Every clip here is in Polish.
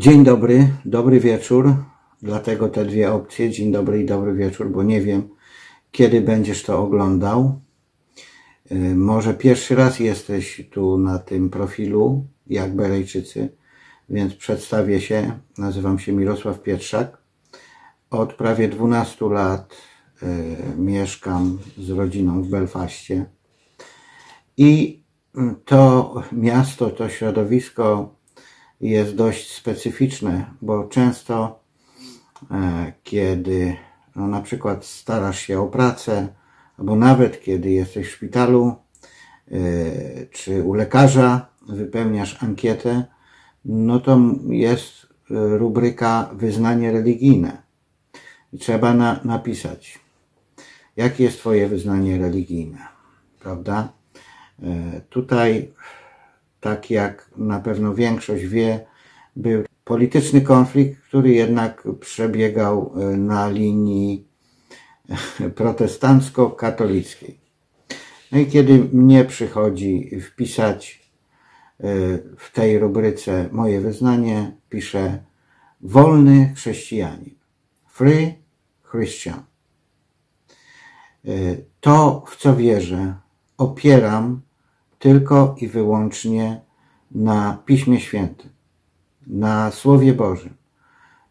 Dzień dobry, dobry wieczór, dlatego te dwie opcje, dzień dobry i dobry wieczór, bo nie wiem, kiedy będziesz to oglądał. E, może pierwszy raz jesteś tu na tym profilu, jak Berejczycy, więc przedstawię się. Nazywam się Mirosław Pietrzak. Od prawie 12 lat y, mieszkam z rodziną w Belfaście. I to miasto, to środowisko jest dość specyficzne, bo często e, kiedy no, na przykład starasz się o pracę, albo nawet kiedy jesteś w szpitalu e, czy u lekarza, wypełniasz ankietę, no to jest rubryka wyznanie religijne. I trzeba na, napisać, jakie jest Twoje wyznanie religijne, prawda? E, tutaj tak jak na pewno większość wie, był polityczny konflikt, który jednak przebiegał e, na linii e, protestancko-katolickiej. No i kiedy mnie przychodzi wpisać e, w tej rubryce moje wyznanie, piszę wolny chrześcijanin, free Christian. To, w co wierzę, opieram tylko i wyłącznie na Piśmie Świętym, na Słowie Bożym.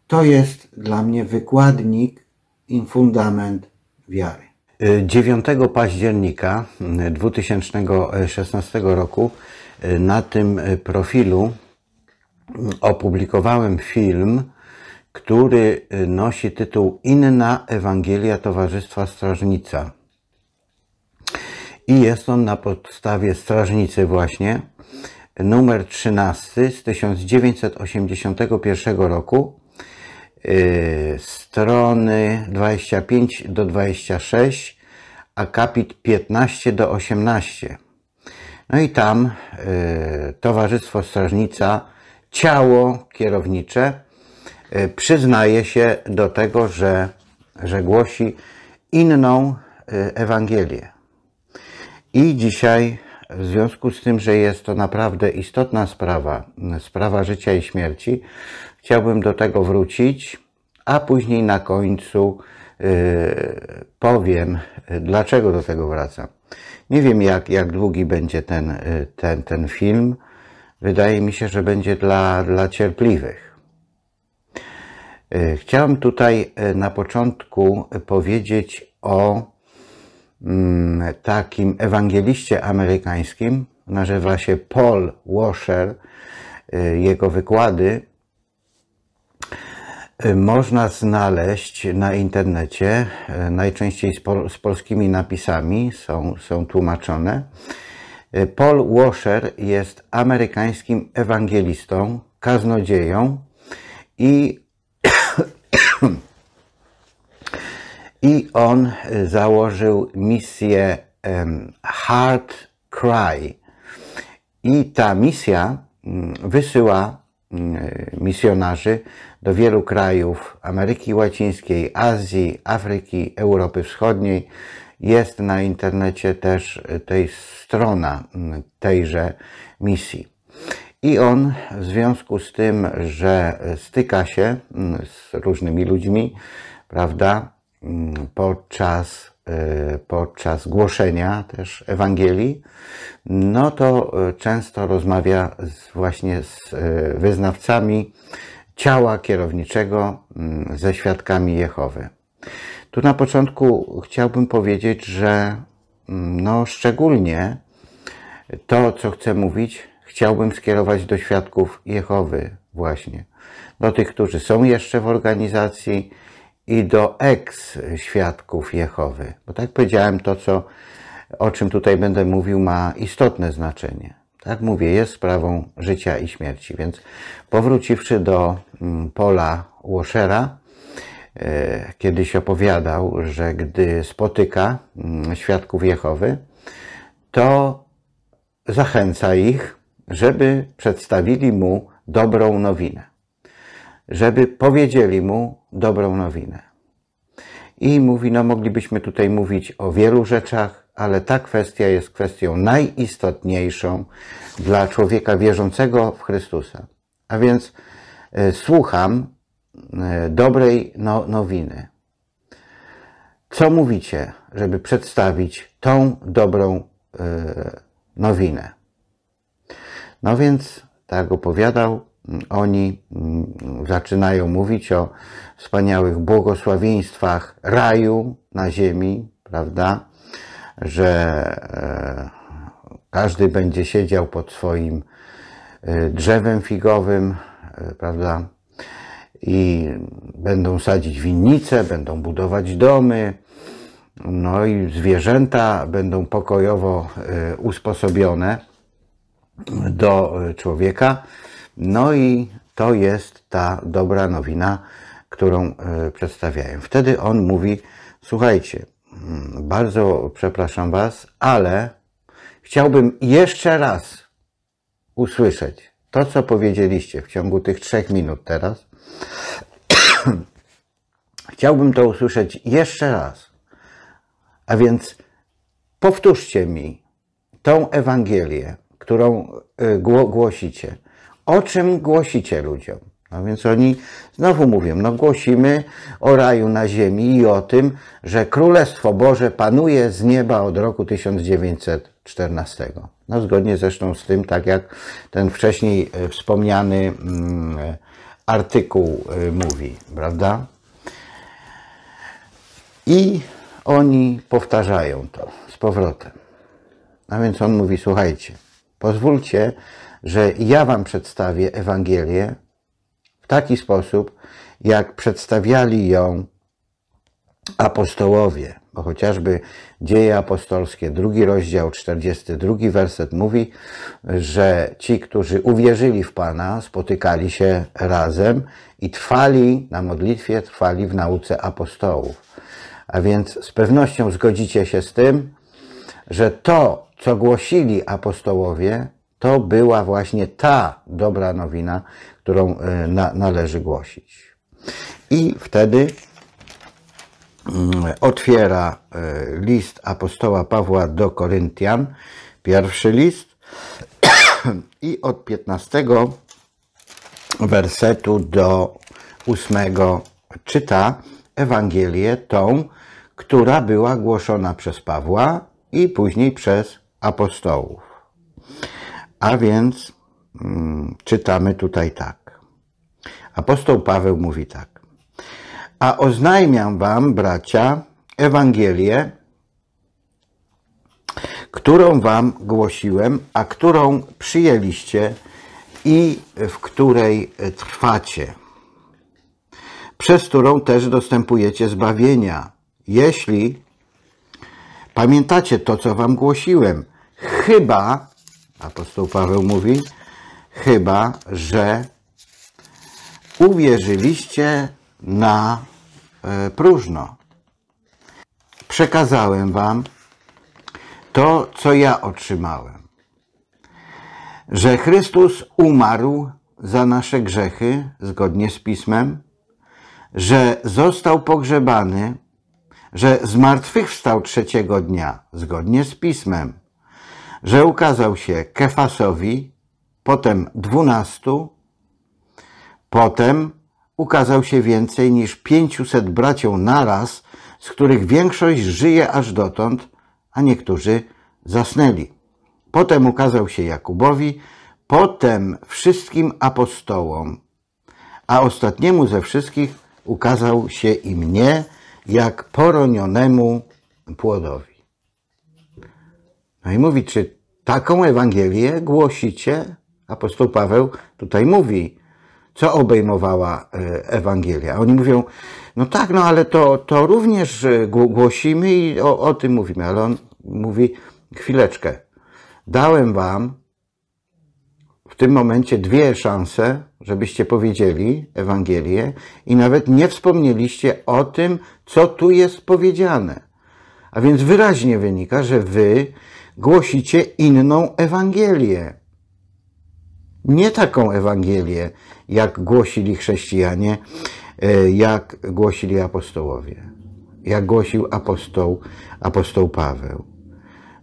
To jest dla mnie wykładnik i fundament wiary. 9 października 2016 mm, roku y, na tym profilu mm, opublikowałem film, który y, nosi tytuł Inna Ewangelia Towarzystwa Strażnica i jest on na podstawie strażnicy właśnie numer 13 z 1981 roku y, strony 25 do 26 akapit 15 do 18 no i tam y, Towarzystwo Strażnica ciało kierownicze y, przyznaje się do tego, że, że głosi inną Ewangelię i dzisiaj, w związku z tym, że jest to naprawdę istotna sprawa, sprawa życia i śmierci, chciałbym do tego wrócić, a później na końcu yy, powiem, dlaczego do tego wracam. Nie wiem, jak, jak długi będzie ten, y, ten, ten film. Wydaje mi się, że będzie dla, dla cierpliwych. Y, chciałem tutaj y, na początku powiedzieć o Mm, takim ewangeliście amerykańskim, nazywa się Paul Washer, y, jego wykłady y, można znaleźć na internecie, y, najczęściej z, pol z polskimi napisami, są, są tłumaczone. Paul Washer jest amerykańskim ewangelistą, kaznodzieją i i on y, założył misję Heart Cry. I ta misja mm, wysyła mm, misjonarzy do wielu krajów Ameryki Łacińskiej, Azji, Afryki, Europy Wschodniej. Jest na internecie też y, tej strona mm, tejże misji. I on w związku z tym, że y, styka się z różnymi ludźmi, prawda, Mm, podczas, e, podczas głoszenia też Ewangelii, no to e, często rozmawia z, właśnie z e, wyznawcami ciała kierowniczego, mm, ze świadkami Jehowy. Tu na początku chciałbym powiedzieć, że mm, no szczególnie to, co chcę mówić, chciałbym skierować do świadków Jehowy właśnie, do tych, którzy są jeszcze w organizacji i do eks-świadków Jehowy. Bo tak powiedziałem, to co, o czym tutaj będę mówił ma istotne znaczenie. Tak mówię, jest sprawą życia i śmierci. Więc powróciwszy do mm, pola Łoszera, e, kiedyś opowiadał, że gdy spotyka mm, świadków Jehowy, to zachęca ich, żeby przedstawili mu dobrą nowinę żeby powiedzieli mu dobrą nowinę. I mówi, no moglibyśmy tutaj mówić o wielu rzeczach, ale ta kwestia jest kwestią najistotniejszą dla człowieka wierzącego w Chrystusa. A więc e, słucham e, dobrej no, nowiny. Co mówicie, żeby przedstawić tą dobrą e, nowinę? No więc tak opowiadał oni mm, zaczynają mówić o wspaniałych błogosławieństwach raju na ziemi, prawda? Że e, każdy będzie siedział pod swoim e, drzewem figowym, e, prawda? I będą sadzić winnice, będą budować domy, no i zwierzęta będą pokojowo usposobione do człowieka no i to jest ta dobra nowina, którą e, przedstawiają. Wtedy on mówi: Słuchajcie, mm, bardzo przepraszam Was, ale chciałbym jeszcze raz usłyszeć to, co powiedzieliście w ciągu tych trzech minut teraz. chciałbym to usłyszeć jeszcze raz. A więc powtórzcie mi tą Ewangelię, którą e, głosicie o czym głosicie ludziom. No więc oni znowu mówią, no głosimy o raju na ziemi i o tym, że Królestwo Boże panuje z nieba od roku 1914. No zgodnie zresztą z tym, tak jak ten wcześniej e, wspomniany mm, artykuł e, mówi, prawda? I oni powtarzają to z powrotem. A no więc on mówi, słuchajcie, pozwólcie, że ja wam przedstawię Ewangelię w taki sposób, jak przedstawiali ją apostołowie, bo chociażby Dzieje Apostolskie, drugi rozdział, 42 werset mówi, że ci, którzy uwierzyli w Pana, spotykali się razem i trwali na modlitwie, trwali w nauce apostołów. A więc z pewnością zgodzicie się z tym, że to, co głosili apostołowie, to była właśnie ta dobra nowina, którą e, na, należy głosić. I wtedy mm, otwiera e, list apostoła Pawła do Koryntian, pierwszy list, i od 15 wersetu do 8 czyta Ewangelię tą, która była głoszona przez Pawła i później przez apostołów. A więc hmm, czytamy tutaj tak. Apostoł Paweł mówi tak. A oznajmiam wam, bracia, Ewangelię, którą wam głosiłem, a którą przyjęliście i w której trwacie, przez którą też dostępujecie zbawienia, jeśli pamiętacie to, co wam głosiłem, chyba apostoł Paweł mówi, chyba, że uwierzyliście na e, próżno. Przekazałem wam to, co ja otrzymałem. Że Chrystus umarł za nasze grzechy, zgodnie z Pismem, że został pogrzebany, że zmartwychwstał trzeciego dnia, zgodnie z Pismem, że ukazał się Kefasowi, potem dwunastu, potem ukazał się więcej niż pięciuset braciom naraz, z których większość żyje aż dotąd, a niektórzy zasnęli. Potem ukazał się Jakubowi, potem wszystkim apostołom, a ostatniemu ze wszystkich ukazał się i mnie, jak poronionemu płodowi. No i mówi, czy taką Ewangelię głosicie? Apostoł Paweł tutaj mówi, co obejmowała e, Ewangelia. Oni mówią, no tak, no ale to, to również e, głosimy i o, o tym mówimy. Ale on mówi, chwileczkę, dałem wam w tym momencie dwie szanse, żebyście powiedzieli Ewangelię i nawet nie wspomnieliście o tym, co tu jest powiedziane. A więc wyraźnie wynika, że wy Głosicie inną Ewangelię. Nie taką Ewangelię, jak głosili chrześcijanie, e, jak głosili apostołowie, jak głosił apostoł, apostoł Paweł.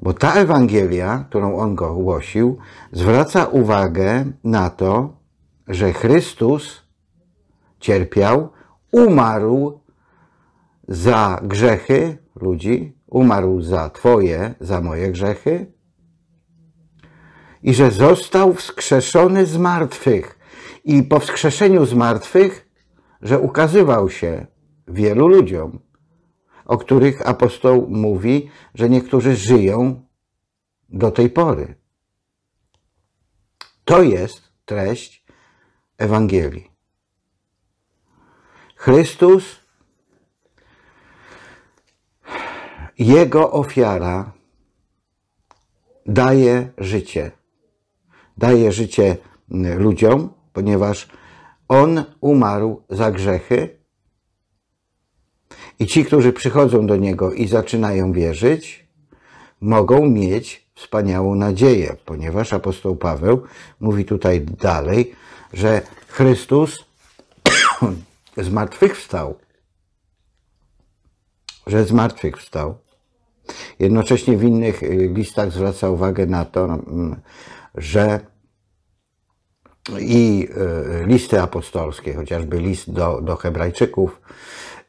Bo ta Ewangelia, którą on go głosił, zwraca uwagę na to, że Chrystus cierpiał, umarł za grzechy ludzi, umarł za Twoje, za moje grzechy i że został wskrzeszony z martwych i po wskrzeszeniu z martwych, że ukazywał się wielu ludziom, o których apostoł mówi, że niektórzy żyją do tej pory. To jest treść Ewangelii. Chrystus Jego ofiara daje życie. Daje życie mm, ludziom, ponieważ On umarł za grzechy. I ci, którzy przychodzą do Niego i zaczynają wierzyć, mogą mieć wspaniałą nadzieję, ponieważ apostoł Paweł mówi tutaj dalej, że Chrystus zmartwychwstał. Że zmartwychwstał. Jednocześnie w innych y, listach zwraca uwagę na to, mm, że i y, listy apostolskie, chociażby list do, do Hebrajczyków,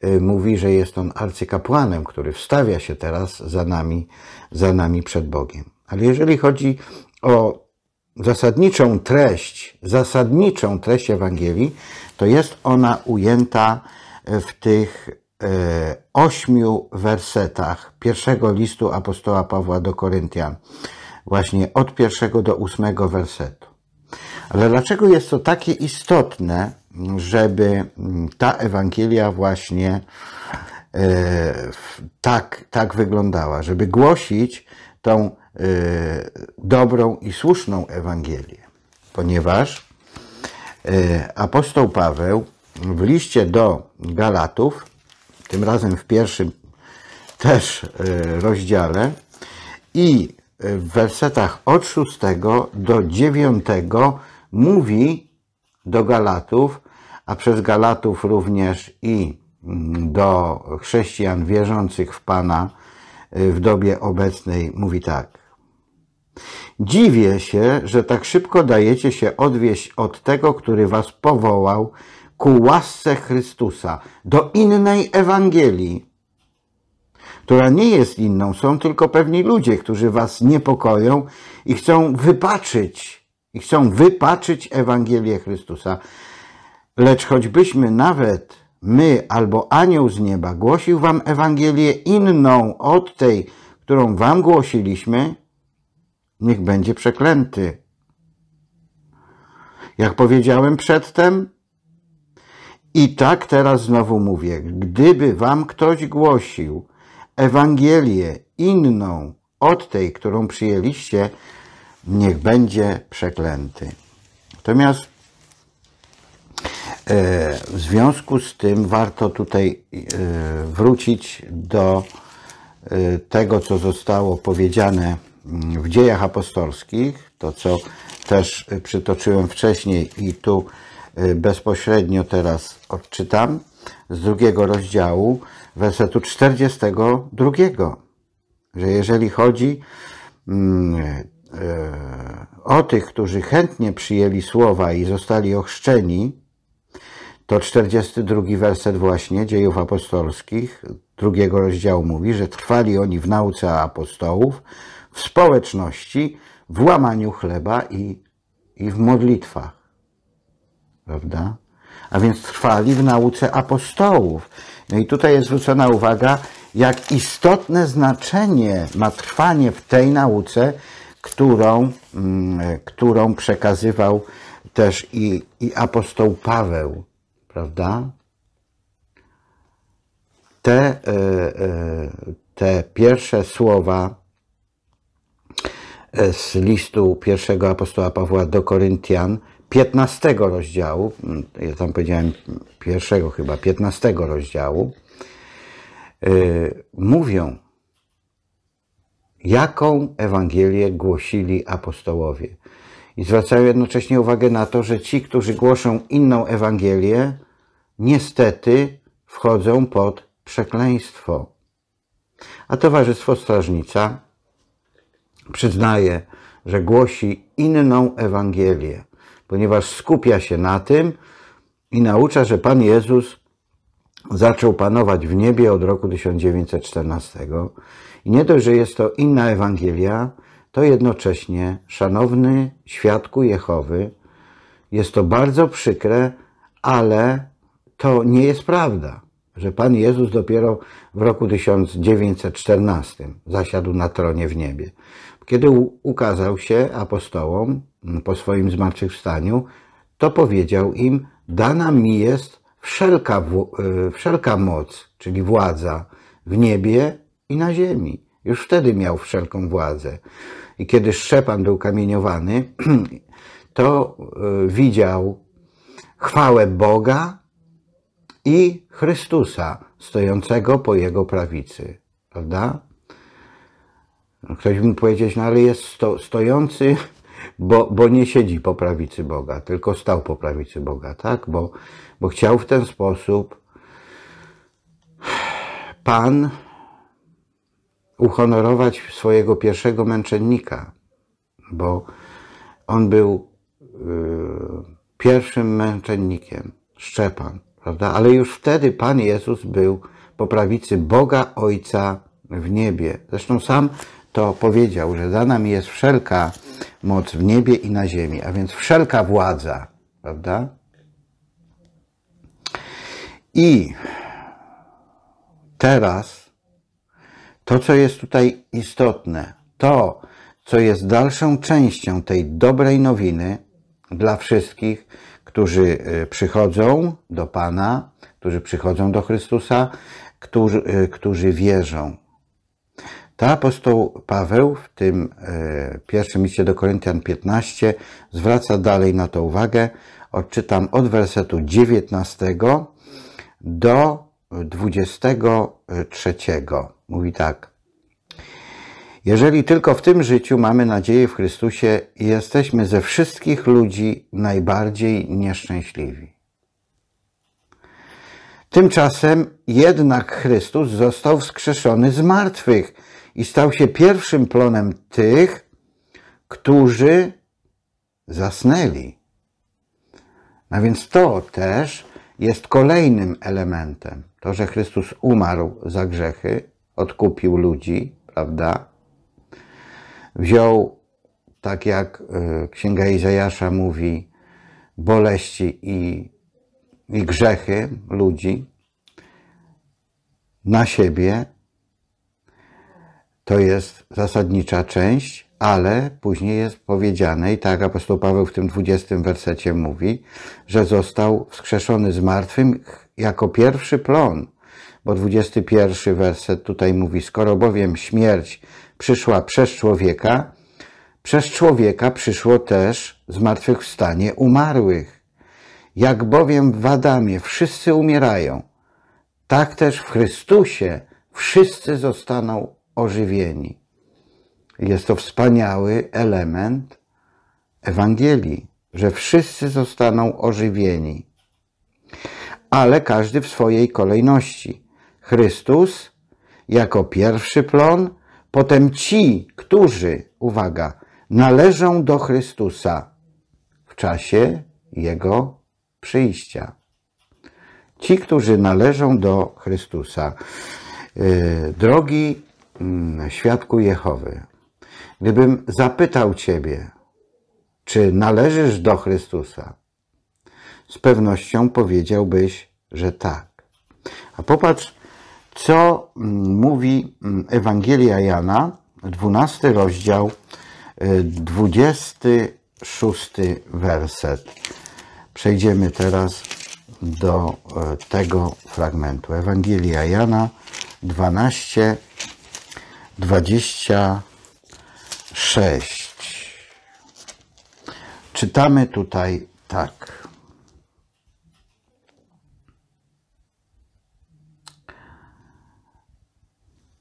y, mówi, że jest on arcykapłanem, który wstawia się teraz za nami, za nami przed Bogiem. Ale jeżeli chodzi o zasadniczą treść, zasadniczą treść Ewangelii, to jest ona ujęta w tych E, ośmiu wersetach pierwszego listu apostoła Pawła do Koryntian, właśnie od pierwszego do ósmego wersetu. Ale dlaczego jest to takie istotne, żeby ta Ewangelia właśnie e, tak, tak wyglądała, żeby głosić tą e, dobrą i słuszną Ewangelię? Ponieważ apostoł Paweł w liście do Galatów tym razem w pierwszym też e, rozdziale i e, w wersetach od 6 do 9 mówi do Galatów, a przez Galatów również i mm, do chrześcijan wierzących w Pana e, w dobie obecnej mówi tak. Dziwię się, że tak szybko dajecie się odwieść od tego, który was powołał ku łasce Chrystusa, do innej Ewangelii, która nie jest inną, są tylko pewni ludzie, którzy was niepokoją i chcą wypaczyć, i chcą wypaczyć Ewangelię Chrystusa. Lecz choćbyśmy nawet my albo anioł z nieba głosił wam Ewangelię inną od tej, którą wam głosiliśmy, niech będzie przeklęty. Jak powiedziałem przedtem, i tak teraz znowu mówię, gdyby wam ktoś głosił Ewangelię inną od tej, którą przyjęliście, niech będzie przeklęty. Natomiast e, w związku z tym warto tutaj e, wrócić do e, tego, co zostało powiedziane mm, w dziejach apostolskich, to co też przytoczyłem wcześniej i tu Y, bezpośrednio teraz odczytam z drugiego rozdziału, wersetu 42, że jeżeli chodzi mm, y, y, o tych, którzy chętnie przyjęli słowa i zostali ochrzczeni, to 42 werset właśnie dziejów apostolskich, drugiego rozdziału mówi, że trwali oni w nauce apostołów, w społeczności, w łamaniu chleba i, i w modlitwach prawda? A więc trwali w nauce apostołów. No i tutaj jest zwrócona uwaga, jak istotne znaczenie ma trwanie w tej nauce, którą, mm, którą przekazywał też i, i apostoł Paweł, prawda? Te, e, e, te pierwsze słowa e, z listu pierwszego apostoła Pawła do Koryntian 15 rozdziału, ja tam powiedziałem pierwszego chyba, 15 rozdziału, y, mówią, jaką Ewangelię głosili apostołowie. I zwracają jednocześnie uwagę na to, że ci, którzy głoszą inną Ewangelię, niestety wchodzą pod przekleństwo. A Towarzystwo Strażnica przyznaje, że głosi inną Ewangelię ponieważ skupia się na tym i naucza, że Pan Jezus zaczął panować w niebie od roku 1914. I nie dość, że jest to inna Ewangelia, to jednocześnie, szanowny świadku Jehowy, jest to bardzo przykre, ale to nie jest prawda, że Pan Jezus dopiero w roku 1914 zasiadł na tronie w niebie. Kiedy ukazał się apostołom, po swoim zmartwychwstaniu, to powiedział im, dana mi jest wszelka, y, wszelka moc, czyli władza w niebie i na ziemi. Już wtedy miał wszelką władzę. I kiedy Szczepan był kamieniowany, to y, widział chwałę Boga i Chrystusa stojącego po jego prawicy. Prawda? Ktoś mógł powiedzieć, no ale jest sto, stojący bo, bo nie siedzi po prawicy Boga, tylko stał po prawicy Boga, tak? Bo, bo chciał w ten sposób Pan uhonorować swojego pierwszego męczennika, bo on był yy, pierwszym męczennikiem, Szczepan, prawda? Ale już wtedy Pan Jezus był po prawicy Boga Ojca w niebie. Zresztą sam to powiedział, że dana mi jest wszelka moc w niebie i na ziemi, a więc wszelka władza, prawda? I teraz to, co jest tutaj istotne, to, co jest dalszą częścią tej dobrej nowiny dla wszystkich, którzy y, przychodzą do Pana, którzy przychodzą do Chrystusa, którzy, y, którzy wierzą, to apostoł Paweł w tym e, pierwszym liście do Koryntian 15 zwraca dalej na to uwagę. Odczytam od wersetu 19 do 23. Mówi tak. Jeżeli tylko w tym życiu mamy nadzieję w Chrystusie, jesteśmy ze wszystkich ludzi najbardziej nieszczęśliwi. Tymczasem jednak Chrystus został wskrzeszony z martwych i stał się pierwszym plonem tych, którzy zasnęli. No więc to też jest kolejnym elementem. To, że Chrystus umarł za grzechy, odkupił ludzi, prawda? Wziął, tak jak y, Księga Izajasza mówi, boleści i, i grzechy ludzi na siebie, to jest zasadnicza część, ale później jest powiedziane, i tak apostoł Paweł w tym 20 wersecie mówi, że został wskrzeszony z martwych jako pierwszy plon, bo 21 werset tutaj mówi, skoro bowiem śmierć przyszła przez człowieka, przez człowieka przyszło też zmartwychwstanie umarłych. Jak bowiem w Adamie wszyscy umierają, tak też w Chrystusie wszyscy zostaną ożywieni. Jest to wspaniały element Ewangelii, że wszyscy zostaną ożywieni, ale każdy w swojej kolejności. Chrystus jako pierwszy plon, potem ci, którzy, uwaga, należą do Chrystusa w czasie Jego przyjścia. Ci, którzy należą do Chrystusa. Y, drogi Mm, świadku Jehowy, gdybym zapytał Ciebie, czy należysz do Chrystusa, z pewnością powiedziałbyś, że tak. A popatrz, co mm, mówi mm, Ewangelia Jana, 12 rozdział, 26 y, werset. Przejdziemy teraz do e, tego fragmentu. Ewangelia Jana 12, 26. Czytamy tutaj tak.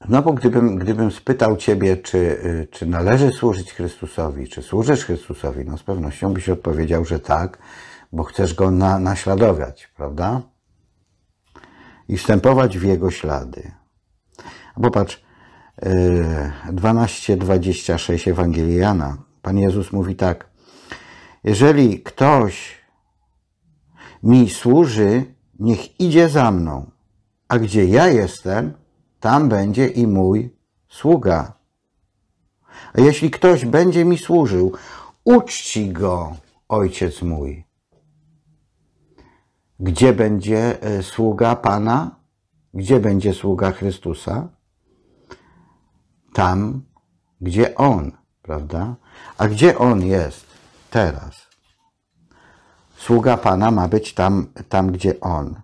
No bo gdybym, gdybym spytał Ciebie, czy, y, czy należy służyć Chrystusowi, czy służysz Chrystusowi, no z pewnością byś odpowiedział, że tak, bo chcesz Go na, naśladować, prawda? I wstępować w Jego ślady. Bo patrz, 12:26 Ewangelii Jana. Pan Jezus mówi tak: Jeżeli ktoś mi służy, niech idzie za mną, a gdzie ja jestem, tam będzie i mój sługa. A jeśli ktoś będzie mi służył, uczci go, ojciec mój. Gdzie będzie e, sługa Pana? Gdzie będzie sługa Chrystusa? tam, gdzie On, prawda? A gdzie On jest teraz? Sługa Pana ma być tam, tam gdzie On.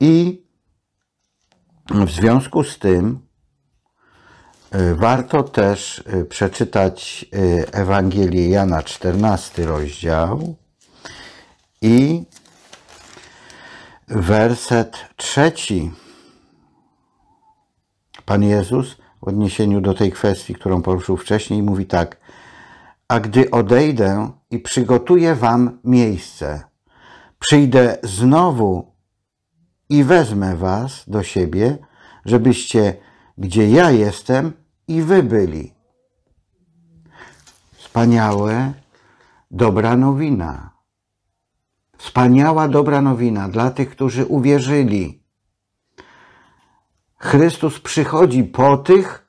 I w związku z tym y, warto też y, przeczytać y, Ewangelię Jana, 14 rozdział i werset trzeci. Pan Jezus w odniesieniu do tej kwestii, którą poruszył wcześniej, mówi tak: A gdy odejdę i przygotuję wam miejsce, przyjdę znowu i wezmę was do siebie, żebyście gdzie ja jestem i wy byli. Wspaniałe, dobra nowina. Wspaniała dobra nowina dla tych, którzy uwierzyli Chrystus przychodzi po tych,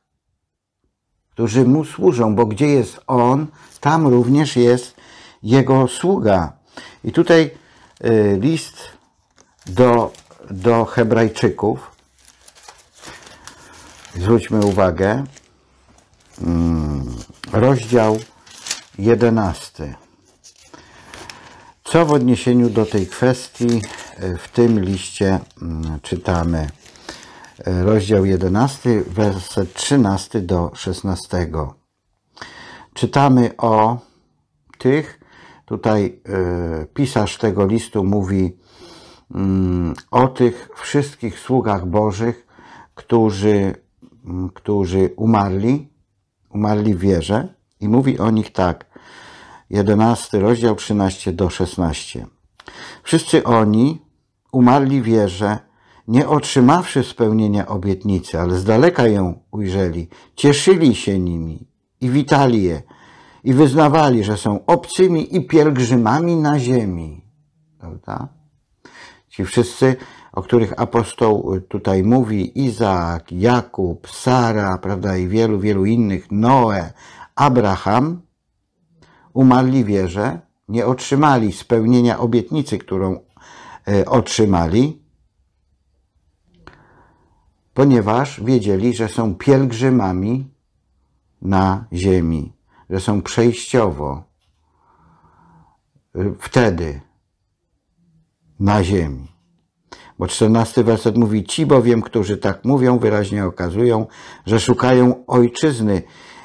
którzy Mu służą, bo gdzie jest On, tam również jest Jego sługa. I tutaj y, list do, do hebrajczyków, zwróćmy uwagę, mm, rozdział 11. Co w odniesieniu do tej kwestii y, w tym liście mm, czytamy? rozdział 11, werset 13 do 16. Czytamy o tych, tutaj e, pisarz tego listu mówi mm, o tych wszystkich sługach bożych, którzy, mm, którzy umarli, umarli w wierze i mówi o nich tak, 11 rozdział 13 do 16. Wszyscy oni umarli w wierze nie otrzymawszy spełnienia obietnicy, ale z daleka ją ujrzeli, cieszyli się nimi i witali je i wyznawali, że są obcymi i pielgrzymami na ziemi. Prawda? Ci wszyscy, o których apostoł tutaj mówi, Izaak, Jakub, Sara, prawda, i wielu, wielu innych, Noe, Abraham, umarli wierze, nie otrzymali spełnienia obietnicy, którą e, otrzymali, ponieważ wiedzieli, że są pielgrzymami na ziemi, że są przejściowo y, wtedy na ziemi. Bo 14 werset mówi, ci bowiem, którzy tak mówią, wyraźnie okazują, że szukają ojczyzny.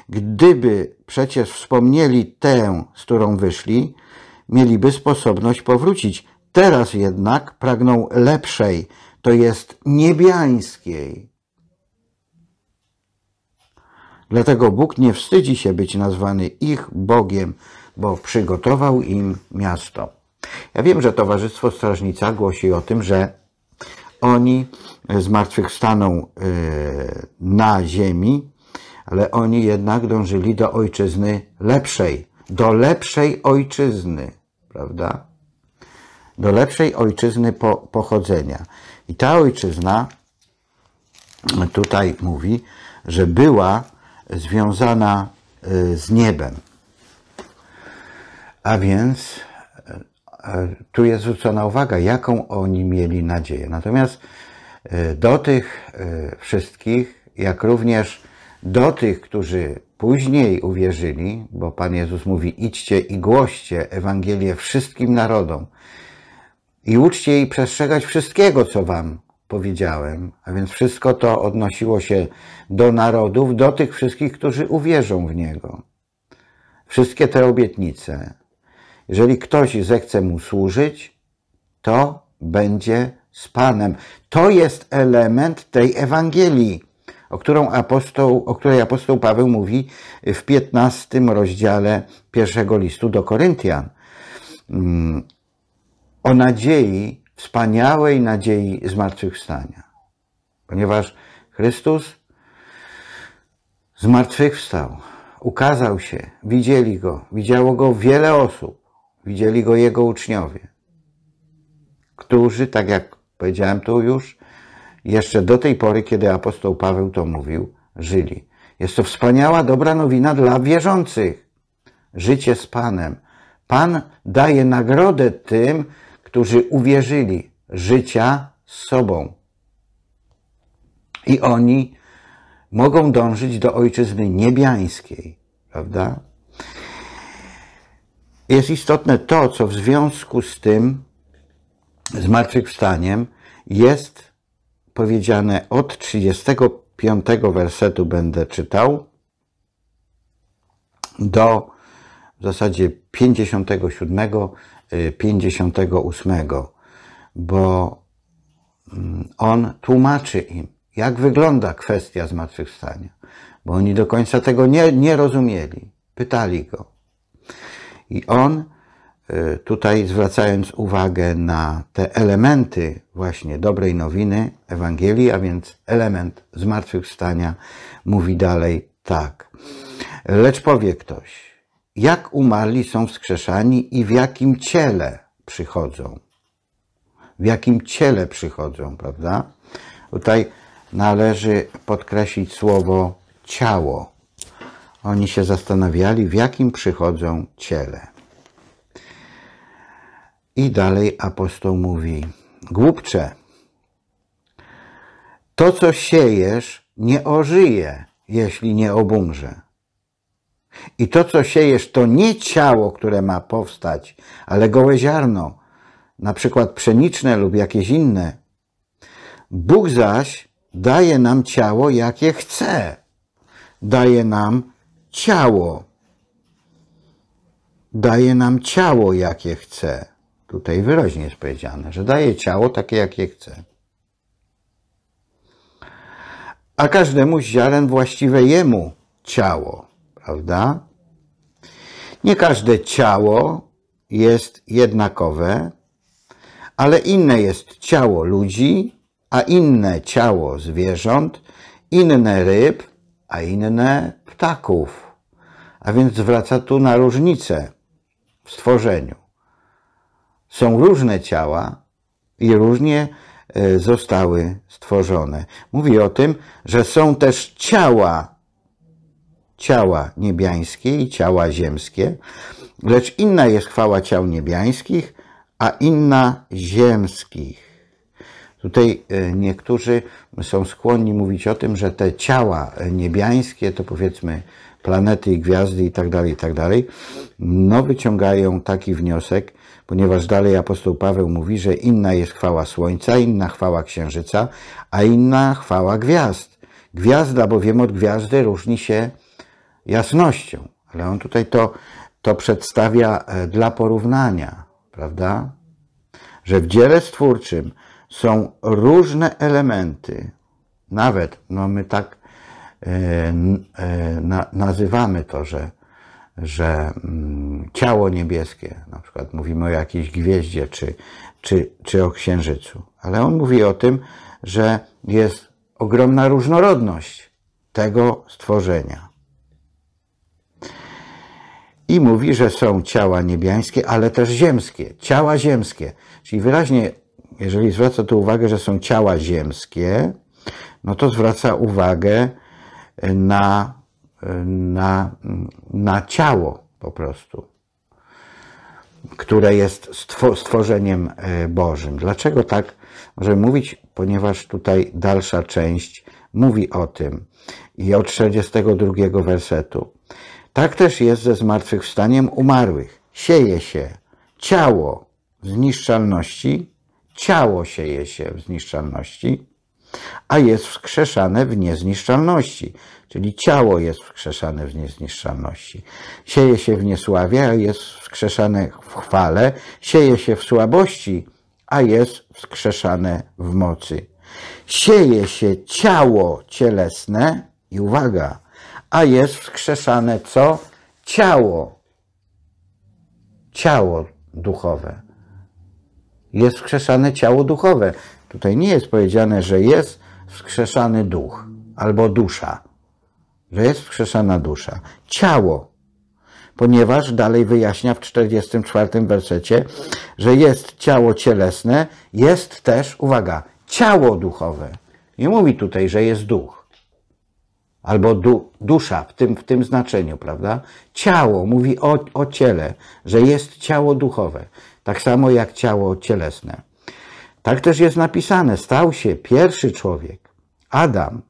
Gdyby przecież wspomnieli tę, z którą wyszli, mieliby sposobność powrócić. Teraz jednak pragną lepszej, to jest niebiańskiej. Dlatego Bóg nie wstydzi się być nazwany ich Bogiem, bo przygotował im miasto. Ja wiem, że Towarzystwo Strażnica głosi o tym, że oni zmartwychwstaną y, na ziemi, ale oni jednak dążyli do ojczyzny lepszej, do lepszej ojczyzny, prawda? Do lepszej ojczyzny pochodzenia. I ta ojczyzna tutaj mówi, że była związana y, z niebem. A więc y, tu jest zwrócona uwaga, jaką oni mieli nadzieję. Natomiast y, do tych wszystkich, jak również do tych, którzy później uwierzyli, bo Pan Jezus mówi: idźcie i głoście Ewangelię wszystkim narodom, i uczcie i przestrzegać wszystkiego, co wam powiedziałem. A więc wszystko to odnosiło się do narodów, do tych wszystkich, którzy uwierzą w Niego. Wszystkie te obietnice. Jeżeli ktoś zechce Mu służyć, to będzie z Panem. To jest element tej Ewangelii, o, którą apostoł, o której apostoł Paweł mówi w 15 rozdziale pierwszego listu do Koryntian. Mm, o nadziei, wspaniałej nadziei zmartwychwstania. Ponieważ Chrystus zmartwychwstał, ukazał się, widzieli go, widziało go wiele osób, widzieli go jego uczniowie, którzy, tak jak powiedziałem tu już, jeszcze do tej pory, kiedy apostoł Paweł to mówił, żyli. Jest to wspaniała, dobra nowina dla wierzących. Życie z Panem. Pan daje nagrodę tym, którzy uwierzyli życia z sobą. I oni mogą dążyć do ojczyzny niebiańskiej, prawda? Jest istotne to, co w związku z tym zmartwychwstaniem jest powiedziane od 35 wersetu będę czytał do w zasadzie 57 58, bo mm, on tłumaczy im, jak wygląda kwestia zmartwychwstania, bo oni do końca tego nie, nie rozumieli. Pytali go. I on, y, tutaj zwracając uwagę na te elementy właśnie dobrej nowiny Ewangelii, a więc element zmartwychwstania, mówi dalej tak. Lecz powie ktoś, jak umarli są wskrzeszani i w jakim ciele przychodzą. W jakim ciele przychodzą, prawda? Tutaj należy podkreślić słowo ciało. Oni się zastanawiali, w jakim przychodzą ciele. I dalej apostoł mówi: Głupcze, to co siejesz, nie ożyje, jeśli nie obumrze. I to, co siejesz, to nie ciało, które ma powstać, ale gołe ziarno, na przykład pszeniczne lub jakieś inne. Bóg zaś daje nam ciało, jakie chce. Daje nam ciało. Daje nam ciało, jakie chce. Tutaj wyraźnie jest powiedziane, że daje ciało takie, jakie chce. A każdemu z ziaren właściwe jemu ciało prawda? Nie każde ciało jest jednakowe, ale inne jest ciało ludzi, a inne ciało zwierząt, inne ryb, a inne ptaków. A więc zwraca tu na różnicę w stworzeniu. Są różne ciała i różnie e, zostały stworzone. Mówi o tym, że są też ciała ciała niebiańskie i ciała ziemskie, lecz inna jest chwała ciał niebiańskich, a inna ziemskich. Tutaj e, niektórzy są skłonni mówić o tym, że te ciała e, niebiańskie, to powiedzmy planety i gwiazdy i tak dalej, i tak dalej, no wyciągają taki wniosek, ponieważ dalej apostoł Paweł mówi, że inna jest chwała Słońca, inna chwała Księżyca, a inna chwała gwiazd. Gwiazda bowiem od gwiazdy różni się jasnością, ale on tutaj to, to przedstawia e, dla porównania, prawda? Że w dziele stwórczym są różne elementy, nawet, no my tak e, e, na, nazywamy to, że, że mm, ciało niebieskie, na przykład mówimy o jakiejś gwieździe czy, czy, czy o księżycu, ale on mówi o tym, że jest ogromna różnorodność tego stworzenia i mówi, że są ciała niebiańskie, ale też ziemskie, ciała ziemskie. Czyli wyraźnie, jeżeli zwraca tu uwagę, że są ciała ziemskie, no to zwraca uwagę e, na, e, na, na ciało po prostu, które jest stworzeniem e, Bożym. Dlaczego tak możemy mówić? Ponieważ tutaj dalsza część mówi o tym i od 32 wersetu. Tak też jest ze zmartwychwstaniem umarłych. Sieje się ciało w zniszczalności, ciało sieje się w zniszczalności, a jest wskrzeszane w niezniszczalności. Czyli ciało jest wskrzeszane w niezniszczalności. Sieje się w niesławie, a jest wskrzeszane w chwale. Sieje się w słabości, a jest wskrzeszane w mocy. Sieje się ciało cielesne i uwaga, a jest wskrzeszane co? Ciało. Ciało duchowe. Jest wskrzeszane ciało duchowe. Tutaj nie jest powiedziane, że jest wskrzeszany duch albo dusza. Że jest wskrzeszana dusza. Ciało. Ponieważ dalej wyjaśnia w 44 wersecie, że jest ciało cielesne, jest też, uwaga, ciało duchowe. Nie mówi tutaj, że jest duch albo du, dusza w tym, w tym znaczeniu, prawda? Ciało mówi o, o ciele, że jest ciało duchowe, tak samo jak ciało cielesne. Tak też jest napisane, stał się pierwszy człowiek, Adam,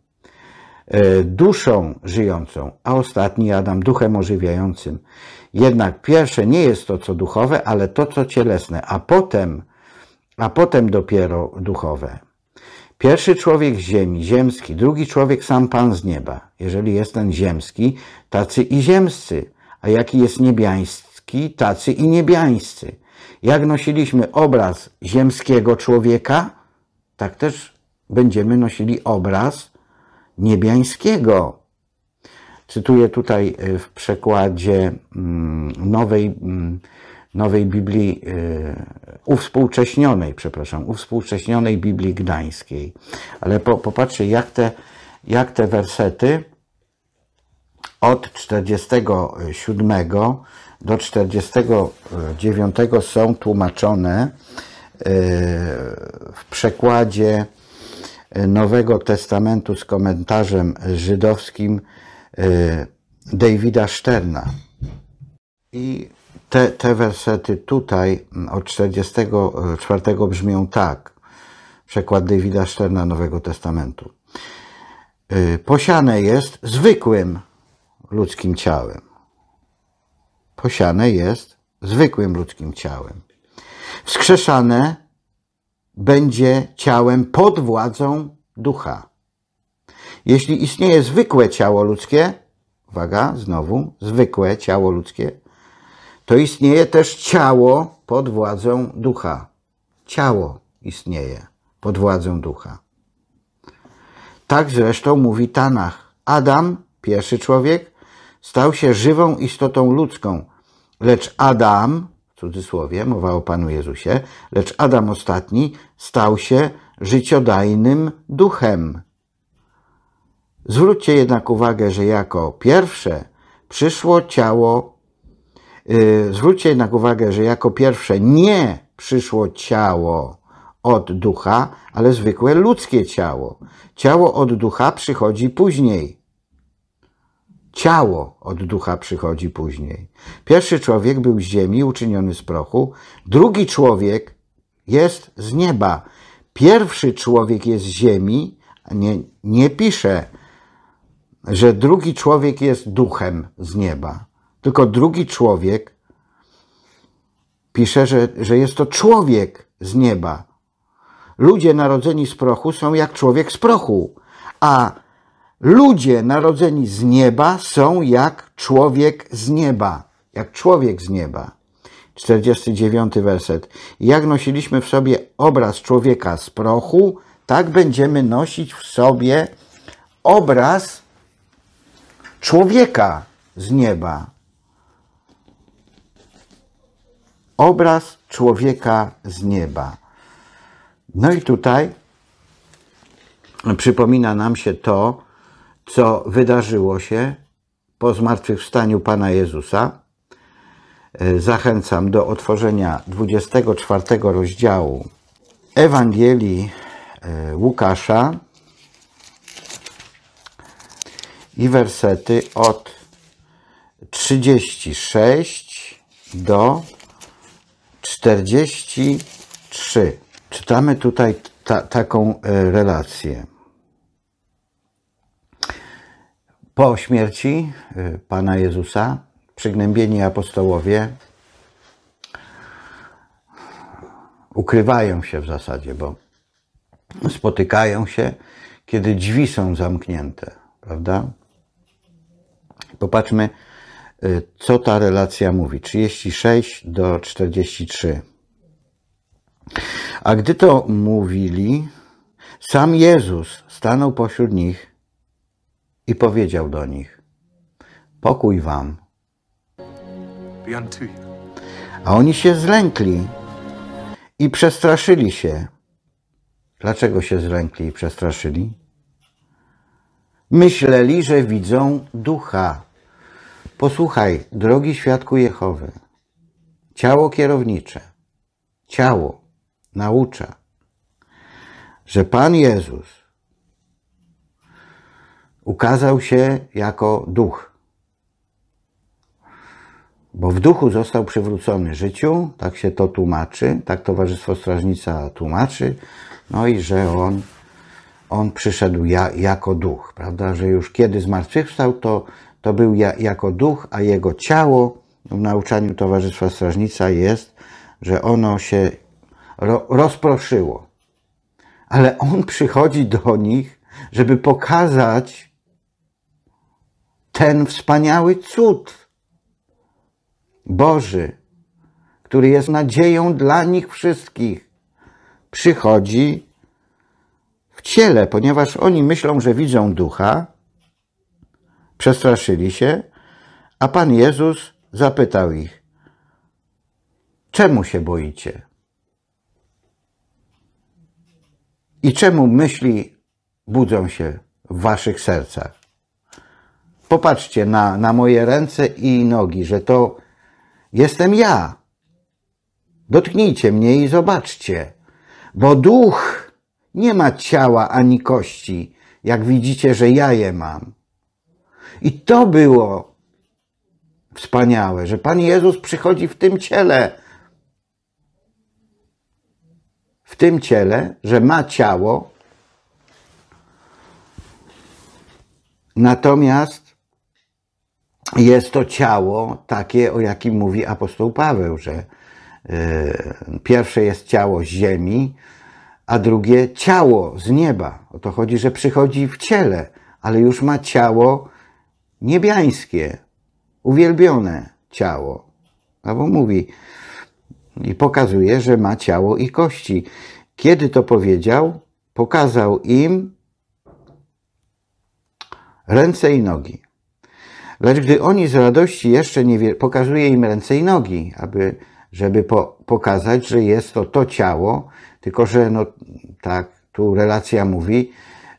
e, duszą żyjącą, a ostatni Adam duchem ożywiającym. Jednak pierwsze nie jest to, co duchowe, ale to, co cielesne, a potem, a potem dopiero duchowe. Pierwszy człowiek ziemi, ziemski, drugi człowiek sam Pan z nieba. Jeżeli jest ten ziemski, tacy i ziemscy, a jaki jest niebiański, tacy i niebiańscy. Jak nosiliśmy obraz ziemskiego człowieka, tak też będziemy nosili obraz niebiańskiego. Cytuję tutaj e, w przekładzie mm, nowej mm, Nowej Biblii, y, uwspółcześnionej, przepraszam, uwspółcześnionej Biblii Gdańskiej. Ale po, popatrzcie, jak te, jak te wersety od 47 do 49 są tłumaczone y, w przekładzie Nowego Testamentu z komentarzem żydowskim y, Davida Szterna. I te, te wersety tutaj mm, od 44 e, brzmią tak. Przekład Davida Szterna Nowego Testamentu. E, posiane jest zwykłym ludzkim ciałem. Posiane jest zwykłym ludzkim ciałem. Wskrzeszane będzie ciałem pod władzą ducha. Jeśli istnieje zwykłe ciało ludzkie, uwaga, znowu, zwykłe ciało ludzkie, to istnieje też ciało pod władzą ducha. Ciało istnieje pod władzą ducha. Tak zresztą mówi Tanach. Adam, pierwszy człowiek, stał się żywą istotą ludzką, lecz Adam, w cudzysłowie, mowa o Panu Jezusie, lecz Adam ostatni stał się życiodajnym duchem. Zwróćcie jednak uwagę, że jako pierwsze przyszło ciało Y, zwróćcie jednak uwagę, że jako pierwsze nie przyszło ciało od ducha, ale zwykłe ludzkie ciało. Ciało od ducha przychodzi później. Ciało od ducha przychodzi później. Pierwszy człowiek był z ziemi, uczyniony z prochu. Drugi człowiek jest z nieba. Pierwszy człowiek jest z ziemi. Nie, nie pisze, że drugi człowiek jest duchem z nieba. Tylko drugi człowiek pisze, że, że jest to człowiek z nieba. Ludzie narodzeni z prochu są jak człowiek z prochu, a ludzie narodzeni z nieba są jak człowiek z nieba. Jak człowiek z nieba. 49 werset. Jak nosiliśmy w sobie obraz człowieka z prochu, tak będziemy nosić w sobie obraz człowieka z nieba. obraz człowieka z nieba. No i tutaj przypomina nam się to, co wydarzyło się po zmartwychwstaniu Pana Jezusa. E, zachęcam do otworzenia 24 rozdziału Ewangelii e, Łukasza i wersety od 36 do 43. Czytamy tutaj ta, taką e, relację. Po śmierci e, Pana Jezusa, przygnębieni apostołowie ukrywają się w zasadzie, bo spotykają się, kiedy drzwi są zamknięte, prawda? Popatrzmy, Y, co ta relacja mówi. 36 do 43. A gdy to mówili, sam Jezus stanął pośród nich i powiedział do nich: Pokój wam. A oni się zlękli i przestraszyli się. Dlaczego się zlękli i przestraszyli? Myśleli, że widzą ducha. Posłuchaj, drogi świadku Jehowy, ciało kierownicze, ciało naucza, że Pan Jezus ukazał się jako duch, bo w duchu został przywrócony życiu, tak się to tłumaczy, tak Towarzystwo Strażnica tłumaczy, no i że on, on przyszedł ja, jako duch, prawda, że już kiedy zmartwychwstał, to to był ja, jako duch, a jego ciało w nauczaniu Towarzystwa Strażnica jest, że ono się ro, rozproszyło. Ale on przychodzi do nich, żeby pokazać ten wspaniały cud Boży, który jest nadzieją dla nich wszystkich. Przychodzi w ciele, ponieważ oni myślą, że widzą ducha, Przestraszyli się, a Pan Jezus zapytał ich, czemu się boicie? I czemu myśli budzą się w waszych sercach? Popatrzcie na, na moje ręce i nogi, że to jestem ja. Dotknijcie mnie i zobaczcie, bo duch nie ma ciała ani kości, jak widzicie, że ja je mam. I to było wspaniałe, że Pan Jezus przychodzi w tym ciele. W tym ciele, że ma ciało, natomiast jest to ciało takie, o jakim mówi apostoł Paweł, że y, pierwsze jest ciało z ziemi, a drugie ciało z nieba. O to chodzi, że przychodzi w ciele, ale już ma ciało niebiańskie, uwielbione ciało. Albo mówi i pokazuje, że ma ciało i kości. Kiedy to powiedział? Pokazał im ręce i nogi. Lecz gdy oni z radości jeszcze nie wie, pokazuje im ręce i nogi, aby, żeby po, pokazać, że jest to to ciało, tylko że, no tak, tu relacja mówi,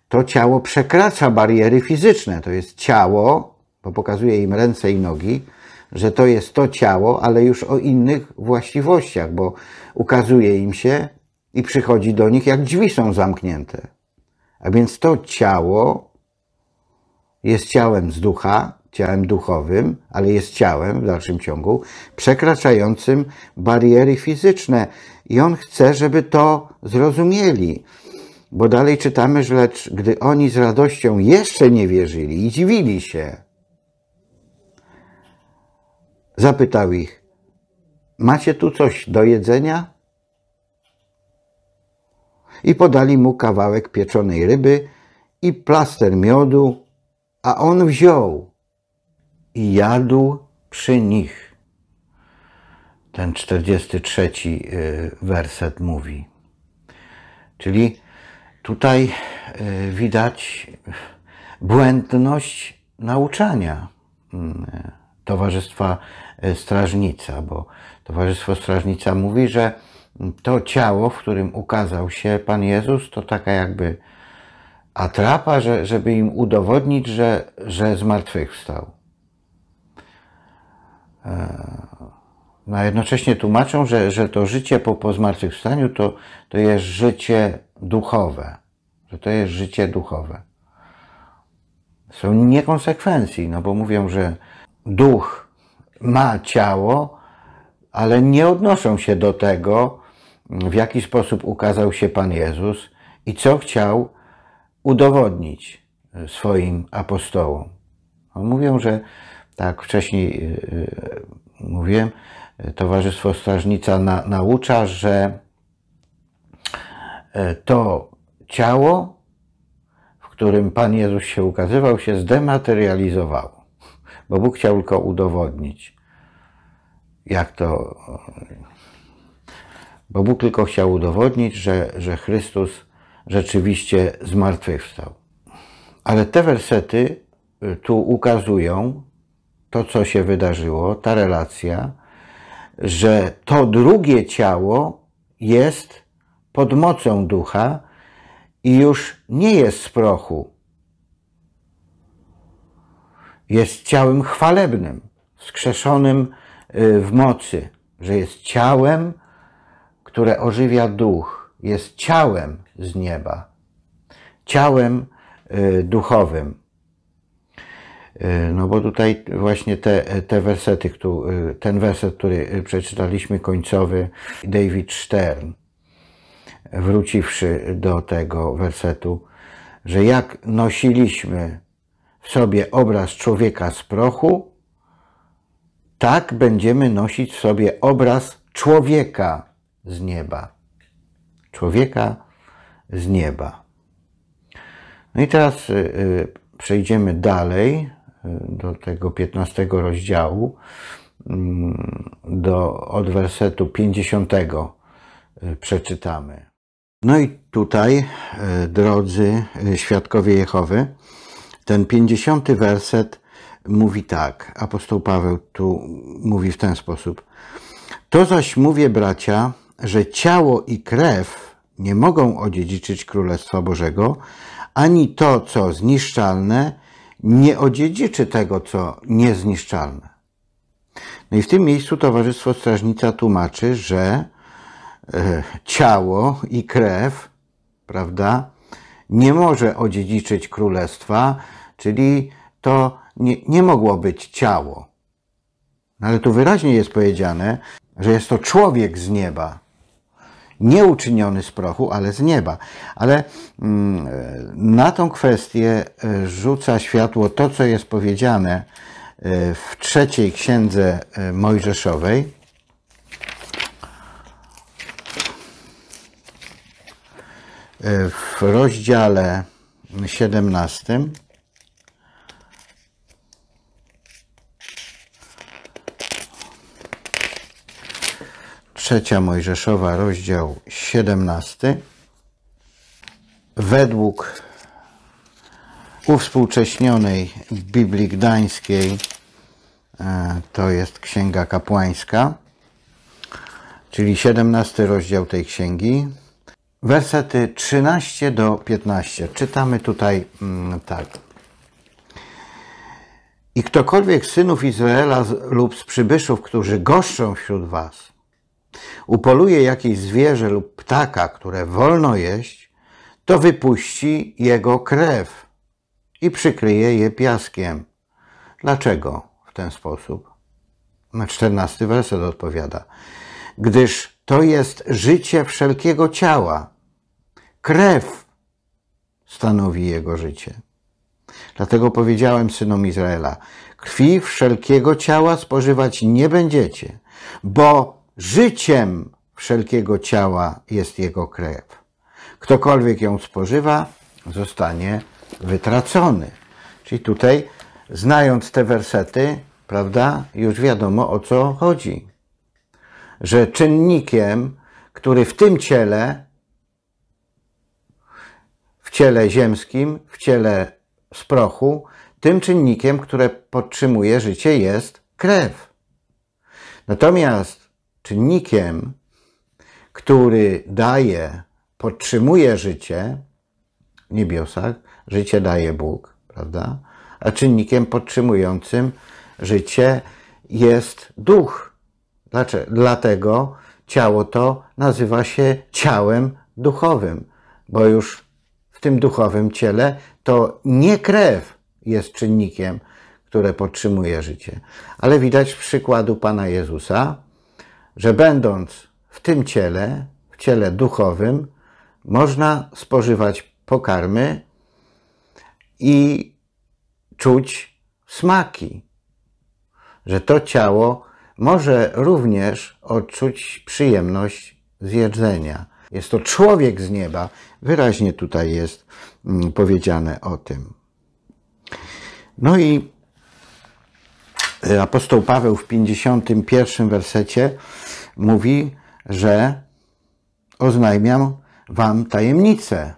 to ciało przekracza bariery fizyczne. To jest ciało, bo pokazuje im ręce i nogi, że to jest to ciało, ale już o innych właściwościach, bo ukazuje im się i przychodzi do nich, jak drzwi są zamknięte. A więc to ciało jest ciałem z ducha, ciałem duchowym, ale jest ciałem w dalszym ciągu, przekraczającym bariery fizyczne. I on chce, żeby to zrozumieli. Bo dalej czytamy, że lecz gdy oni z radością jeszcze nie wierzyli i dziwili się, Zapytał ich, macie tu coś do jedzenia? I podali mu kawałek pieczonej ryby i plaster miodu, a on wziął i jadł przy nich. Ten 43 y, werset mówi. Czyli tutaj y, widać błędność nauczania y, Towarzystwa E, strażnica, bo Towarzystwo Strażnica mówi, że to ciało, w którym ukazał się Pan Jezus, to taka jakby atrapa, że, żeby im udowodnić, że, że zmartwychwstał. E, no, a jednocześnie tłumaczą, że, że to życie po, po zmartwychwstaniu to, to jest życie duchowe. Że to jest życie duchowe. Są niekonsekwencji, no bo mówią, że duch ma ciało, ale nie odnoszą się do tego, w jaki sposób ukazał się Pan Jezus i co chciał udowodnić swoim apostołom. Mówią, że tak wcześniej y, y, mówiłem, Towarzystwo Strażnica na, naucza, że e, to ciało, w którym Pan Jezus się ukazywał, się zdematerializowało bo Bóg chciał tylko udowodnić, jak to. Bo Bóg tylko chciał udowodnić, że, że Chrystus rzeczywiście zmartwychwstał. Ale te wersety y, tu ukazują to, co się wydarzyło, ta relacja, że to drugie ciało jest pod mocą ducha i już nie jest z prochu, jest ciałem chwalebnym, skrzeszonym y, w mocy, że jest ciałem, które ożywia duch, jest ciałem z nieba, ciałem y, duchowym. Y, no bo tutaj właśnie te, te wersety, ten werset, który przeczytaliśmy końcowy, David Stern, wróciwszy do tego wersetu, że jak nosiliśmy w sobie obraz człowieka z prochu, tak będziemy nosić w sobie obraz człowieka z nieba. Człowieka z nieba. No i teraz y, y, przejdziemy dalej y, do tego 15 rozdziału, mm, do, od wersetu 50 przeczytamy. No i tutaj, drodzy świadkowie Jehowy, ten pięćdziesiąty werset mówi tak, apostoł Paweł tu mówi w ten sposób. To zaś mówię, bracia, że ciało i krew nie mogą odziedziczyć Królestwa Bożego, ani to, co zniszczalne, nie odziedziczy tego, co niezniszczalne. No i w tym miejscu Towarzystwo Strażnica tłumaczy, że e, ciało i krew, prawda, nie może odziedziczyć królestwa, czyli to nie, nie mogło być ciało. No ale tu wyraźnie jest powiedziane, że jest to człowiek z nieba, nie uczyniony z prochu, ale z nieba. Ale mm, na tą kwestię e, rzuca światło to, co jest powiedziane e, w trzeciej księdze e, mojżeszowej, E, w rozdziale 17 trzecia Mojżeszowa, rozdział 17 według uwspółcześnionej Biblii Gdańskiej e, to jest Księga Kapłańska, czyli 17 rozdział tej księgi, Wersety 13 do 15. Czytamy tutaj mm, tak. I ktokolwiek z synów Izraela lub z przybyszów, którzy goszczą wśród was, upoluje jakieś zwierzę lub ptaka, które wolno jeść, to wypuści jego krew i przykryje je piaskiem. Dlaczego w ten sposób? Na czternasty werset odpowiada. Gdyż to jest życie wszelkiego ciała, krew stanowi jego życie. Dlatego powiedziałem synom Izraela: Krwi wszelkiego ciała spożywać nie będziecie, bo życiem wszelkiego ciała jest jego krew. Ktokolwiek ją spożywa, zostanie wytracony. Czyli tutaj, znając te wersety, prawda, już wiadomo o co chodzi. Że czynnikiem, który w tym ciele ciele ziemskim, w ciele z prochu, tym czynnikiem, które podtrzymuje życie jest krew. Natomiast czynnikiem, który daje, podtrzymuje życie w niebiosach, życie daje Bóg, prawda? A czynnikiem podtrzymującym życie jest duch. Dlaczego? Dlatego ciało to nazywa się ciałem duchowym, bo już tym duchowym ciele, to nie krew jest czynnikiem, które podtrzymuje życie. Ale widać w przykładu Pana Jezusa, że będąc w tym ciele, w ciele duchowym, można spożywać pokarmy i czuć smaki, że to ciało może również odczuć przyjemność z jedzenia. Jest to człowiek z nieba, Wyraźnie tutaj jest mm, powiedziane o tym. No i y, apostoł Paweł w 51 wersecie mówi, że oznajmiam wam tajemnicę,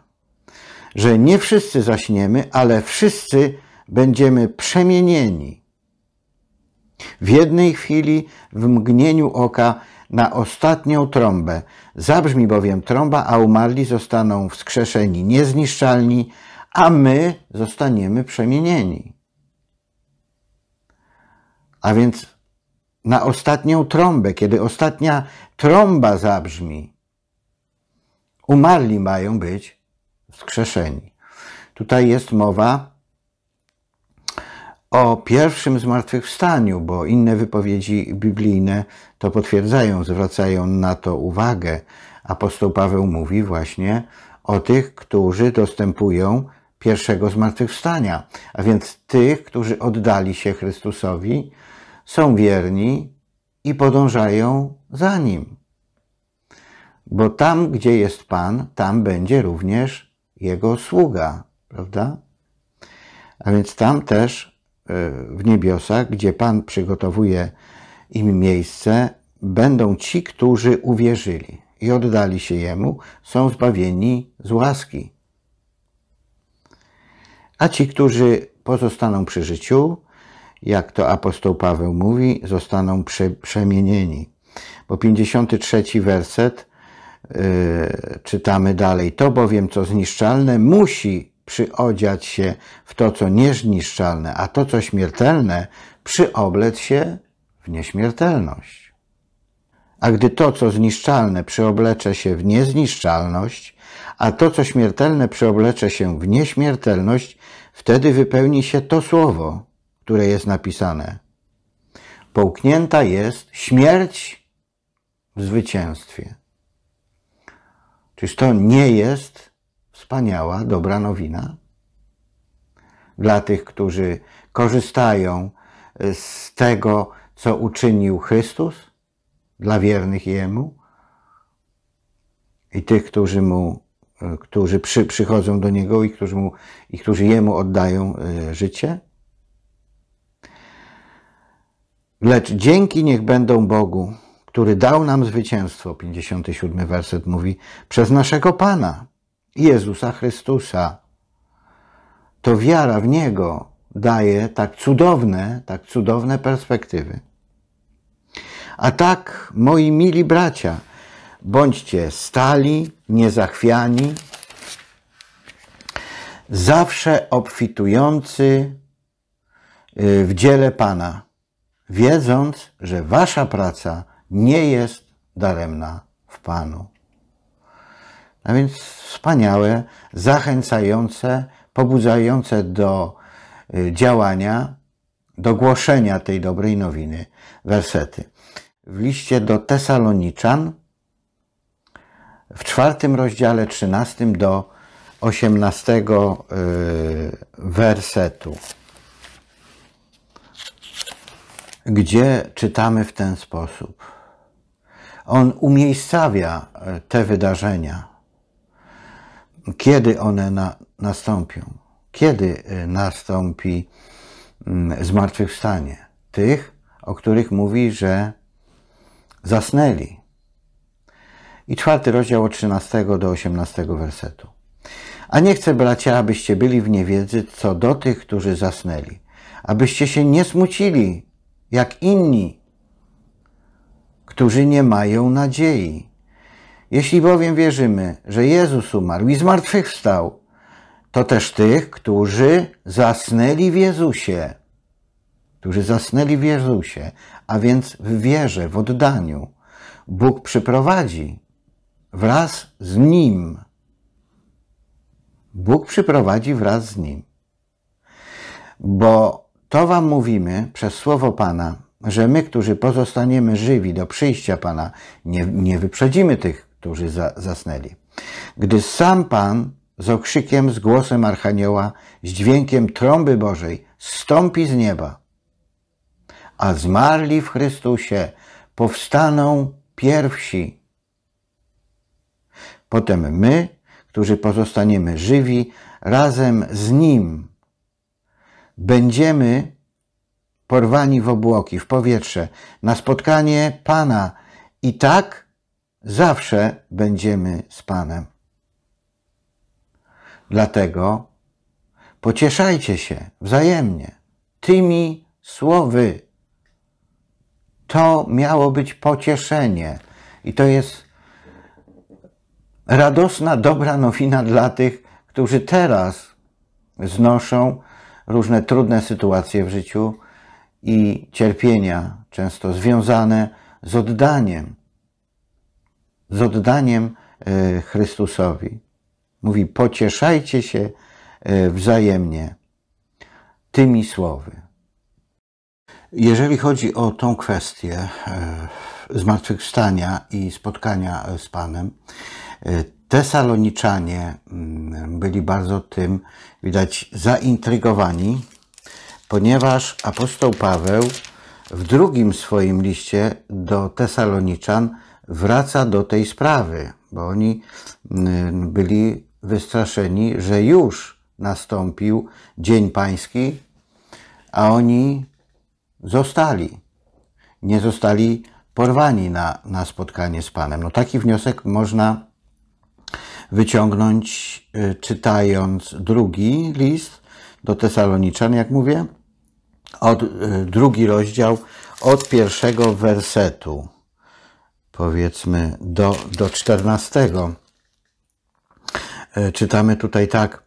że nie wszyscy zaśniemy, ale wszyscy będziemy przemienieni. W jednej chwili, w mgnieniu oka, na ostatnią trąbę. Zabrzmi bowiem trąba, a umarli zostaną wskrzeszeni, niezniszczalni, a my zostaniemy przemienieni. A więc na ostatnią trąbę, kiedy ostatnia trąba zabrzmi, umarli mają być wskrzeszeni. Tutaj jest mowa o pierwszym zmartwychwstaniu, bo inne wypowiedzi biblijne to potwierdzają, zwracają na to uwagę. Apostoł Paweł mówi właśnie o tych, którzy dostępują pierwszego zmartwychwstania, a więc tych, którzy oddali się Chrystusowi, są wierni i podążają za nim. Bo tam, gdzie jest Pan, tam będzie również jego sługa, prawda? A więc tam też w niebiosach, gdzie Pan przygotowuje im miejsce, będą ci, którzy uwierzyli i oddali się Jemu, są zbawieni z łaski. A ci, którzy pozostaną przy życiu, jak to apostoł Paweł mówi, zostaną prze, przemienieni. Bo 53 werset yy, czytamy dalej. To bowiem, co zniszczalne, musi przyodziać się w to, co niezniszczalne, a to, co śmiertelne, przyoblec się w nieśmiertelność. A gdy to, co zniszczalne, przyoblecze się w niezniszczalność, a to, co śmiertelne, przyoblecze się w nieśmiertelność, wtedy wypełni się to słowo, które jest napisane. Połknięta jest śmierć w zwycięstwie. Czyż to nie jest wspaniała, dobra nowina dla tych, którzy korzystają e, z tego, co uczynił Chrystus dla wiernych Jemu i tych, którzy Mu, e, którzy przy, przychodzą do Niego i którzy, mu, i którzy Jemu oddają e, życie. Lecz dzięki niech będą Bogu, który dał nam zwycięstwo, 57 werset mówi, przez naszego Pana Jezusa Chrystusa. To wiara w Niego daje tak cudowne, tak cudowne perspektywy. A tak, moi mili bracia, bądźcie stali, niezachwiani, zawsze obfitujący y, w dziele Pana, wiedząc, że wasza praca nie jest daremna w Panu. A więc wspaniałe, zachęcające, pobudzające do y, działania, do głoszenia tej dobrej nowiny wersety. W liście do Tesaloniczan w czwartym rozdziale, trzynastym do osiemnastego y, wersetu, gdzie czytamy w ten sposób. On umiejscawia y, te wydarzenia kiedy one na, nastąpią, kiedy e, nastąpi mm, zmartwychwstanie tych, o których mówi, że zasnęli. I czwarty rozdział od 13 do 18 wersetu. A nie chcę, bracia, abyście byli w niewiedzy co do tych, którzy zasnęli, abyście się nie smucili, jak inni, którzy nie mają nadziei. Jeśli bowiem wierzymy, że Jezus umarł i zmartwychwstał, to też tych, którzy zasnęli w Jezusie, którzy zasnęli w Jezusie, a więc w wierze, w oddaniu, Bóg przyprowadzi wraz z Nim. Bóg przyprowadzi wraz z Nim. Bo to Wam mówimy przez słowo Pana, że my, którzy pozostaniemy żywi do przyjścia Pana, nie, nie wyprzedzimy tych, którzy za, zasnęli. Gdy sam Pan z okrzykiem, z głosem Archanioła, z dźwiękiem trąby Bożej stąpi z nieba, a zmarli w Chrystusie powstaną pierwsi. Potem my, którzy pozostaniemy żywi, razem z Nim będziemy porwani w obłoki, w powietrze, na spotkanie Pana. I tak zawsze będziemy z Panem. Dlatego pocieszajcie się wzajemnie tymi słowy. To miało być pocieszenie i to jest radosna, dobra nowina dla tych, którzy teraz znoszą różne trudne sytuacje w życiu i cierpienia, często związane z oddaniem z oddaniem e, Chrystusowi. Mówi: pocieszajcie się e, wzajemnie tymi słowy. Jeżeli chodzi o tą kwestię e, zmartwychwstania i spotkania z Panem, Tesaloniczanie mm, byli bardzo tym, widać, zaintrygowani, ponieważ apostoł Paweł w drugim swoim liście do Tesaloniczan wraca do tej sprawy, bo oni mm, byli wystraszeni, że już nastąpił Dzień Pański, a oni zostali. Nie zostali porwani na, na spotkanie z Panem. No taki wniosek można wyciągnąć y, czytając drugi list do Tesaloniczan, jak mówię, od, y, drugi rozdział od pierwszego wersetu powiedzmy do, do 14. E, czytamy tutaj tak.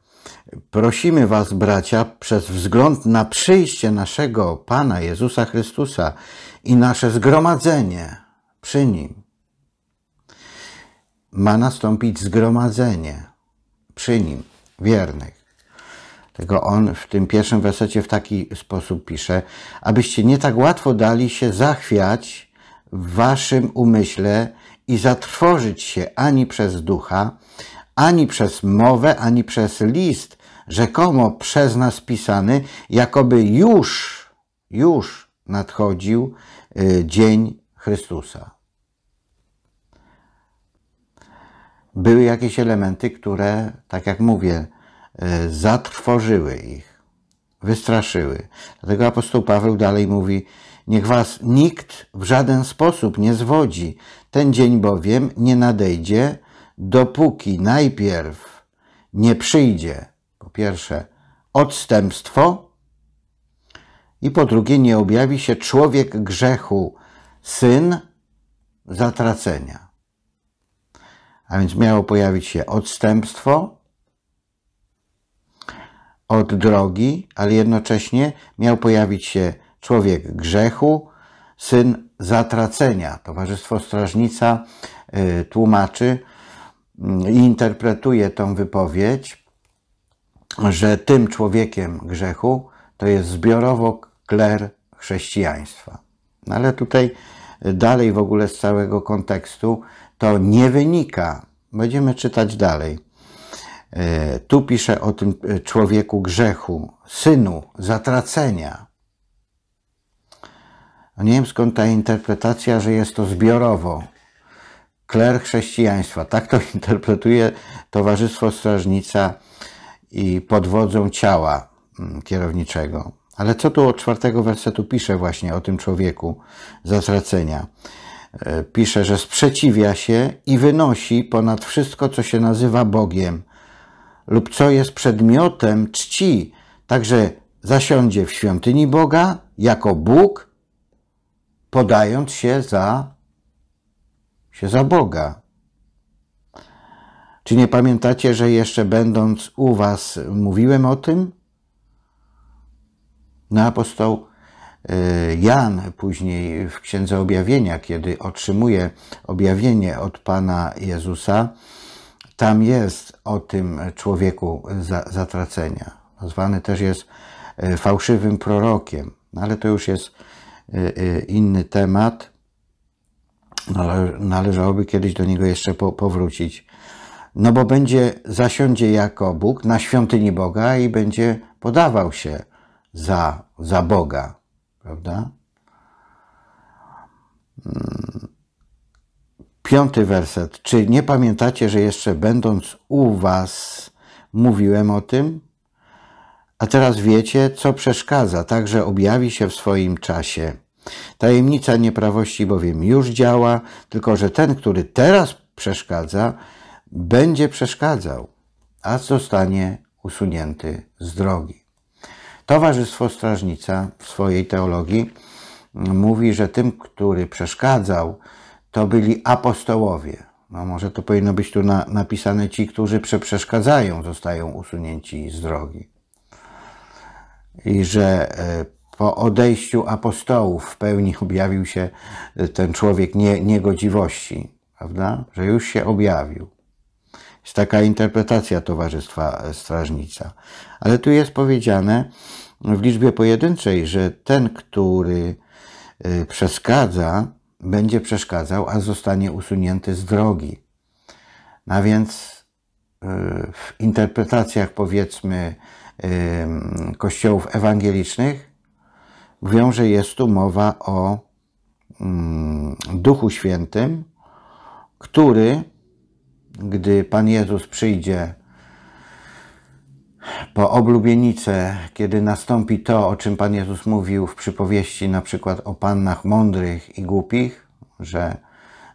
Prosimy Was, bracia, przez wzgląd na przyjście naszego Pana Jezusa Chrystusa i nasze zgromadzenie przy Nim. Ma nastąpić zgromadzenie przy Nim wiernych. Tego on w tym pierwszym wesecie w taki sposób pisze, abyście nie tak łatwo dali się zachwiać w waszym umyśle i zatrwożyć się ani przez ducha, ani przez mowę, ani przez list, rzekomo przez nas pisany, jakoby już, już nadchodził y, dzień Chrystusa. Były jakieś elementy, które, tak jak mówię, y, zatrwożyły ich, wystraszyły. Dlatego apostoł Paweł dalej mówi, Niech was nikt w żaden sposób nie zwodzi. Ten dzień bowiem nie nadejdzie, dopóki najpierw nie przyjdzie, po pierwsze, odstępstwo i po drugie, nie objawi się człowiek grzechu, syn zatracenia. A więc miało pojawić się odstępstwo od drogi, ale jednocześnie miał pojawić się człowiek grzechu, syn zatracenia. Towarzystwo Strażnica y, tłumaczy y, i interpretuje tą wypowiedź, że tym człowiekiem grzechu to jest zbiorowo kler chrześcijaństwa. No, ale tutaj y, dalej w ogóle z całego kontekstu to nie wynika. Będziemy czytać dalej. Tu pisze o tym człowieku grzechu, synu zatracenia. A nie wiem skąd ta interpretacja, że jest to zbiorowo. Kler chrześcijaństwa. Tak to interpretuje Towarzystwo Strażnica i pod wodzą ciała mm, kierowniczego. Ale co tu od czwartego wersetu pisze właśnie o tym człowieku zatracenia? E, pisze, że sprzeciwia się i wynosi ponad wszystko, co się nazywa Bogiem lub co jest przedmiotem czci. Także zasiądzie w świątyni Boga jako Bóg podając się za, się za Boga. Czy nie pamiętacie, że jeszcze będąc u was mówiłem o tym? No apostoł y, Jan później w Księdze Objawienia, kiedy otrzymuje objawienie od Pana Jezusa, tam jest o tym człowieku zatracenia. Nazwany też jest y, fałszywym prorokiem, no, ale to już jest Y, y, inny temat. Należałoby kiedyś do niego jeszcze powrócić. No bo będzie, zasiądzie jako Bóg na świątyni Boga i będzie podawał się za, za Boga, prawda? Mm. Piąty werset. Czy nie pamiętacie, że jeszcze będąc u Was mówiłem o tym? A teraz wiecie, co przeszkadza, Także objawi się w swoim czasie. Tajemnica nieprawości bowiem już działa, tylko że ten, który teraz przeszkadza, będzie przeszkadzał, a zostanie usunięty z drogi. Towarzystwo Strażnica w swojej teologii mówi, że tym, który przeszkadzał, to byli apostołowie. No może to powinno być tu na, napisane ci, którzy przeszkadzają, zostają usunięci z drogi i że e, po odejściu apostołów w pełni objawił się e, ten człowiek nie, niegodziwości, prawda? Że już się objawił. Jest taka interpretacja Towarzystwa e, Strażnica. Ale tu jest powiedziane w liczbie pojedynczej, że ten, który przeszkadza, będzie przeszkadzał, a zostanie usunięty z drogi. A no więc w interpretacjach, powiedzmy, kościołów ewangelicznych, mówią, że jest tu mowa o mm, Duchu Świętym, który, gdy Pan Jezus przyjdzie po oblubienicę, kiedy nastąpi to, o czym Pan Jezus mówił w przypowieści na przykład o pannach mądrych i głupich, że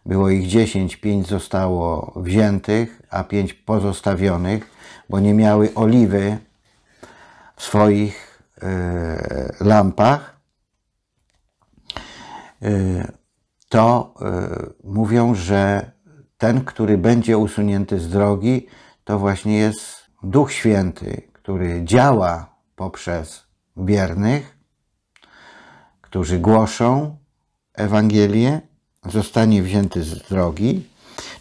było ich dziesięć, pięć zostało wziętych, a pięć pozostawionych, bo nie miały oliwy w swoich e, lampach, e, to e, mówią, że ten, który będzie usunięty z drogi, to właśnie jest Duch Święty, który działa poprzez wiernych, którzy głoszą Ewangelię, zostanie wzięty z drogi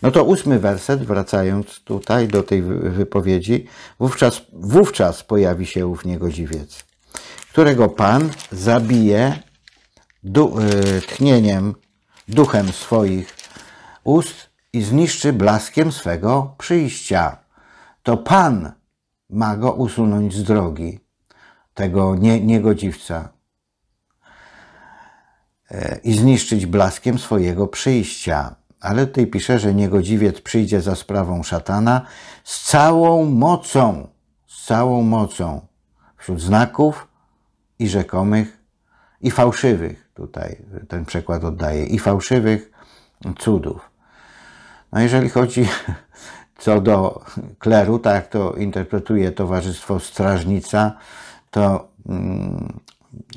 no to ósmy werset, wracając tutaj do tej wypowiedzi, wówczas, wówczas pojawi się ów niegodziwiec, którego Pan zabije du y, tchnieniem, duchem swoich ust i zniszczy blaskiem swego przyjścia. To Pan ma go usunąć z drogi, tego nie, niegodziwca, y, i zniszczyć blaskiem swojego przyjścia ale tutaj pisze, że niegodziwiec przyjdzie za sprawą szatana z całą mocą, z całą mocą wśród znaków i rzekomych i fałszywych, tutaj ten przekład oddaje, i fałszywych cudów. No jeżeli chodzi co do kleru, tak to interpretuje Towarzystwo Strażnica, to mm,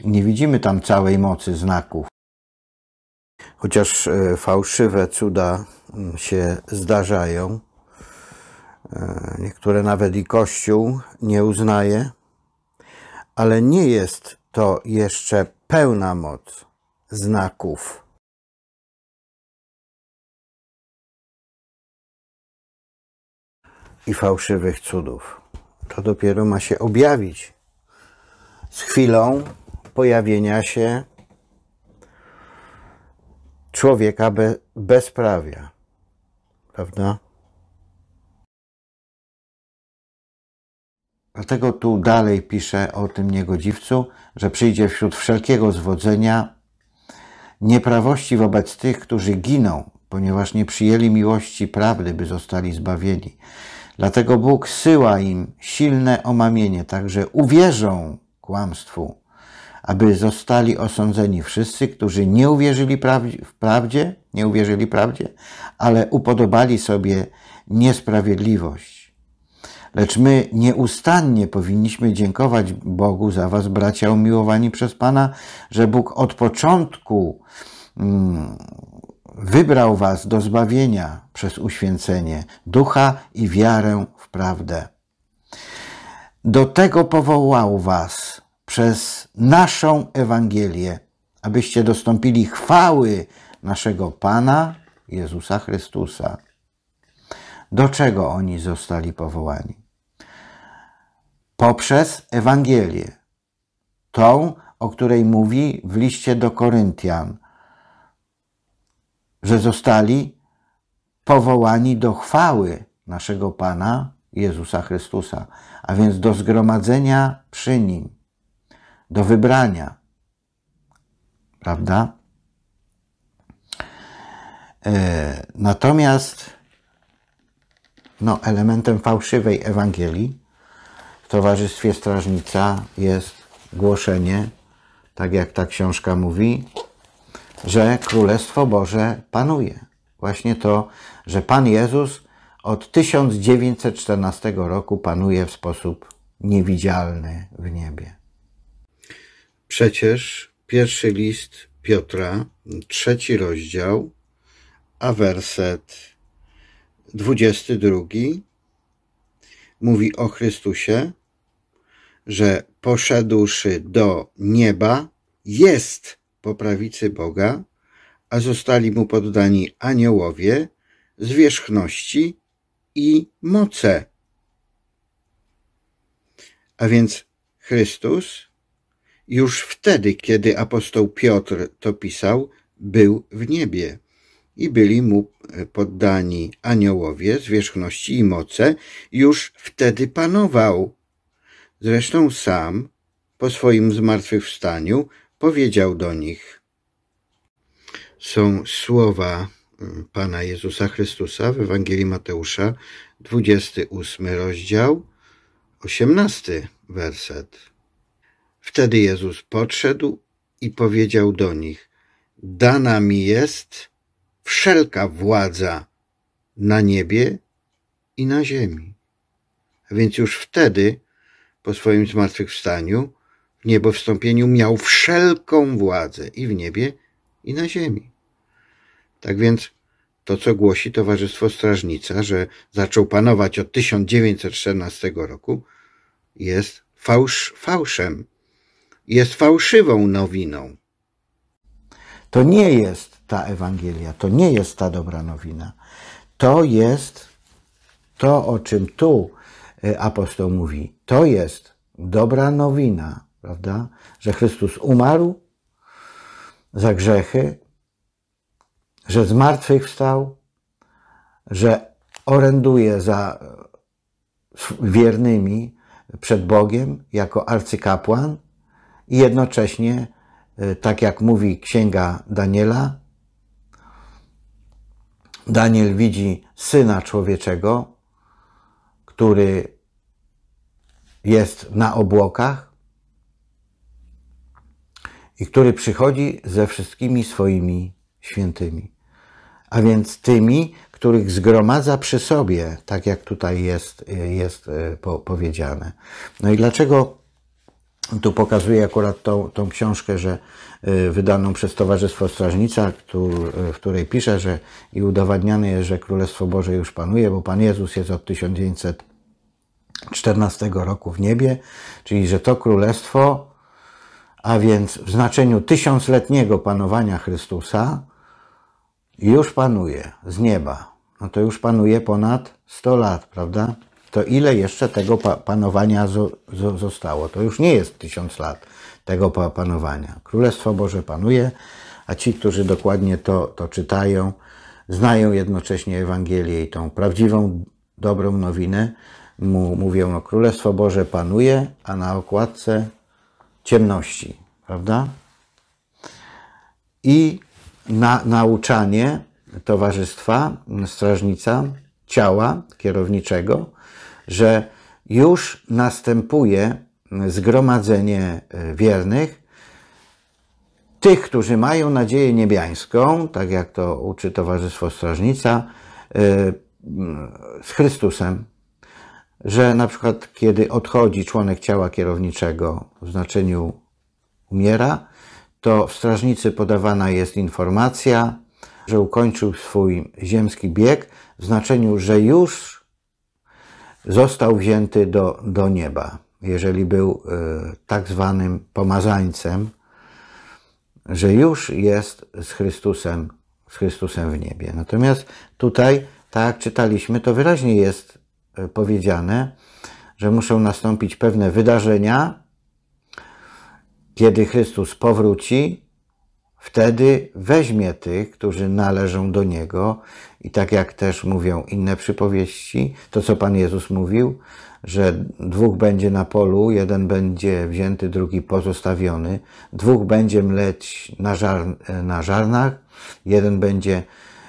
nie widzimy tam całej mocy znaków chociaż e, fałszywe cuda mm, się zdarzają. E, niektóre nawet i Kościół nie uznaje, ale nie jest to jeszcze pełna moc znaków. I fałszywych cudów. To dopiero ma się objawić z chwilą pojawienia się człowieka be, bezprawia. Prawda? Dlatego tu dalej pisze o tym niegodziwcu, że przyjdzie wśród wszelkiego zwodzenia nieprawości wobec tych, którzy giną, ponieważ nie przyjęli miłości prawdy, by zostali zbawieni. Dlatego Bóg syła im silne omamienie, tak że uwierzą kłamstwu aby zostali osądzeni wszyscy, którzy nie uwierzyli w prawdzie, nie uwierzyli prawdzie, ale upodobali sobie niesprawiedliwość. Lecz my nieustannie powinniśmy dziękować Bogu za Was, bracia umiłowani przez Pana, że Bóg od początku mm, wybrał Was do zbawienia przez uświęcenie ducha i wiarę w prawdę. Do tego powołał Was, przez naszą Ewangelię, abyście dostąpili chwały naszego Pana Jezusa Chrystusa. Do czego oni zostali powołani? Poprzez Ewangelię, tą, o której mówi w liście do Koryntian, że zostali powołani do chwały naszego Pana Jezusa Chrystusa, a więc do zgromadzenia przy Nim do wybrania. Prawda? E, natomiast no, elementem fałszywej Ewangelii w Towarzystwie Strażnica jest głoszenie, tak jak ta książka mówi, że Królestwo Boże panuje. Właśnie to, że Pan Jezus od 1914 roku panuje w sposób niewidzialny w niebie. Przecież pierwszy list Piotra, trzeci rozdział, a werset 22 mówi o Chrystusie, że poszedłszy do nieba, jest po prawicy Boga, a zostali mu poddani aniołowie, zwierzchności i moce. A więc Chrystus już wtedy, kiedy apostoł Piotr to pisał, był w niebie i byli mu e, poddani aniołowie, zwierzchności i moce, już wtedy panował. Zresztą sam, po swoim zmartwychwstaniu, powiedział do nich. Są słowa mm, Pana Jezusa Chrystusa w Ewangelii Mateusza, 28 rozdział, 18 werset. Wtedy Jezus podszedł i powiedział do nich: Dana mi jest wszelka władza na niebie i na ziemi. A więc już wtedy, po swoim zmartwychwstaniu, w niebo wstąpieniu miał wszelką władzę i w niebie, i na ziemi. Tak więc to, co głosi Towarzystwo Strażnica, że zaczął panować od 1914 roku, jest fałsz, fałszem jest fałszywą nowiną. To nie jest ta Ewangelia, to nie jest ta dobra nowina. To jest to, o czym tu y, apostoł mówi. To jest dobra nowina, prawda? Że Chrystus umarł za grzechy, że zmartwychwstał, że oręduje za y, wiernymi przed Bogiem jako arcykapłan i jednocześnie, e, tak jak mówi księga Daniela, Daniel widzi syna człowieczego, który jest na obłokach i który przychodzi ze wszystkimi swoimi świętymi, a więc tymi, których zgromadza przy sobie, tak jak tutaj jest, e, jest e, powiedziane. No i dlaczego tu pokazuję akurat tą, tą książkę, że y, wydaną przez Towarzystwo Strażnica, który, w której pisze, że i udowadniane jest, że Królestwo Boże już panuje, bo Pan Jezus jest od 1914 roku w niebie, czyli że to królestwo, a więc w znaczeniu tysiącletniego panowania Chrystusa, już panuje z nieba. No to już panuje ponad 100 lat, prawda? to ile jeszcze tego panowania zostało? To już nie jest tysiąc lat tego panowania. Królestwo Boże panuje, a ci, którzy dokładnie to, to czytają, znają jednocześnie Ewangelię i tą prawdziwą, dobrą nowinę, mówią, no Królestwo Boże panuje, a na okładce ciemności, prawda? I na, nauczanie towarzystwa, strażnica, ciała kierowniczego że już następuje zgromadzenie e, wiernych, tych, którzy mają nadzieję niebiańską, tak jak to uczy Towarzystwo Strażnica, e, z Chrystusem, że na przykład kiedy odchodzi członek ciała kierowniczego w znaczeniu umiera, to w strażnicy podawana jest informacja, że ukończył swój ziemski bieg w znaczeniu, że już został wzięty do, do nieba. Jeżeli był e, tak zwanym pomazańcem, że już jest z Chrystusem, z Chrystusem w niebie. Natomiast tutaj, tak jak czytaliśmy, to wyraźnie jest e, powiedziane, że muszą nastąpić pewne wydarzenia, kiedy Chrystus powróci Wtedy weźmie tych, którzy należą do Niego i tak jak też mówią inne przypowieści, to co Pan Jezus mówił, że dwóch będzie na polu, jeden będzie wzięty, drugi pozostawiony, dwóch będzie mleć na, żar, na żarnach, jeden będzie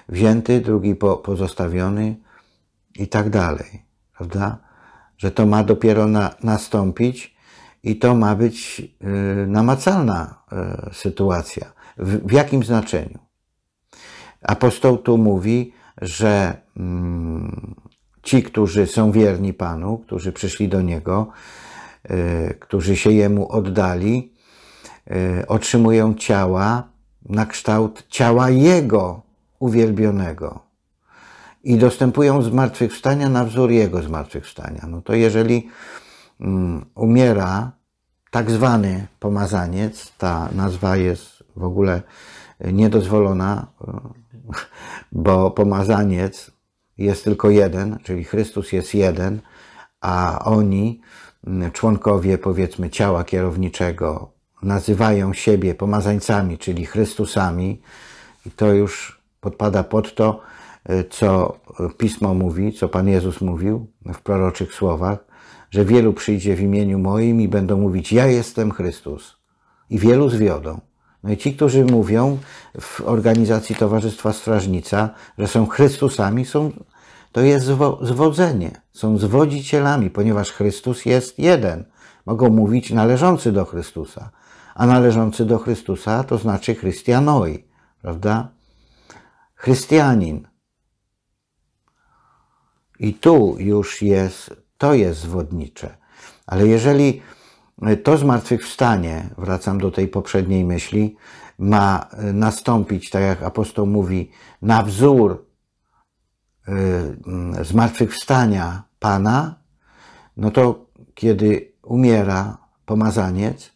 wzięty, drugi po, pozostawiony i tak dalej, prawda? Że to ma dopiero na, nastąpić i to ma być y, namacalna y, sytuacja. W, w jakim znaczeniu? Apostoł tu mówi, że mm, ci, którzy są wierni Panu, którzy przyszli do Niego, y, którzy się Jemu oddali, y, otrzymują ciała na kształt ciała Jego uwielbionego i dostępują zmartwychwstania na wzór Jego zmartwychwstania. No to jeżeli mm, umiera tak zwany pomazaniec, ta nazwa jest w ogóle e, niedozwolona, e, bo pomazaniec jest tylko jeden, czyli Chrystus jest jeden, a oni, mm, członkowie powiedzmy ciała kierowniczego, nazywają siebie pomazańcami, czyli Chrystusami, i to już podpada pod to, e, co pismo mówi, co Pan Jezus mówił w proroczych słowach, że wielu przyjdzie w imieniu moim i będą mówić: Ja jestem Chrystus, i wielu zwiodą. No ci, którzy mówią w organizacji Towarzystwa Strażnica, że są Chrystusami, są, to jest zwo, zwodzenie. Są zwodzicielami, ponieważ Chrystus jest jeden. Mogą mówić należący do Chrystusa, a należący do Chrystusa to znaczy Chrystianoi, prawda? Chrystianin. I tu już jest, to jest zwodnicze. Ale jeżeli to zmartwychwstanie, wracam do tej poprzedniej myśli, ma e, nastąpić, tak jak apostoł mówi, na wzór e, mm, zmartwychwstania Pana, no to kiedy umiera pomazaniec,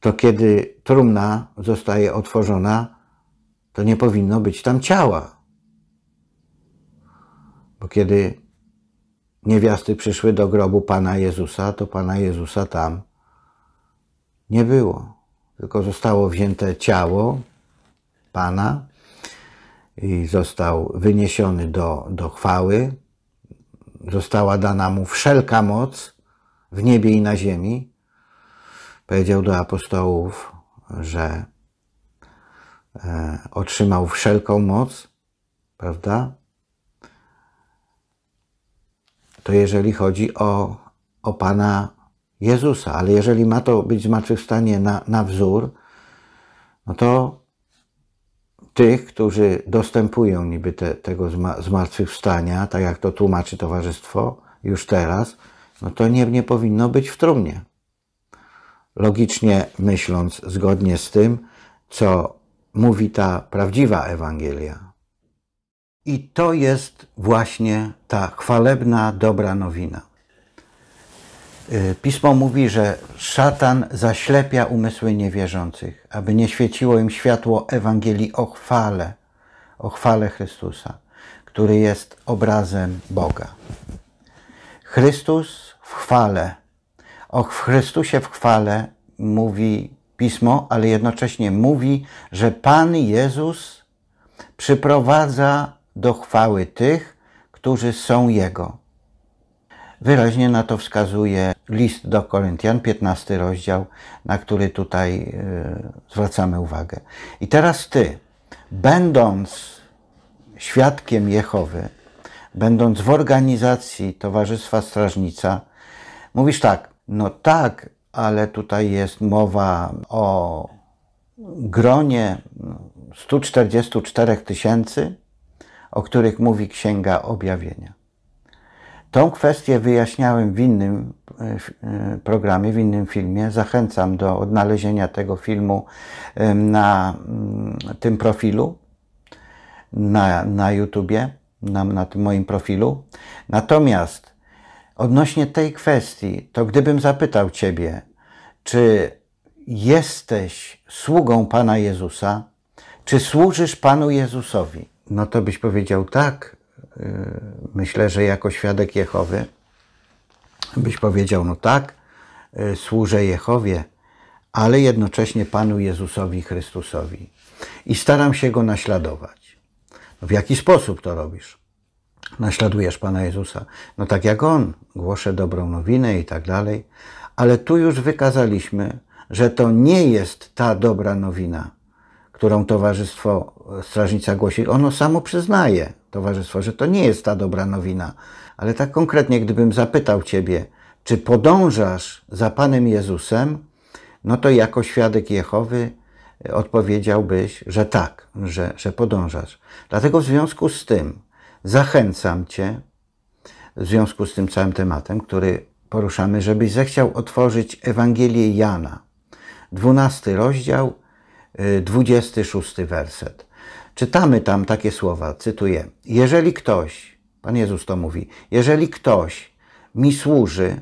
to kiedy trumna zostaje otworzona, to nie powinno być tam ciała. Bo kiedy niewiasty przyszły do grobu Pana Jezusa, to Pana Jezusa tam nie było. Tylko zostało wzięte ciało Pana i został wyniesiony do, do chwały. Została dana mu wszelka moc w niebie i na ziemi. Powiedział do apostołów, że e, otrzymał wszelką moc, prawda? to jeżeli chodzi o, o Pana Jezusa. Ale jeżeli ma to być zmartwychwstanie na, na wzór, no to tych, którzy dostępują niby te, tego zmartwychwstania, tak jak to tłumaczy towarzystwo już teraz, no to nie, nie powinno być w trumnie. Logicznie myśląc, zgodnie z tym, co mówi ta prawdziwa Ewangelia, i to jest właśnie ta chwalebna dobra nowina. Y, pismo mówi, że szatan zaślepia umysły niewierzących, aby nie świeciło im światło Ewangelii o chwale, o chwale Chrystusa, który jest obrazem Boga. Chrystus w chwale. O Chrystusie w chwale mówi pismo, ale jednocześnie mówi, że Pan Jezus przyprowadza do chwały tych, którzy są Jego. Wyraźnie na to wskazuje list do Koryntian, 15 rozdział, na który tutaj e, zwracamy uwagę. I teraz Ty, będąc świadkiem Jehowy, będąc w organizacji Towarzystwa Strażnica, mówisz tak, no tak, ale tutaj jest mowa o gronie 144 tysięcy, o których mówi Księga Objawienia. Tą kwestię wyjaśniałem w innym e, e, programie, w innym filmie. Zachęcam do odnalezienia tego filmu na mm, tym profilu, na, na YouTubie, na, na tym moim profilu. Natomiast odnośnie tej kwestii, to gdybym zapytał Ciebie, czy jesteś sługą Pana Jezusa, czy służysz Panu Jezusowi? no to byś powiedział tak. Y, myślę, że jako świadek Jehowy byś powiedział, no tak, y, służę Jehowie, ale jednocześnie Panu Jezusowi Chrystusowi i staram się Go naśladować. No w jaki sposób to robisz? Naśladujesz Pana Jezusa. No tak jak On, głoszę dobrą nowinę i tak dalej, ale tu już wykazaliśmy, że to nie jest ta dobra nowina, którą Towarzystwo e, Strażnica głosi, ono samo przyznaje, Towarzystwo, że to nie jest ta dobra nowina. Ale tak konkretnie, gdybym zapytał Ciebie, czy podążasz za Panem Jezusem, no to jako świadek Jehowy e, odpowiedziałbyś, że tak, że, że podążasz. Dlatego w związku z tym zachęcam Cię, w związku z tym całym tematem, który poruszamy, żebyś zechciał otworzyć Ewangelię Jana, 12 rozdział, 26 y, werset. Czytamy tam takie słowa, cytuję: Jeżeli ktoś, Pan Jezus to mówi, jeżeli ktoś mi służy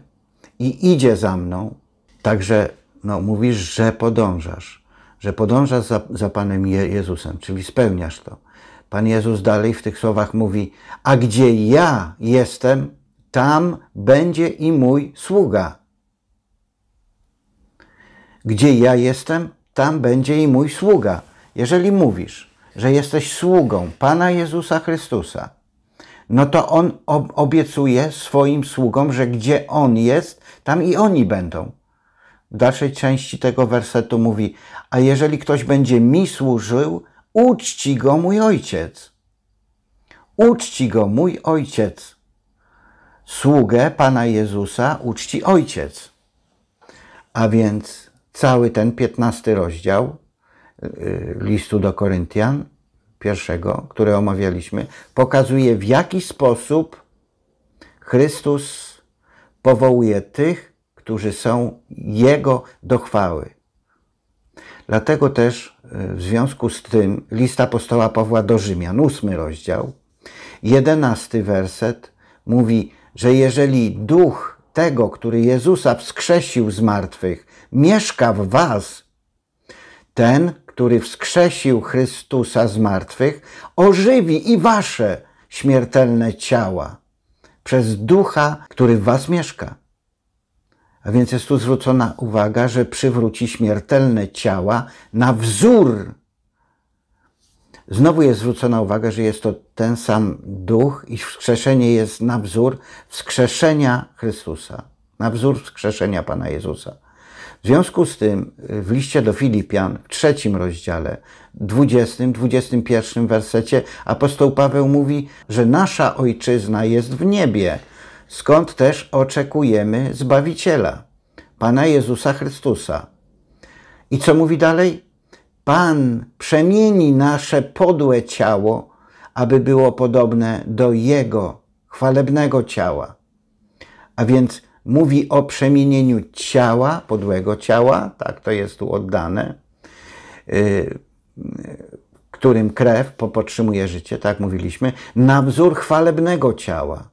i idzie za mną, także no, mówisz, że podążasz, że podążasz za, za Panem Jezusem, czyli spełniasz to. Pan Jezus dalej w tych słowach mówi: A gdzie ja jestem, tam będzie i mój sługa. Gdzie ja jestem, tam będzie i mój sługa. Jeżeli mówisz, że jesteś sługą Pana Jezusa Chrystusa, no to On obiecuje swoim sługom, że gdzie On jest, tam i oni będą. W dalszej części tego wersetu mówi: A jeżeli ktoś będzie mi służył, uczci go mój ojciec. Uczci go mój ojciec. Sługę Pana Jezusa uczci ojciec. A więc cały ten 15 rozdział y, listu do Koryntian, pierwszego, który omawialiśmy, pokazuje w jaki sposób Chrystus powołuje tych, którzy są Jego do chwały. Dlatego też y, w związku z tym list apostoła Pawła do Rzymian, ósmy rozdział, jedenasty werset mówi, że jeżeli duch tego, który Jezusa wskrzesił z martwych, mieszka w Was. Ten, który wskrzesił Chrystusa z martwych, ożywi i Wasze śmiertelne ciała przez ducha, który w Was mieszka. A więc jest tu zwrócona uwaga, że przywróci śmiertelne ciała na wzór. Znowu jest zwrócona uwaga, że jest to ten sam duch i wskrzeszenie jest na wzór wskrzeszenia Chrystusa, na wzór wskrzeszenia Pana Jezusa. W związku z tym y, w liście do Filipian w trzecim rozdziale, 20, 21 wersecie apostoł Paweł mówi, że nasza ojczyzna jest w niebie, skąd też oczekujemy Zbawiciela, Pana Jezusa Chrystusa. I co mówi dalej? Pan przemieni nasze podłe ciało, aby było podobne do Jego chwalebnego ciała. A więc mówi o przemienieniu ciała, podłego ciała, tak to jest tu oddane, y, którym krew podtrzymuje życie, tak mówiliśmy, na wzór chwalebnego ciała,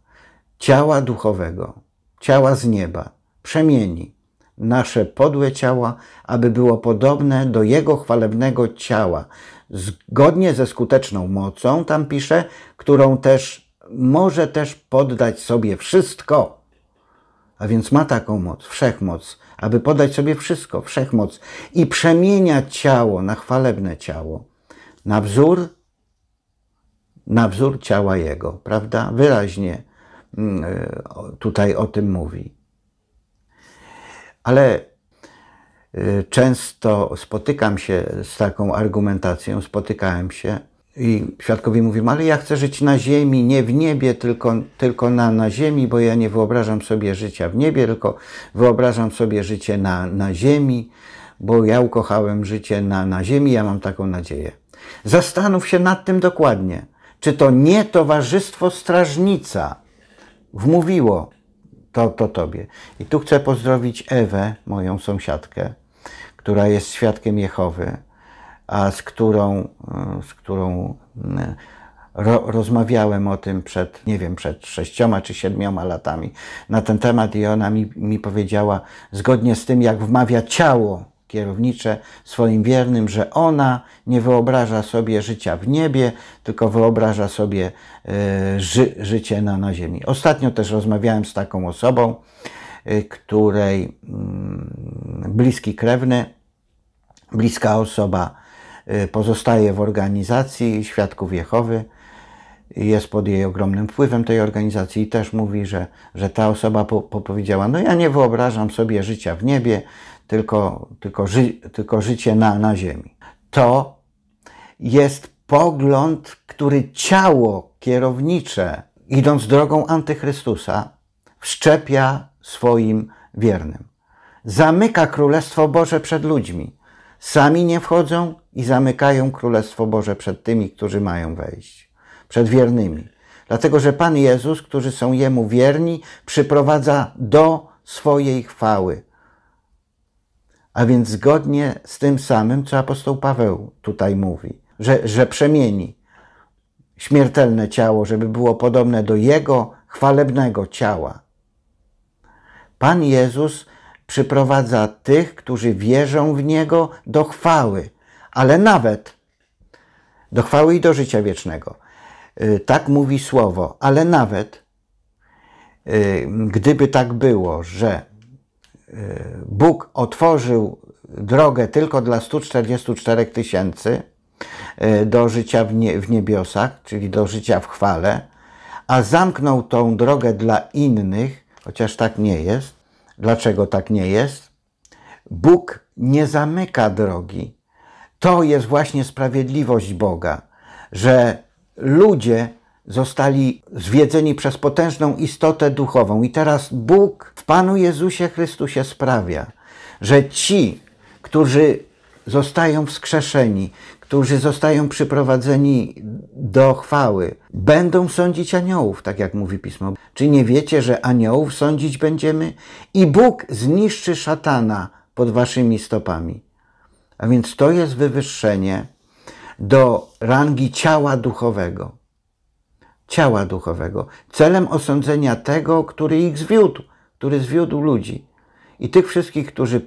ciała duchowego, ciała z nieba. Przemieni nasze podłe ciała, aby było podobne do Jego chwalebnego ciała, zgodnie ze skuteczną mocą, tam pisze, którą też może też poddać sobie wszystko a więc ma taką moc, wszechmoc, aby podać sobie wszystko, wszechmoc i przemienia ciało na chwalebne ciało, na wzór, na wzór ciała Jego, prawda? Wyraźnie mm, e, tutaj o tym mówi. Ale e, często spotykam się z taką argumentacją, spotykałem się, i świadkowie mówią, ale ja chcę żyć na ziemi, nie w niebie, tylko, tylko na, na ziemi, bo ja nie wyobrażam sobie życia w niebie, tylko wyobrażam sobie życie na, na ziemi, bo ja ukochałem życie na, na ziemi, ja mam taką nadzieję. Zastanów się nad tym dokładnie, czy to nie towarzystwo strażnica wmówiło to, to tobie. I tu chcę pozdrowić Ewę, moją sąsiadkę, która jest świadkiem Jehowy a z którą, e, z którą e, ro, rozmawiałem o tym przed, nie wiem, przed sześcioma czy siedmioma latami na ten temat i ona mi, mi powiedziała, zgodnie z tym, jak wmawia ciało kierownicze swoim wiernym, że ona nie wyobraża sobie życia w niebie, tylko wyobraża sobie y, ży, życie na, na ziemi. Ostatnio też rozmawiałem z taką osobą, y, której y, bliski krewny, bliska osoba Y, pozostaje w organizacji Świadków Jehowy, jest pod jej ogromnym wpływem tej organizacji i też mówi, że, że ta osoba po, po powiedziała, no ja nie wyobrażam sobie życia w niebie, tylko, tylko, ży, tylko życie na, na ziemi. To jest pogląd, który ciało kierownicze, idąc drogą antychrystusa, wszczepia swoim wiernym. Zamyka Królestwo Boże przed ludźmi. Sami nie wchodzą, i zamykają Królestwo Boże przed tymi, którzy mają wejść, przed wiernymi. Dlatego, że Pan Jezus, którzy są Jemu wierni, przyprowadza do swojej chwały. A więc zgodnie z tym samym, co apostoł Paweł tutaj mówi, że, że przemieni śmiertelne ciało, żeby było podobne do Jego chwalebnego ciała. Pan Jezus przyprowadza tych, którzy wierzą w Niego do chwały ale nawet do chwały i do życia wiecznego. Y, tak mówi słowo, ale nawet y, gdyby tak było, że y, Bóg otworzył drogę tylko dla 144 tysięcy do życia w niebiosach, czyli do życia w chwale, a zamknął tą drogę dla innych, chociaż tak nie jest. Dlaczego tak nie jest? Bóg nie zamyka drogi, to jest właśnie sprawiedliwość Boga, że ludzie zostali zwiedzeni przez potężną istotę duchową. I teraz Bóg w Panu Jezusie Chrystusie sprawia, że ci, którzy zostają wskrzeszeni, którzy zostają przyprowadzeni do chwały, będą sądzić aniołów, tak jak mówi pismo. Czy nie wiecie, że aniołów sądzić będziemy? I Bóg zniszczy szatana pod waszymi stopami. A więc to jest wywyższenie do rangi ciała duchowego. Ciała duchowego. Celem osądzenia tego, który ich zwiódł, który zwiódł ludzi. I tych wszystkich, którzy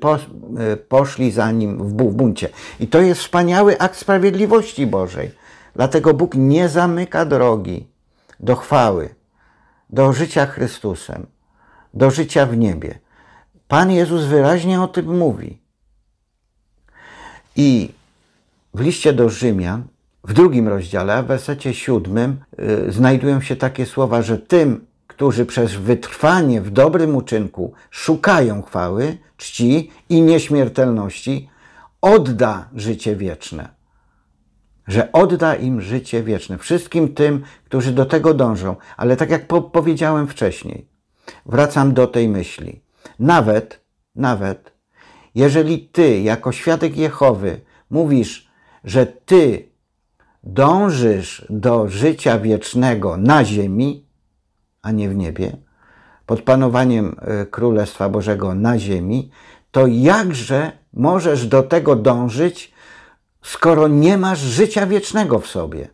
y, poszli za nim w buncie. I to jest wspaniały akt sprawiedliwości Bożej. Dlatego Bóg nie zamyka drogi do chwały, do życia Chrystusem, do życia w niebie. Pan Jezus wyraźnie o tym mówi. I w liście do Rzymian, w drugim rozdziale, w wersecie siódmym, yy, znajdują się takie słowa, że tym, którzy przez wytrwanie w dobrym uczynku szukają chwały, czci i nieśmiertelności, odda życie wieczne. Że odda im życie wieczne. Wszystkim tym, którzy do tego dążą. Ale tak jak po powiedziałem wcześniej, wracam do tej myśli. Nawet, nawet jeżeli ty, jako świadek Jehowy, mówisz, że ty dążysz do życia wiecznego na ziemi, a nie w niebie, pod panowaniem y, Królestwa Bożego na ziemi, to jakże możesz do tego dążyć, skoro nie masz życia wiecznego w sobie?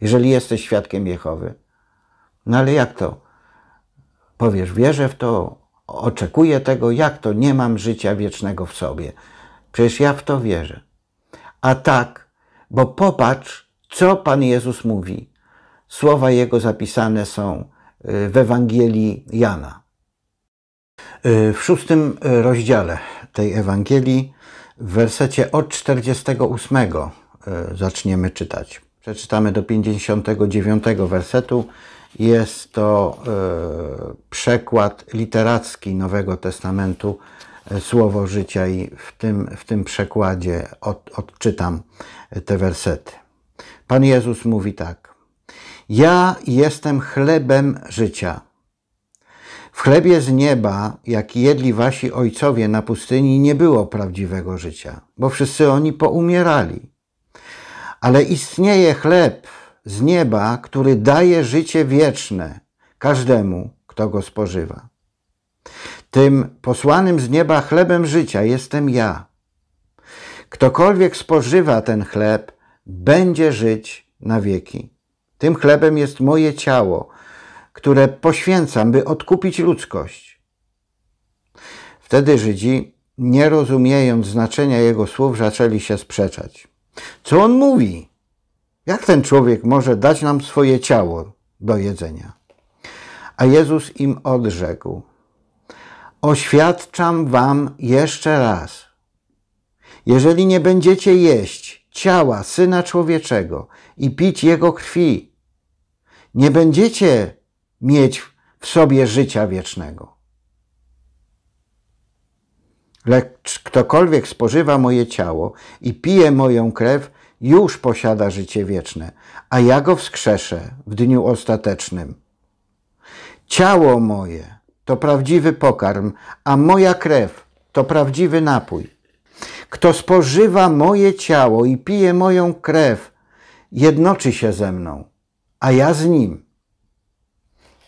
Jeżeli jesteś świadkiem Jehowy. No ale jak to? Powiesz, wierzę w to, oczekuję tego, jak to nie mam życia wiecznego w sobie. Przecież ja w to wierzę. A tak, bo popatrz, co Pan Jezus mówi. Słowa Jego zapisane są y, w Ewangelii Jana. Y, w szóstym y, rozdziale tej Ewangelii, w wersecie od 48 zaczniemy czytać. Przeczytamy do 59 wersetu jest to e, przekład literacki Nowego Testamentu, e, Słowo Życia i w tym, w tym przekładzie od, odczytam te wersety. Pan Jezus mówi tak. Ja jestem chlebem życia. W chlebie z nieba, jaki jedli wasi ojcowie na pustyni, nie było prawdziwego życia, bo wszyscy oni poumierali. Ale istnieje chleb, z nieba, który daje życie wieczne każdemu, kto go spożywa. Tym posłanym z nieba chlebem życia jestem ja. Ktokolwiek spożywa ten chleb, będzie żyć na wieki. Tym chlebem jest moje ciało, które poświęcam, by odkupić ludzkość. Wtedy Żydzi, nie rozumiejąc znaczenia jego słów, zaczęli się sprzeczać. Co on mówi? Jak ten człowiek może dać nam swoje ciało do jedzenia? A Jezus im odrzekł: Oświadczam wam jeszcze raz. Jeżeli nie będziecie jeść ciała syna człowieczego i pić jego krwi, nie będziecie mieć w sobie życia wiecznego. Lecz ktokolwiek spożywa moje ciało i pije moją krew, już posiada życie wieczne, a ja go wskrzeszę w dniu ostatecznym. Ciało moje to prawdziwy pokarm, a moja krew to prawdziwy napój. Kto spożywa moje ciało i pije moją krew, jednoczy się ze mną, a ja z nim.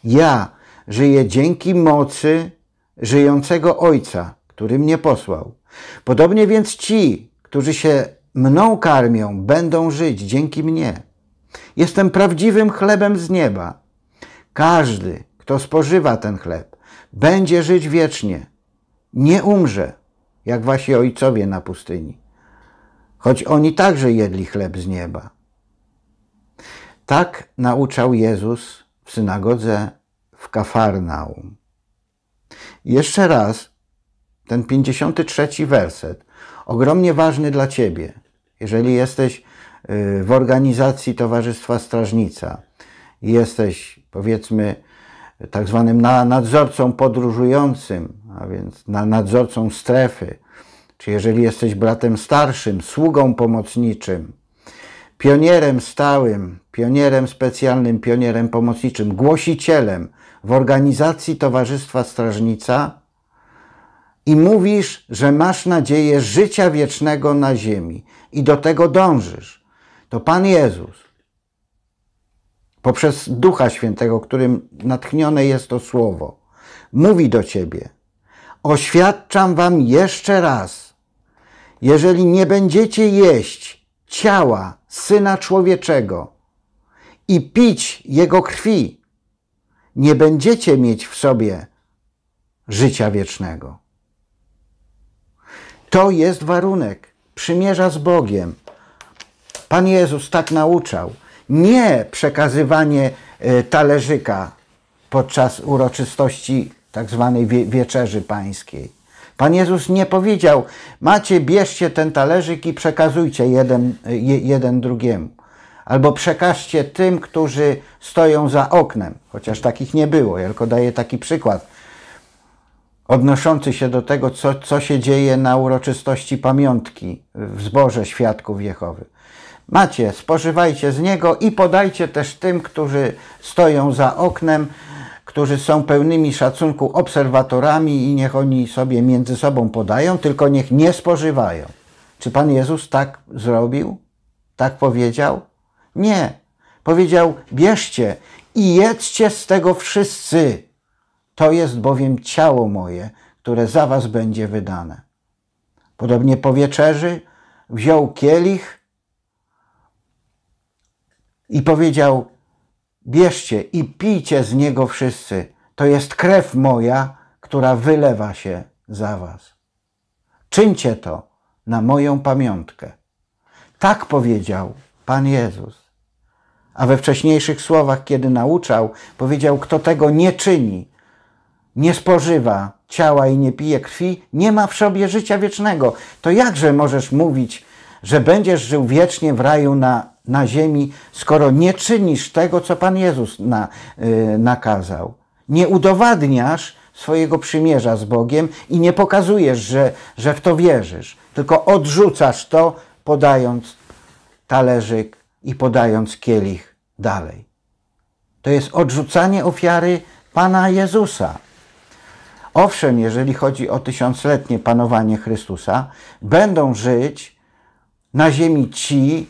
Ja żyję dzięki mocy żyjącego Ojca, który mnie posłał. Podobnie więc ci, którzy się Mną karmią, będą żyć dzięki mnie. Jestem prawdziwym chlebem z nieba. Każdy, kto spożywa ten chleb, będzie żyć wiecznie. Nie umrze, jak wasi ojcowie na pustyni. Choć oni także jedli chleb z nieba. Tak nauczał Jezus w synagodze w Kafarnaum. Jeszcze raz ten 53 werset, ogromnie ważny dla Ciebie. Jeżeli jesteś y, w organizacji Towarzystwa Strażnica, jesteś powiedzmy tak zwanym nadzorcą podróżującym, a więc nadzorcą strefy, czy jeżeli jesteś bratem starszym, sługą pomocniczym, pionierem stałym, pionierem specjalnym, pionierem pomocniczym, głosicielem w organizacji Towarzystwa Strażnica, i mówisz, że masz nadzieję życia wiecznego na ziemi i do tego dążysz, to Pan Jezus poprzez Ducha Świętego, którym natchnione jest to słowo, mówi do ciebie: Oświadczam wam jeszcze raz, jeżeli nie będziecie jeść ciała syna człowieczego i pić jego krwi, nie będziecie mieć w sobie życia wiecznego. To jest warunek przymierza z Bogiem. Pan Jezus tak nauczał. Nie przekazywanie e, talerzyka podczas uroczystości tak zwanej wieczerzy pańskiej. Pan Jezus nie powiedział, macie, bierzcie ten talerzyk i przekazujcie jeden, e, jeden drugiemu. Albo przekażcie tym, którzy stoją za oknem, chociaż takich nie było, ja tylko daję taki przykład odnoszący się do tego, co, co się dzieje na uroczystości pamiątki w zborze świadków Jehowy. Macie, spożywajcie z niego i podajcie też tym, którzy stoją za oknem, którzy są pełnymi szacunku obserwatorami i niech oni sobie między sobą podają, tylko niech nie spożywają. Czy Pan Jezus tak zrobił? Tak powiedział? Nie. Powiedział: bierzcie i jedzcie z tego wszyscy. To jest bowiem ciało moje, które za was będzie wydane. Podobnie po wieczerzy wziął kielich i powiedział: Bierzcie i pijcie z niego wszyscy. To jest krew moja, która wylewa się za was. Czyńcie to na moją pamiątkę. Tak powiedział Pan Jezus. A we wcześniejszych słowach, kiedy nauczał, powiedział: Kto tego nie czyni, nie spożywa ciała i nie pije krwi, nie ma w sobie życia wiecznego. To jakże możesz mówić, że będziesz żył wiecznie w raju na, na ziemi, skoro nie czynisz tego, co Pan Jezus na, yy, nakazał? Nie udowadniasz swojego przymierza z Bogiem i nie pokazujesz, że, że w to wierzysz, tylko odrzucasz to, podając talerzyk i podając kielich dalej. To jest odrzucanie ofiary Pana Jezusa. Owszem, jeżeli chodzi o tysiącletnie panowanie Chrystusa, będą żyć na ziemi ci,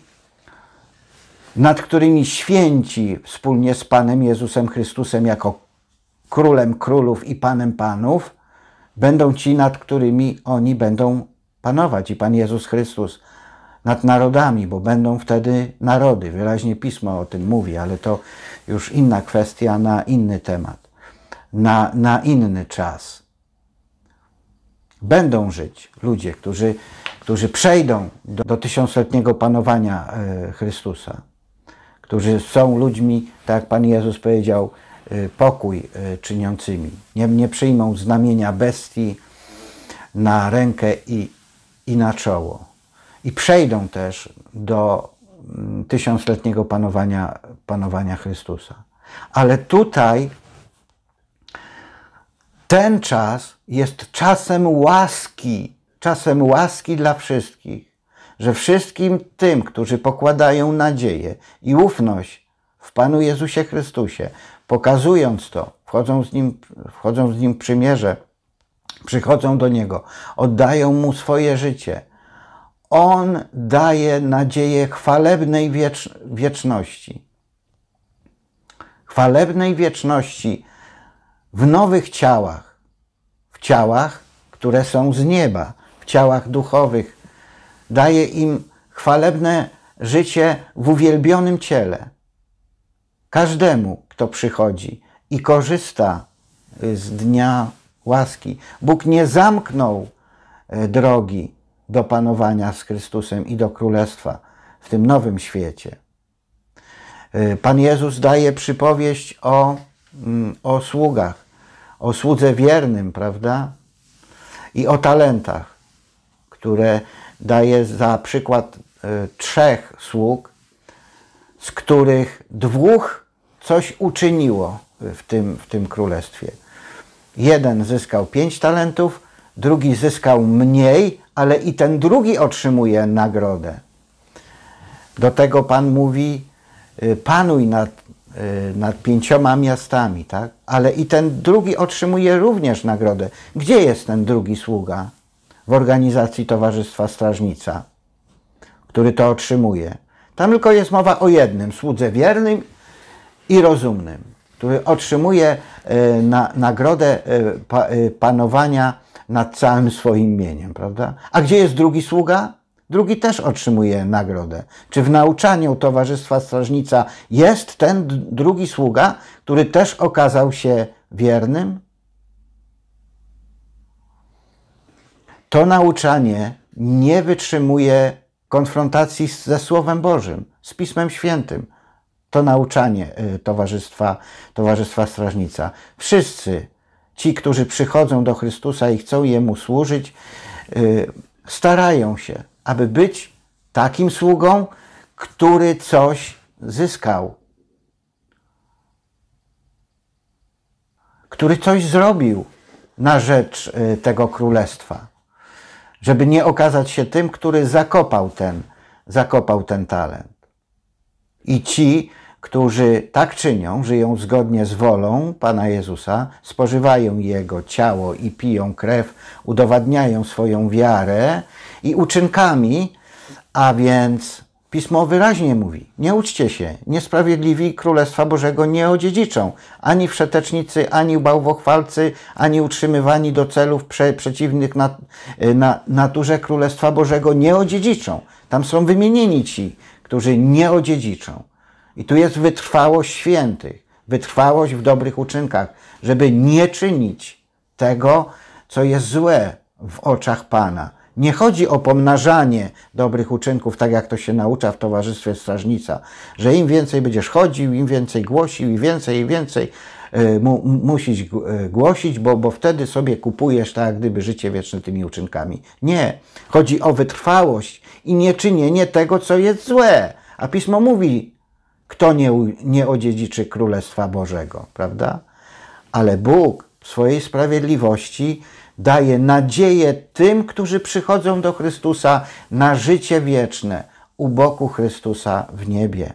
nad którymi święci wspólnie z Panem Jezusem Chrystusem jako królem królów i panem panów, będą ci, nad którymi oni będą panować i Pan Jezus Chrystus nad narodami, bo będą wtedy narody. Wyraźnie pismo o tym mówi, ale to już inna kwestia na inny temat na, na inny czas. Będą żyć ludzie, którzy, którzy przejdą do, do tysiącletniego panowania e, Chrystusa, którzy są ludźmi, tak jak Pan Jezus powiedział, e, pokój e, czyniącymi. Nie, nie przyjmą znamienia bestii na rękę i, i na czoło. I przejdą też do mm, tysiącletniego panowania, panowania Chrystusa. Ale tutaj ten czas jest czasem łaski, czasem łaski dla wszystkich, że wszystkim tym, którzy pokładają nadzieję i ufność w Panu Jezusie Chrystusie, pokazując to, wchodzą z Nim, wchodzą z nim w przymierze, przychodzą do Niego, oddają Mu swoje życie. On daje nadzieję chwalebnej wiecz wieczności. Chwalebnej wieczności w nowych ciałach, ciałach, które są z nieba, w ciałach duchowych. Daje im chwalebne życie w uwielbionym ciele. Każdemu, kto przychodzi i korzysta y, z dnia łaski. Bóg nie zamknął y, drogi do panowania z Chrystusem i do królestwa w tym nowym świecie. Y, Pan Jezus daje przypowieść o, mm, o sługach o słudze wiernym, prawda? I o talentach, które daje za przykład e, trzech sług, z których dwóch coś uczyniło w tym, w tym królestwie. Jeden zyskał pięć talentów, drugi zyskał mniej, ale i ten drugi otrzymuje nagrodę. Do tego Pan mówi: e, panuj nad Y, nad pięcioma miastami, tak? ale i ten drugi otrzymuje również nagrodę. Gdzie jest ten drugi sługa w organizacji Towarzystwa Strażnica, który to otrzymuje? Tam tylko jest mowa o jednym słudze wiernym i rozumnym, który otrzymuje y, na, nagrodę y, panowania nad całym swoim mieniem, prawda? A gdzie jest drugi sługa? drugi też otrzymuje nagrodę. Czy w nauczaniu Towarzystwa Strażnica jest ten drugi sługa, który też okazał się wiernym? To nauczanie nie wytrzymuje konfrontacji ze Słowem Bożym, z Pismem Świętym. To nauczanie y, Towarzystwa, Towarzystwa Strażnica. Wszyscy ci, którzy przychodzą do Chrystusa i chcą Jemu służyć, y, starają się aby być takim sługą, który coś zyskał, który coś zrobił na rzecz y, tego królestwa, żeby nie okazać się tym, który zakopał ten, zakopał ten talent. I ci, którzy tak czynią, żyją zgodnie z wolą Pana Jezusa, spożywają Jego ciało i piją krew, udowadniają swoją wiarę i uczynkami, a więc Pismo wyraźnie mówi: Nie uczcie się, niesprawiedliwi Królestwa Bożego nie odziedziczą, ani wszetecznicy, ani bałwochwalcy, ani utrzymywani do celów prze, przeciwnych nat, e, na, naturze Królestwa Bożego nie odziedziczą. Tam są wymienieni ci, którzy nie odziedziczą. I tu jest wytrwałość świętych, wytrwałość w dobrych uczynkach, żeby nie czynić tego, co jest złe w oczach Pana nie chodzi o pomnażanie dobrych uczynków, tak jak to się naucza w towarzystwie strażnica, że im więcej będziesz chodził, im więcej głosił i więcej i więcej y, mu, musisz y, głosić, bo, bo wtedy sobie kupujesz tak gdyby życie wieczne tymi uczynkami. Nie. Chodzi o wytrwałość i nieczynienie tego, co jest złe. A Pismo mówi, kto nie, nie odziedziczy Królestwa Bożego, prawda? Ale Bóg w swojej sprawiedliwości daje nadzieję tym, którzy przychodzą do Chrystusa na życie wieczne u boku Chrystusa w niebie.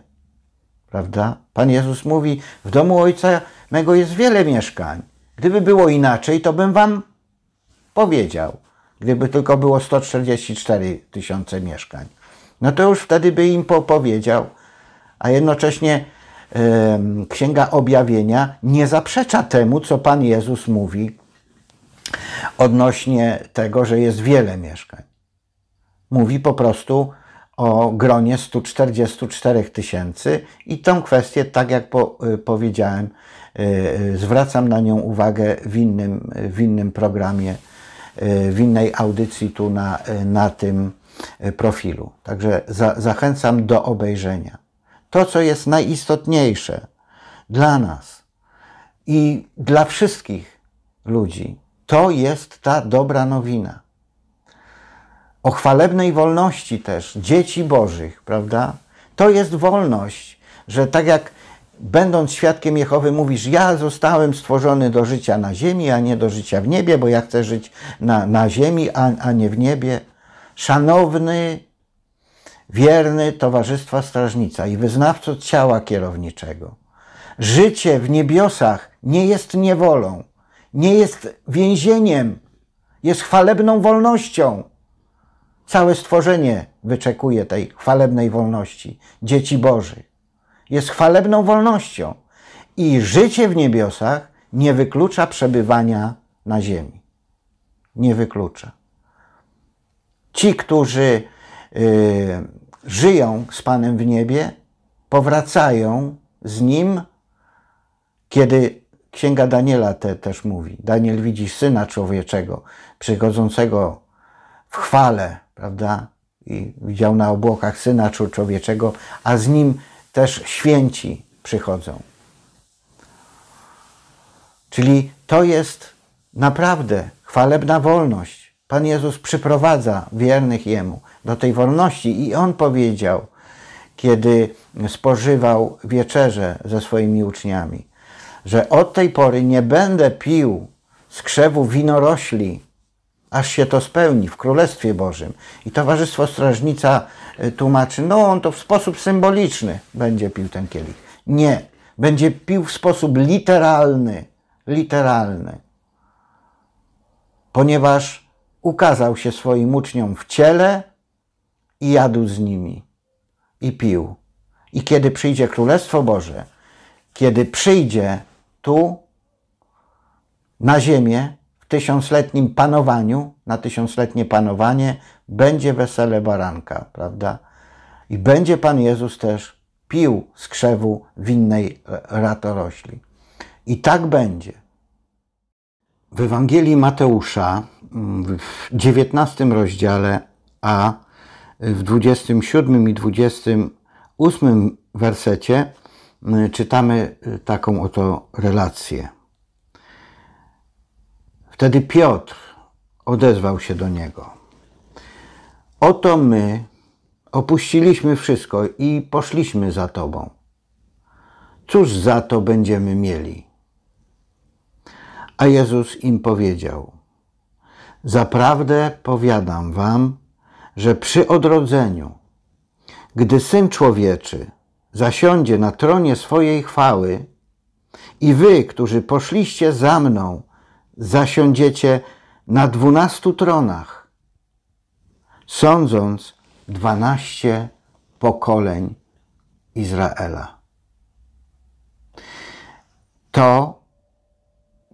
Prawda? Pan Jezus mówi: W domu Ojca mego jest wiele mieszkań. Gdyby było inaczej, to bym wam powiedział. Gdyby tylko było 144 tysiące mieszkań. No to już wtedy by im powiedział. A jednocześnie yy, Księga Objawienia nie zaprzecza temu, co Pan Jezus mówi odnośnie tego, że jest wiele mieszkań. Mówi po prostu o gronie 144 tysięcy i tą kwestię, tak jak po, y, powiedziałem, y, y, zwracam na nią uwagę w innym, w innym programie, w innej audycji tu na, na tym profilu. Także za, zachęcam do obejrzenia. To, co jest najistotniejsze dla nas i dla wszystkich ludzi, to jest ta dobra nowina. O chwalebnej wolności też dzieci Bożych, prawda? To jest wolność, że tak jak będąc świadkiem Jehowy mówisz, ja zostałem stworzony do życia na ziemi, a nie do życia w niebie, bo ja chcę żyć na, na ziemi, a, a nie w niebie. Szanowny, wierny towarzystwa strażnica i wyznawco ciała kierowniczego. Życie w niebiosach nie jest niewolą, nie jest więzieniem, jest chwalebną wolnością. Całe stworzenie wyczekuje tej chwalebnej wolności dzieci Boży Jest chwalebną wolnością i życie w niebiosach nie wyklucza przebywania na ziemi. Nie wyklucza. Ci, którzy yy, żyją z Panem w niebie, powracają z Nim, kiedy Księga Daniela te też mówi. Daniel widzi syna człowieczego, przychodzącego w chwale, prawda? I widział na obłokach syna człowieczego, a z nim też święci przychodzą. Czyli to jest naprawdę chwalebna wolność. Pan Jezus przyprowadza wiernych Jemu do tej wolności i On powiedział, kiedy spożywał wieczerze ze swoimi uczniami, że od tej pory nie będę pił z krzewu winorośli, aż się to spełni w Królestwie Bożym. I Towarzystwo Strażnica y, tłumaczy, no on to w sposób symboliczny będzie pił ten kielich. Nie, będzie pił w sposób literalny, literalny. Ponieważ ukazał się swoim uczniom w ciele i jadł z nimi i pił. I kiedy przyjdzie Królestwo Boże, kiedy przyjdzie tu na ziemię w tysiącletnim panowaniu, na tysiącletnie panowanie, będzie wesele baranka, prawda? I będzie Pan Jezus też pił z krzewu winnej ratorośli. I tak będzie. W Ewangelii Mateusza mm, w 19 rozdziale, a w 27 i 28 wersecie Y, czytamy y, taką oto relację. Wtedy Piotr odezwał się do niego. Oto my opuściliśmy wszystko i poszliśmy za Tobą. Cóż za to będziemy mieli? A Jezus im powiedział: Zaprawdę powiadam Wam, że przy odrodzeniu, gdy syn człowieczy, zasiądzie na tronie swojej chwały i wy, którzy poszliście za mną, zasiądziecie na dwunastu tronach, sądząc dwanaście pokoleń Izraela. To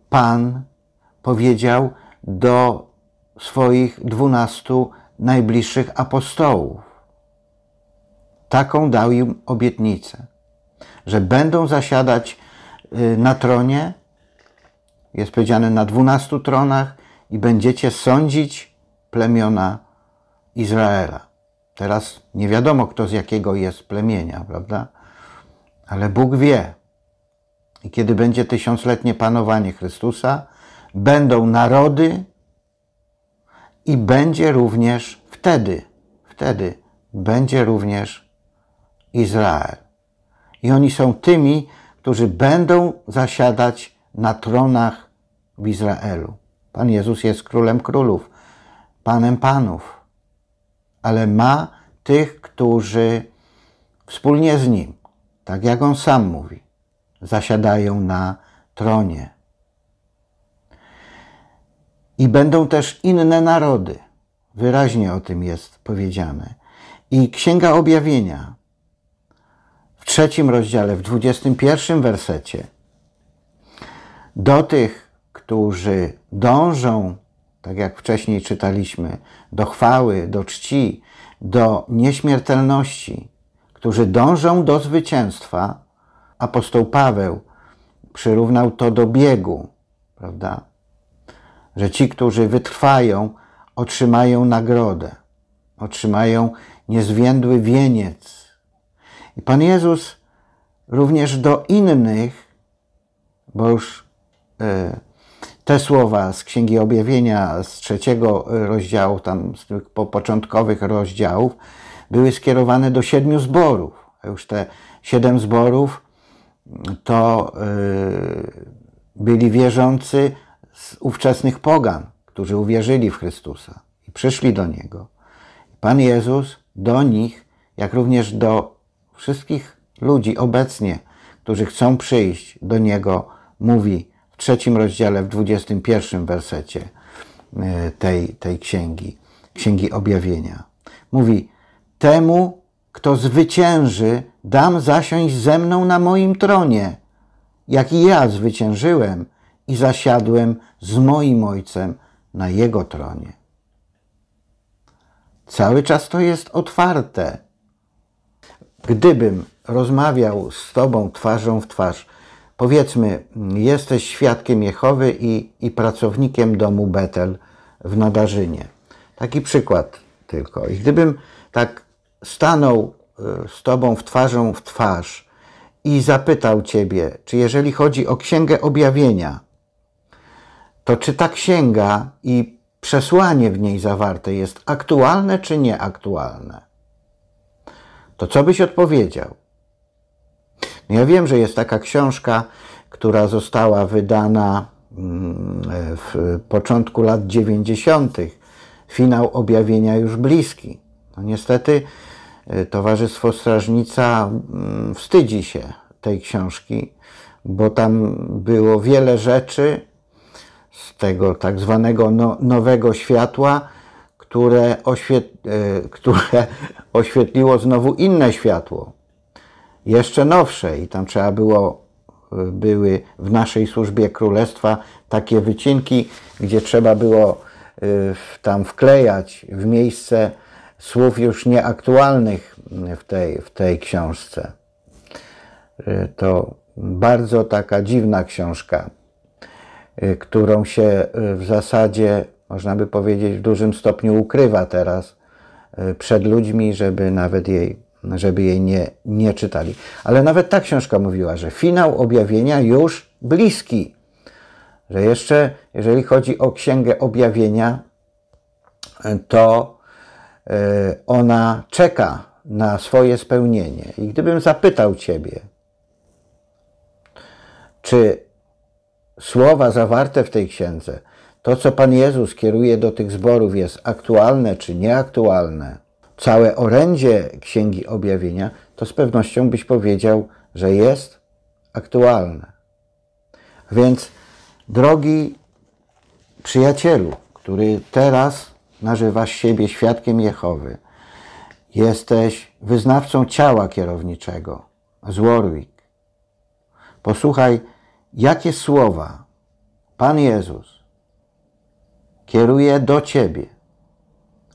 Pan powiedział do swoich dwunastu najbliższych apostołów. Taką dał im obietnicę, że będą zasiadać y, na tronie, jest powiedziane na dwunastu tronach, i będziecie sądzić plemiona Izraela. Teraz nie wiadomo, kto z jakiego jest plemienia, prawda? Ale Bóg wie. I kiedy będzie tysiącletnie panowanie Chrystusa, będą narody i będzie również wtedy, wtedy będzie również Izrael. I oni są tymi, którzy będą zasiadać na tronach w Izraelu. Pan Jezus jest królem królów, panem panów, ale ma tych, którzy wspólnie z nim, tak jak on sam mówi, zasiadają na tronie. I będą też inne narody. Wyraźnie o tym jest powiedziane. I Księga Objawienia w trzecim rozdziale, w 21 wersecie. Do tych, którzy dążą, tak jak wcześniej czytaliśmy, do chwały, do czci, do nieśmiertelności, którzy dążą do zwycięstwa, apostoł Paweł przyrównał to do biegu, prawda? Że ci, którzy wytrwają, otrzymają nagrodę, otrzymają niezwiędły wieniec, i Pan Jezus również do innych, bo już e, te słowa z Księgi Objawienia z trzeciego rozdziału, tam z tych początkowych rozdziałów, były skierowane do siedmiu zborów. już te siedem zborów mm, to e, byli wierzący z ówczesnych pogan, którzy uwierzyli w Chrystusa i przyszli do Niego. Pan Jezus do nich, jak również do wszystkich ludzi obecnie, którzy chcą przyjść do Niego, mówi w trzecim rozdziale, w 21 wersecie e, tej, tej księgi, Księgi Objawienia. Mówi, temu, kto zwycięży, dam zasiąść ze mną na moim tronie, jak i ja zwyciężyłem i zasiadłem z moim Ojcem na Jego tronie. Cały czas to jest otwarte. Gdybym rozmawiał z Tobą twarzą w twarz, powiedzmy, jesteś świadkiem Jehowy i, i pracownikiem domu Betel w Nadarzynie. Taki przykład tylko. I gdybym tak stanął e, z Tobą w twarzą w twarz i zapytał Ciebie, czy jeżeli chodzi o Księgę Objawienia, to czy ta księga i przesłanie w niej zawarte jest aktualne czy nieaktualne? to co byś odpowiedział? No ja wiem, że jest taka książka, która została wydana mm, w początku lat 90. Finał objawienia już bliski. No niestety y, Towarzystwo Strażnica mm, wstydzi się tej książki, bo tam było wiele rzeczy z tego tak zwanego no, nowego światła, które, oświet, e, które oświetliło znowu inne światło, jeszcze nowsze, i tam trzeba było, e, były w naszej służbie królestwa takie wycinki, gdzie trzeba było e, tam wklejać w miejsce słów już nieaktualnych mm, w tej, w tej książce. To bardzo taka dziwna książka, którą się w zasadzie można by powiedzieć, w dużym stopniu ukrywa teraz y, przed ludźmi, żeby nawet jej, żeby jej nie, nie czytali. Ale nawet ta książka mówiła, że finał objawienia już bliski. Że jeszcze, jeżeli chodzi o księgę objawienia, y, to y, ona czeka na swoje spełnienie. I gdybym zapytał Ciebie, czy słowa zawarte w tej księdze to, co Pan Jezus kieruje do tych zborów, jest aktualne czy nieaktualne. Całe orędzie Księgi Objawienia, to z pewnością byś powiedział, że jest aktualne. Więc, drogi przyjacielu, który teraz nazywasz siebie świadkiem Jehowy, jesteś wyznawcą ciała kierowniczego z Warwick. Posłuchaj, jakie słowa Pan Jezus kieruje do Ciebie.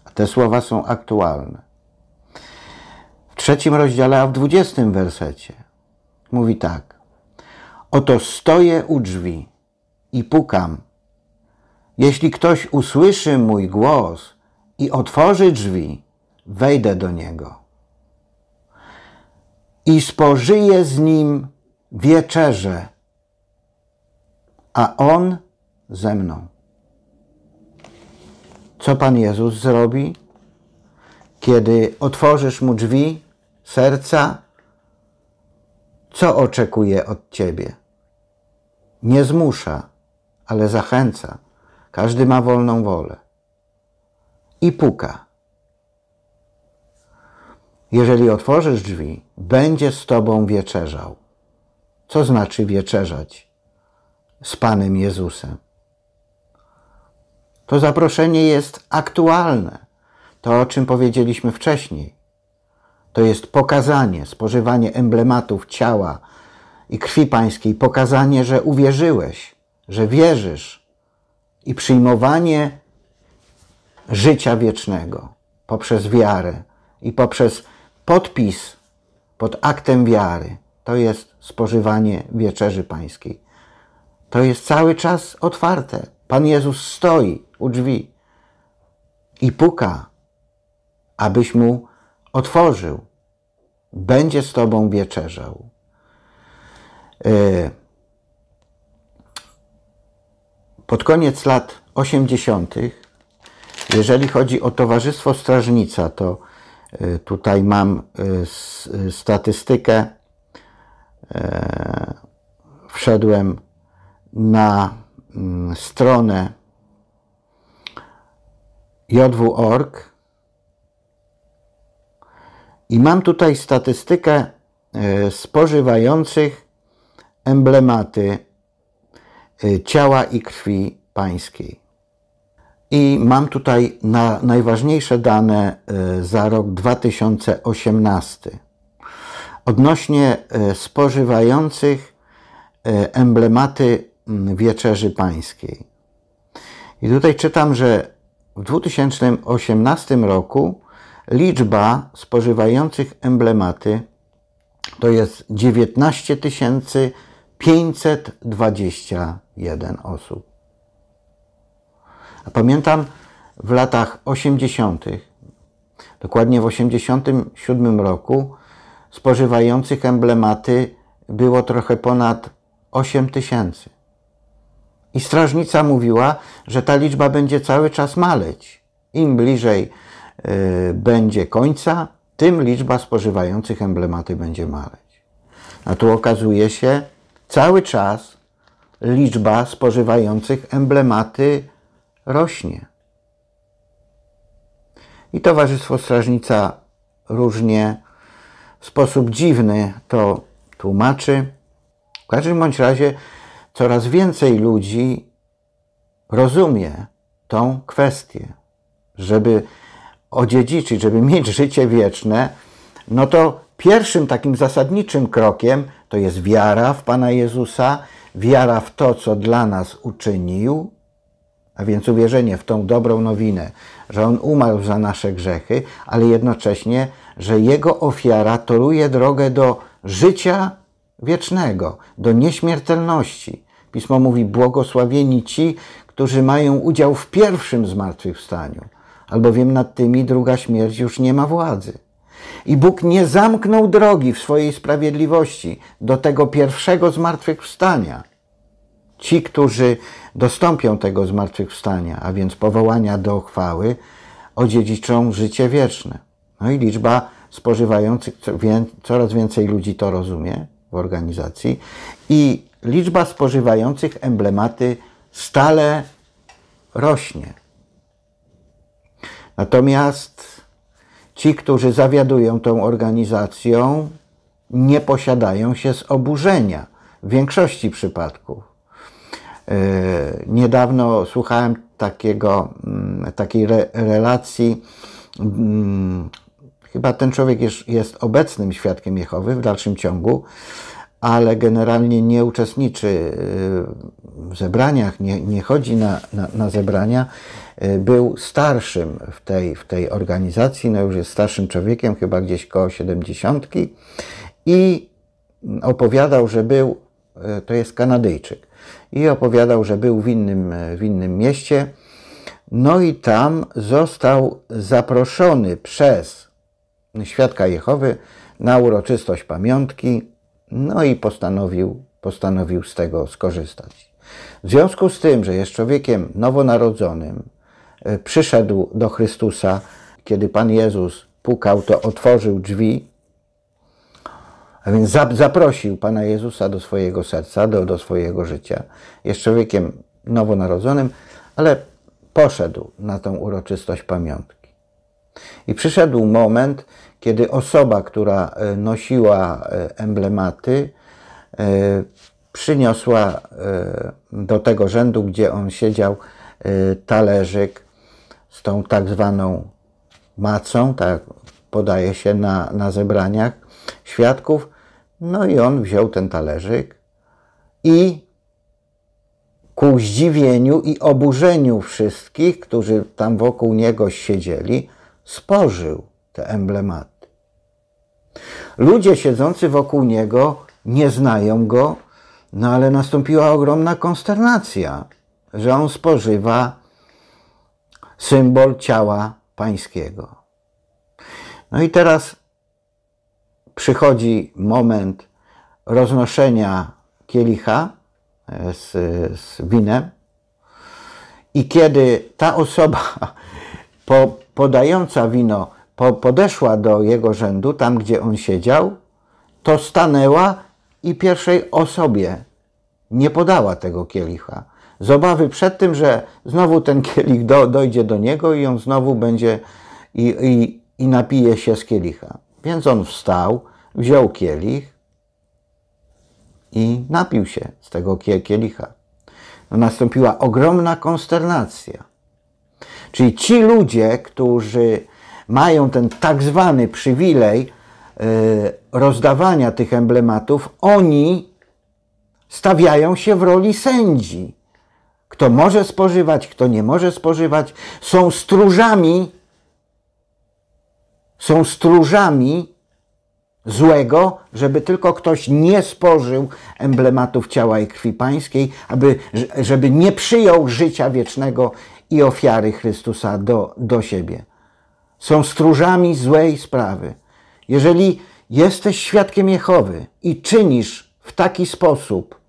A te słowa są aktualne. W trzecim rozdziale, a w dwudziestym wersecie mówi tak. Oto stoję u drzwi i pukam. Jeśli ktoś usłyszy mój głos i otworzy drzwi, wejdę do niego i spożyję z nim wieczerze, a on ze mną co Pan Jezus zrobi, kiedy otworzysz mu drzwi serca, co oczekuje od ciebie? Nie zmusza, ale zachęca. Każdy ma wolną wolę. I puka. Jeżeli otworzysz drzwi, będzie z tobą wieczerzał. Co znaczy wieczerzać z Panem Jezusem? To zaproszenie jest aktualne. To, o czym powiedzieliśmy wcześniej. To jest pokazanie, spożywanie emblematów ciała i krwi pańskiej, pokazanie, że uwierzyłeś, że wierzysz i przyjmowanie życia wiecznego poprzez wiarę i poprzez podpis pod aktem wiary. To jest spożywanie wieczerzy pańskiej. To jest cały czas otwarte. Pan Jezus stoi u drzwi i puka, abyś mu otworzył. Będzie z tobą wieczerzał. Y, pod koniec lat 80., jeżeli chodzi o Towarzystwo Strażnica, to y, tutaj mam y, statystykę. Wszedłem na mm, stronę jw.org i mam tutaj statystykę e, spożywających emblematy e, ciała i krwi pańskiej. I mam tutaj na najważniejsze dane e, za rok 2018 odnośnie spożywających emblematy wieczerzy pańskiej. I tutaj czytam, że w 2018 roku liczba spożywających emblematy to jest 19 521 osób. A pamiętam w latach 80., dokładnie w 87 roku, spożywających emblematy było trochę ponad 8 tysięcy. I strażnica mówiła, że ta liczba będzie cały czas maleć. Im bliżej y, będzie końca, tym liczba spożywających emblematy będzie maleć. A tu okazuje się, cały czas liczba spożywających emblematy rośnie. I Towarzystwo Strażnica różnie w sposób dziwny to tłumaczy. W każdym bądź razie coraz więcej ludzi rozumie tą kwestię. Żeby odziedziczyć, żeby mieć życie wieczne, no to pierwszym takim zasadniczym krokiem to jest wiara w Pana Jezusa, wiara w to, co dla nas uczynił, a więc uwierzenie w tą dobrą nowinę, że On umarł za nasze grzechy, ale jednocześnie, że Jego ofiara toruje drogę do życia wiecznego, do nieśmiertelności. Pismo mówi, błogosławieni ci, którzy mają udział w pierwszym zmartwychwstaniu, albowiem nad tymi druga śmierć już nie ma władzy. I Bóg nie zamknął drogi w swojej sprawiedliwości do tego pierwszego zmartwychwstania. Ci, którzy dostąpią tego zmartwychwstania, a więc powołania do chwały, odziedziczą życie wieczne. No i liczba spożywających, coraz więcej ludzi to rozumie w organizacji i liczba spożywających emblematy stale rośnie. Natomiast ci, którzy zawiadują tą organizacją, nie posiadają się z oburzenia w większości przypadków. E, niedawno słuchałem takiego, mm, takiej re, relacji. Mm, chyba ten człowiek jest, jest obecnym świadkiem Jehowy w dalszym ciągu ale generalnie nie uczestniczy y, w zebraniach, nie, nie chodzi na, na, na, zebrania, y, był starszym w tej, w tej organizacji, no już jest starszym człowiekiem, chyba gdzieś koło siedemdziesiątki i opowiadał, że był, y, to jest Kanadyjczyk, i opowiadał, że był w innym, w innym mieście, no i tam został zaproszony przez świadka Jehowy na uroczystość pamiątki no i postanowił, postanowił z tego skorzystać. W związku z tym, że jest człowiekiem nowonarodzonym, e, przyszedł do Chrystusa, kiedy Pan Jezus pukał, to otworzył drzwi, a więc zaprosił Pana Jezusa do swojego serca, do, do swojego życia. Jest człowiekiem nowonarodzonym, ale poszedł na tą uroczystość pamiątki. I przyszedł moment, kiedy osoba, która e, nosiła e, emblematy, e, przyniosła do tego rzędu, gdzie on siedział, talerzyk z tą tak zwaną macą, tak podaje się na, na zebraniach świadków. No i on wziął ten talerzyk i ku zdziwieniu i oburzeniu wszystkich, którzy tam wokół niego siedzieli, spożył te emblematy. Ludzie siedzący wokół niego nie znają go, no ale nastąpiła ogromna konsternacja, że on spożywa symbol ciała pańskiego. No i teraz przychodzi moment roznoszenia kielicha e, z, z winem i kiedy ta osoba po, podająca wino po, podeszła do jego rzędu, tam gdzie on siedział, to stanęła i pierwszej osobie nie podała tego kielicha. Z obawy przed tym, że znowu ten kielich do, dojdzie do niego i on znowu będzie i, i, i napije się z kielicha. Więc on wstał, wziął kielich i napił się z tego kielicha. No, nastąpiła ogromna konsternacja. Czyli ci ludzie, którzy mają ten tak zwany przywilej y, rozdawania tych emblematów, oni stawiają się w roli sędzi. Kto może spożywać, kto nie może spożywać, są stróżami, są stróżami złego, żeby tylko ktoś nie spożył emblematów ciała i krwi pańskiej, aby, żeby nie przyjął życia wiecznego i ofiary Chrystusa do, do siebie są stróżami złej sprawy. Jeżeli jesteś świadkiem Jehowy i czynisz w taki sposób,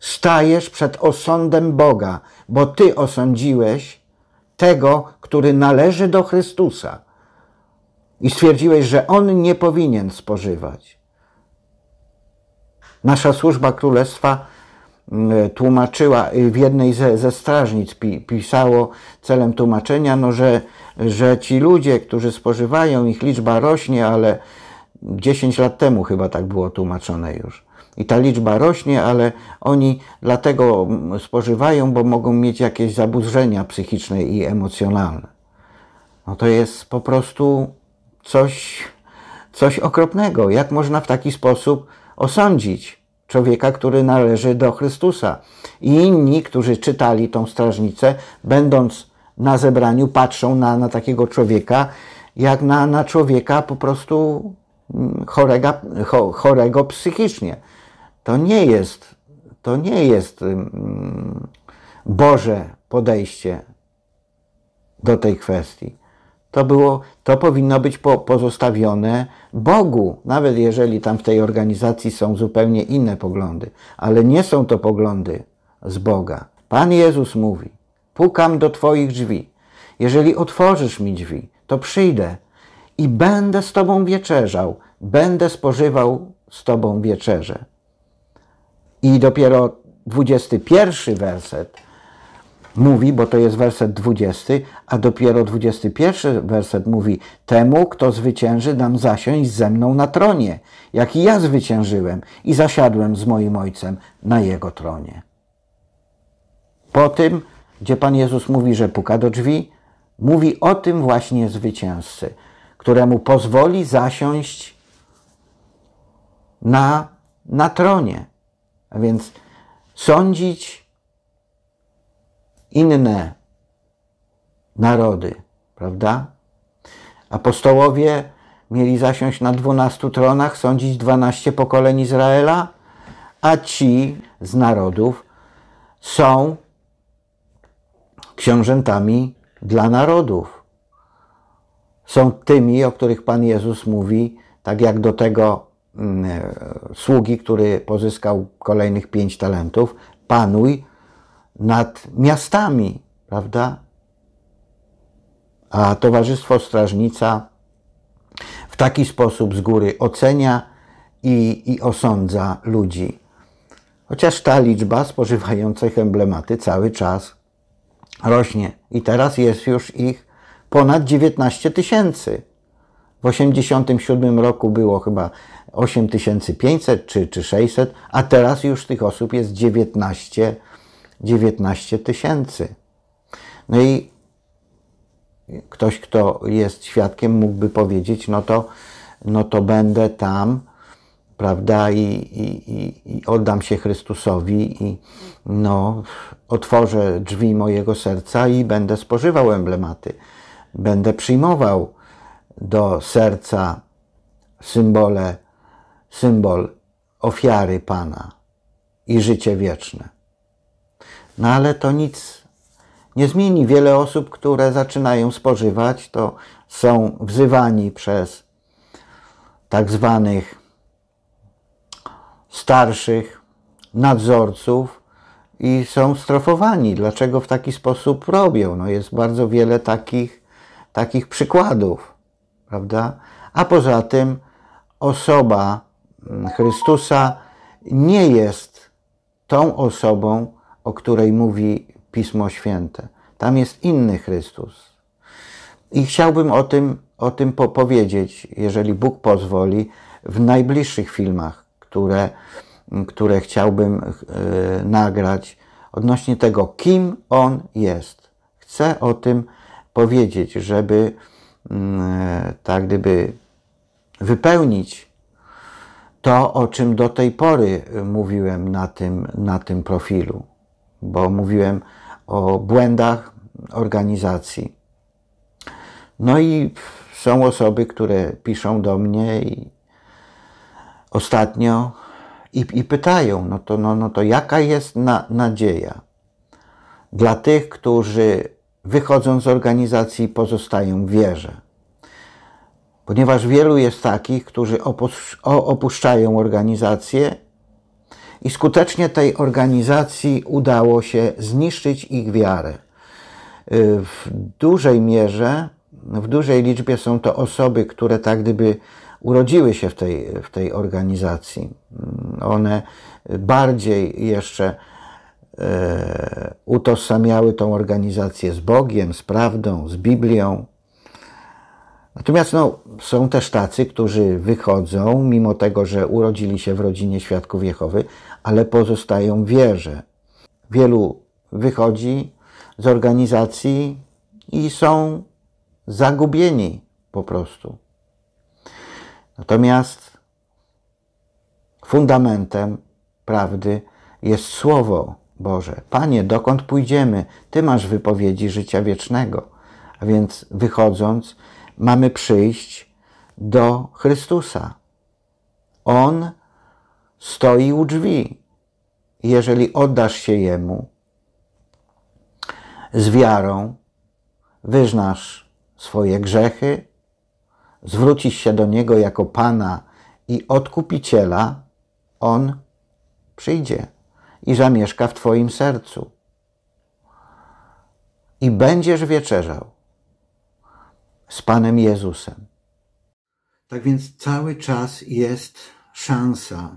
stajesz przed osądem Boga, bo ty osądziłeś tego, który należy do Chrystusa i stwierdziłeś, że on nie powinien spożywać. Nasza służba królestwa tłumaczyła, y, w jednej ze, ze strażnic pi, pisało celem tłumaczenia, no, że, że ci ludzie, którzy spożywają, ich liczba rośnie, ale 10 lat temu chyba tak było tłumaczone już. I ta liczba rośnie, ale oni dlatego mm, spożywają, bo mogą mieć jakieś zaburzenia psychiczne i emocjonalne. No to jest po prostu coś, coś okropnego. Jak można w taki sposób osądzić? człowieka, który należy do Chrystusa. I inni, którzy czytali tą strażnicę, będąc na zebraniu, patrzą na, na takiego człowieka, jak na, na człowieka po prostu mm, chorega, cho, chorego psychicznie. To nie jest, to nie jest mm, Boże podejście do tej kwestii to, było, to powinno być po, pozostawione Bogu, nawet jeżeli tam w tej organizacji są zupełnie inne poglądy, ale nie są to poglądy z Boga. Pan Jezus mówi: Pukam do Twoich drzwi. Jeżeli otworzysz mi drzwi, to przyjdę i będę z Tobą wieczerzał, będę spożywał z Tobą wieczerze. I dopiero 21 werset mówi, bo to jest werset 20, a dopiero 21 werset mówi: Temu, kto zwycięży, dam zasiąść ze mną na tronie, jak i ja zwyciężyłem i zasiadłem z moim ojcem na jego tronie. Po tym, gdzie Pan Jezus mówi, że puka do drzwi, mówi o tym właśnie zwycięzcy, któremu pozwoli zasiąść na, na tronie. A więc sądzić inne narody, prawda? Apostołowie mieli zasiąść na dwunastu tronach, sądzić dwanaście pokoleń Izraela, a ci z narodów są książętami dla narodów. Są tymi, o których Pan Jezus mówi, tak jak do tego mm, e, sługi, który pozyskał kolejnych pięć talentów, panuj nad miastami, prawda? A Towarzystwo Strażnica w taki sposób z góry ocenia i, i osądza ludzi. Chociaż ta liczba spożywających emblematy cały czas rośnie i teraz jest już ich ponad 19 tysięcy. W 1987 roku było chyba 8500 czy, czy 600, a teraz już tych osób jest 19 tysięcy 19 tysięcy. No i ktoś, kto jest świadkiem, mógłby powiedzieć, no to, no to będę tam, prawda, i, i, i oddam się Chrystusowi i no, otworzę drzwi mojego serca i będę spożywał emblematy. Będę przyjmował do serca symbole, symbol ofiary Pana i życie wieczne. No ale to nic nie zmieni. Wiele osób, które zaczynają spożywać, to są wzywani przez tak zwanych starszych nadzorców i są strofowani. Dlaczego w taki sposób robią? No jest bardzo wiele takich, takich przykładów, prawda? A poza tym osoba mm, Chrystusa nie jest tą osobą, o której mówi Pismo Święte. Tam jest inny Chrystus. I chciałbym o tym, o tym powiedzieć, jeżeli Bóg pozwoli, w najbliższych filmach, które, które chciałbym yy, nagrać odnośnie tego, kim On jest. Chcę o tym powiedzieć, żeby yy, tak gdyby wypełnić to, o czym do tej pory mówiłem na tym, na tym profilu bo mówiłem o błędach organizacji. No i są osoby, które piszą do mnie i ostatnio i, i pytają, no to, no, no to jaka jest na, nadzieja dla tych, którzy wychodzą z organizacji pozostają w wierze. Ponieważ wielu jest takich, którzy opuszczają organizację i skutecznie tej organizacji udało się zniszczyć ich wiarę. Y, w dużej mierze, w dużej liczbie są to osoby, które tak gdyby urodziły się w tej, w tej organizacji. Mm, one bardziej jeszcze e, utożsamiały tą organizację z Bogiem, z prawdą, z Biblią. Natomiast no, są też tacy, którzy wychodzą, mimo tego, że urodzili się w rodzinie świadków Jehowy, ale pozostają w wierze. Wielu wychodzi z organizacji i są zagubieni po prostu. Natomiast fundamentem prawdy jest Słowo Boże. Panie, dokąd pójdziemy? Ty masz wypowiedzi życia wiecznego. A więc wychodząc, mamy przyjść do Chrystusa. On stoi u drzwi. Jeżeli oddasz się Jemu z wiarą, wyznasz swoje grzechy, zwrócisz się do Niego jako Pana i Odkupiciela, On przyjdzie i zamieszka w Twoim sercu. I będziesz wieczerzał z Panem Jezusem. Tak więc cały czas jest szansa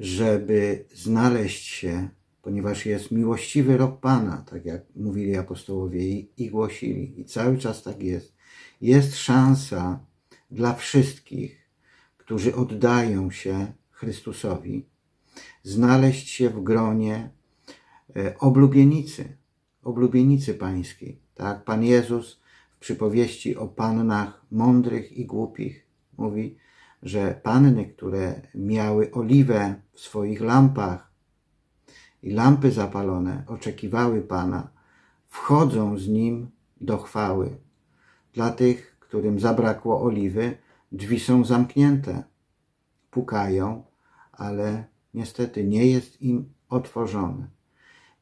żeby znaleźć się, ponieważ jest miłościwy rok Pana, tak jak mówili apostołowie i, i głosili, i cały czas tak jest. Jest szansa dla wszystkich, którzy oddają się Chrystusowi, znaleźć się w gronie e, oblubienicy, oblubienicy pańskiej. Tak? Pan Jezus w przypowieści o pannach mądrych i głupich mówi, że panny, które miały oliwę swoich lampach. I lampy zapalone oczekiwały Pana, wchodzą z Nim do chwały. Dla tych, którym zabrakło oliwy, drzwi są zamknięte. Pukają, ale niestety nie jest im otworzone.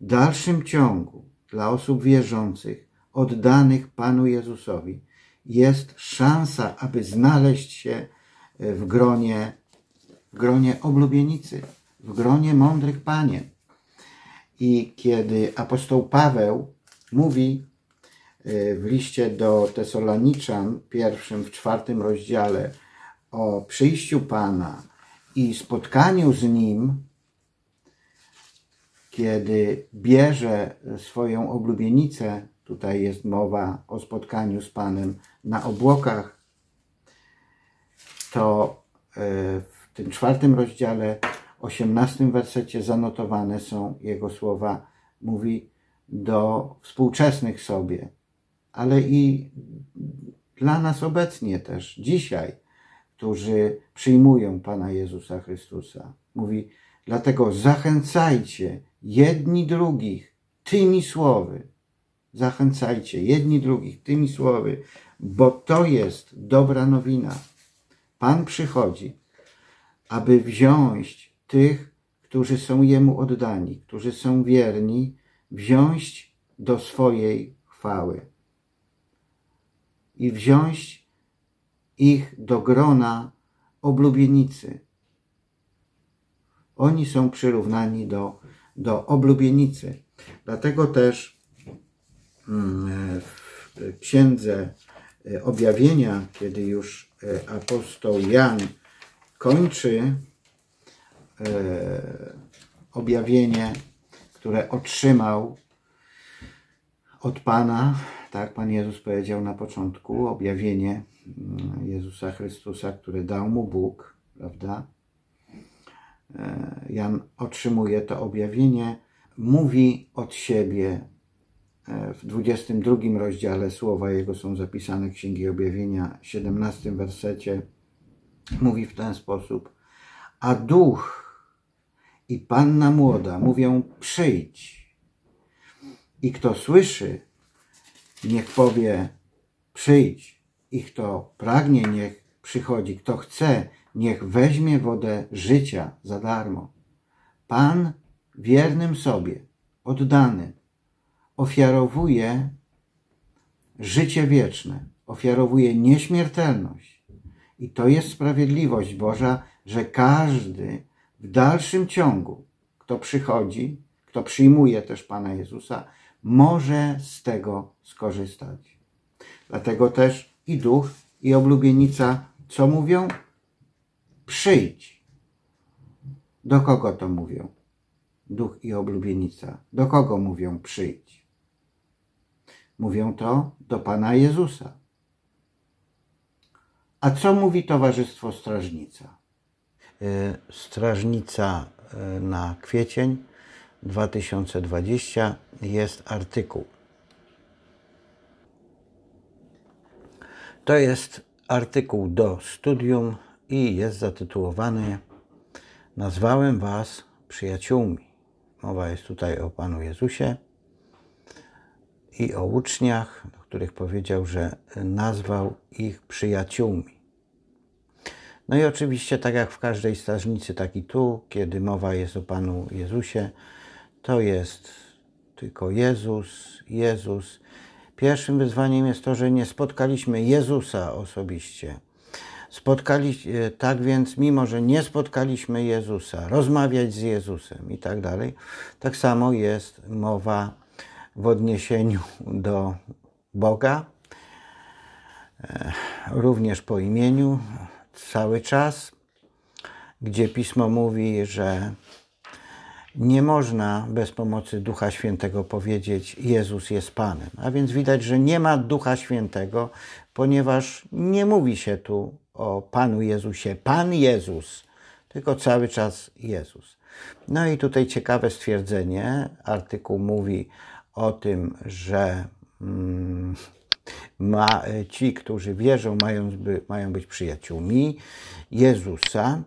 W dalszym ciągu dla osób wierzących, oddanych Panu Jezusowi, jest szansa, aby znaleźć się w gronie w gronie oblubienicy, w gronie mądrych panie I kiedy apostoł Paweł mówi y, w liście do Tesoloniczan, pierwszym w czwartym rozdziale, o przyjściu Pana i spotkaniu z Nim, kiedy bierze swoją oblubienicę, tutaj jest mowa o spotkaniu z Panem na obłokach, to w y, tym czwartym rozdziale, osiemnastym wersecie zanotowane są jego słowa. Mówi do współczesnych sobie, ale i dla nas obecnie też, dzisiaj, którzy przyjmują Pana Jezusa Chrystusa. Mówi, dlatego zachęcajcie jedni drugich tymi słowy. Zachęcajcie jedni drugich tymi słowy, bo to jest dobra nowina. Pan przychodzi aby wziąć tych, którzy są Jemu oddani, którzy są wierni, wziąć do swojej chwały i wziąć ich do grona oblubienicy. Oni są przyrównani do, do oblubienicy. Dlatego też mm, w księdze e, objawienia, kiedy już e, apostoł Jan kończy e, objawienie, które otrzymał od Pana. Tak, Pan Jezus powiedział na początku objawienie mm, Jezusa Chrystusa, które dał mu Bóg, prawda? E, Jan otrzymuje to objawienie, mówi od siebie. E, w 22 rozdziale słowa Jego są zapisane Księgi Objawienia, w 17 wersecie mówi w ten sposób, a duch i panna młoda mówią przyjdź. I kto słyszy, niech powie przyjdź. I kto pragnie, niech przychodzi. Kto chce, niech weźmie wodę życia za darmo. Pan wiernym sobie, oddany, ofiarowuje życie wieczne, ofiarowuje nieśmiertelność i to jest sprawiedliwość Boża, że każdy w dalszym ciągu, kto przychodzi, kto przyjmuje też Pana Jezusa, może z tego skorzystać. Dlatego też i duch, i oblubienica, co mówią? Przyjdź. Do kogo to mówią? Duch i oblubienica. Do kogo mówią przyjdź? Mówią to do Pana Jezusa. A co mówi Towarzystwo Strażnica? Y, strażnica y, na kwiecień 2020 jest artykuł. To jest artykuł do studium i jest zatytułowany Nazwałem Was przyjaciółmi. Mowa jest tutaj o Panu Jezusie i o uczniach, których powiedział, że nazwał ich przyjaciółmi. No i oczywiście, tak jak w każdej strażnicy, tak i tu, kiedy mowa jest o Panu Jezusie, to jest tylko Jezus, Jezus. Pierwszym wyzwaniem jest to, że nie spotkaliśmy Jezusa osobiście. Spotkaliśmy, e, tak więc, mimo że nie spotkaliśmy Jezusa, rozmawiać z Jezusem i tak dalej, tak samo jest mowa w odniesieniu do Boga, e, również po imieniu cały czas, gdzie pismo mówi, że nie można bez pomocy Ducha Świętego powiedzieć: Jezus jest Panem. A więc widać, że nie ma Ducha Świętego, ponieważ nie mówi się tu o Panu Jezusie, Pan Jezus, tylko cały czas Jezus. No i tutaj ciekawe stwierdzenie. Artykuł mówi o tym, że mm, ma, ci, którzy wierzą, mają, mają być przyjaciółmi Jezusa,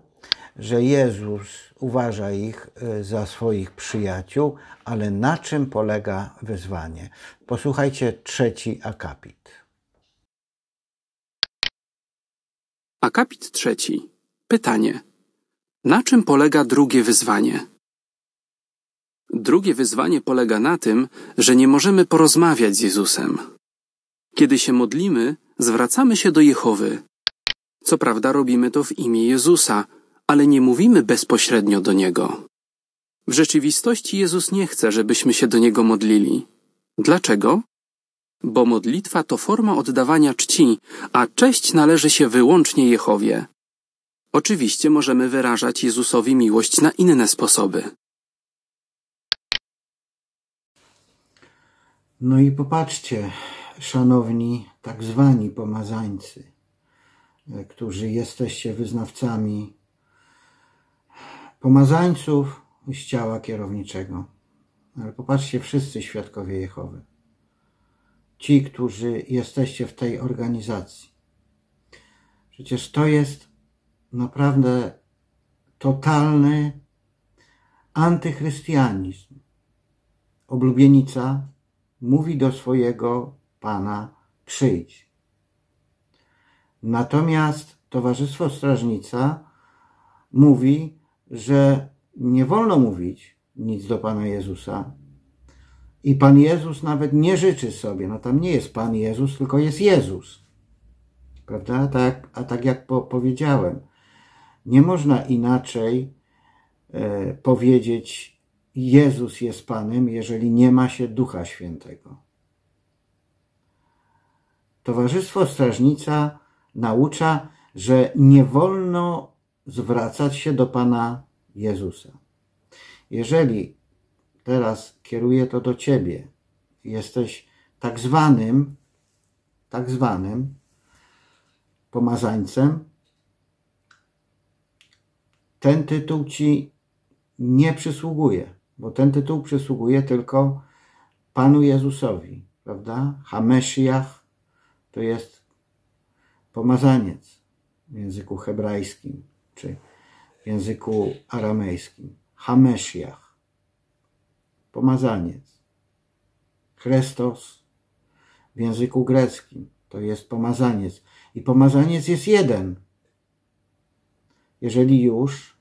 że Jezus uważa ich y, za swoich przyjaciół, ale na czym polega wezwanie? Posłuchajcie trzeci akapit. Akapit trzeci. Pytanie. Na czym polega drugie wyzwanie? Drugie wyzwanie polega na tym, że nie możemy porozmawiać z Jezusem. Kiedy się modlimy, zwracamy się do Jehowy. Co prawda robimy to w imię Jezusa, ale nie mówimy bezpośrednio do Niego. W rzeczywistości Jezus nie chce, żebyśmy się do Niego modlili. Dlaczego? Bo modlitwa to forma oddawania czci, a cześć należy się wyłącznie Jehowie. Oczywiście możemy wyrażać Jezusowi miłość na inne sposoby. No i popatrzcie, szanowni tak zwani pomazańcy, którzy jesteście wyznawcami pomazańców z ciała kierowniczego. Ale popatrzcie, wszyscy świadkowie Jehowy, ci, którzy jesteście w tej organizacji. Przecież to jest naprawdę totalny antychrystianizm. Oblubienica mówi do swojego pana przyjdź. Natomiast Towarzystwo Strażnica mówi, że nie wolno mówić nic do Pana Jezusa. I Pan Jezus nawet nie życzy sobie, no tam nie jest Pan Jezus, tylko jest Jezus. Prawda? Tak, a tak jak po, powiedziałem, nie można inaczej e, powiedzieć Jezus jest Panem, jeżeli nie ma się Ducha Świętego. Towarzystwo Strażnica naucza, że nie wolno zwracać się do Pana Jezusa. Jeżeli teraz kieruję to do Ciebie, jesteś tak zwanym, tak zwanym pomazańcem, ten tytuł Ci nie przysługuje bo ten tytuł przysługuje tylko Panu Jezusowi, prawda? Hamesziach to jest pomazaniec w języku hebrajskim, czy w języku aramejskim. Hamesziach, pomazaniec. Chrestos w języku greckim to jest pomazaniec. I pomazaniec jest jeden. Jeżeli już,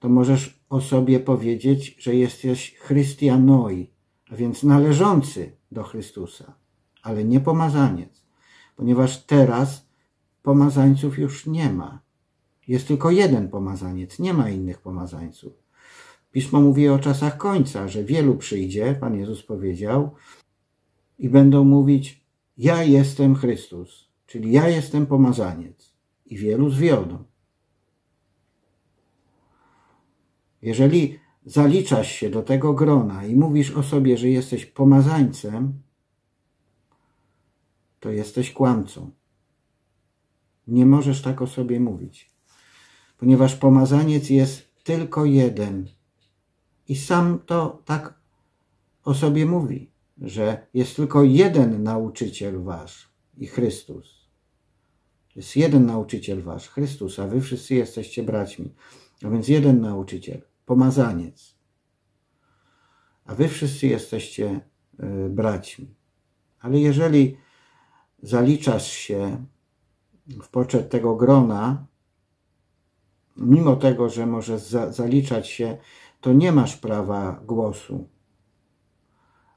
to możesz o sobie powiedzieć, że jesteś chrystianoi, a więc należący do Chrystusa, ale nie pomazaniec, ponieważ teraz pomazańców już nie ma. Jest tylko jeden pomazaniec, nie ma innych pomazańców. Pismo mówi o czasach końca, że wielu przyjdzie, Pan Jezus powiedział, i będą mówić: Ja jestem Chrystus, czyli ja jestem pomazaniec. I wielu zwiodą. Jeżeli zaliczasz się do tego grona i mówisz o sobie, że jesteś pomazańcem, to jesteś kłamcą. Nie możesz tak o sobie mówić, ponieważ pomazaniec jest tylko jeden i sam to tak o sobie mówi, że jest tylko jeden nauczyciel wasz i Chrystus. Jest jeden nauczyciel wasz, Chrystus, a wy wszyscy jesteście braćmi. A więc jeden nauczyciel pomazaniec. A wy wszyscy jesteście e, braćmi. Ale jeżeli zaliczasz się w poczet tego grona, mimo tego, że możesz za, zaliczać się, to nie masz prawa głosu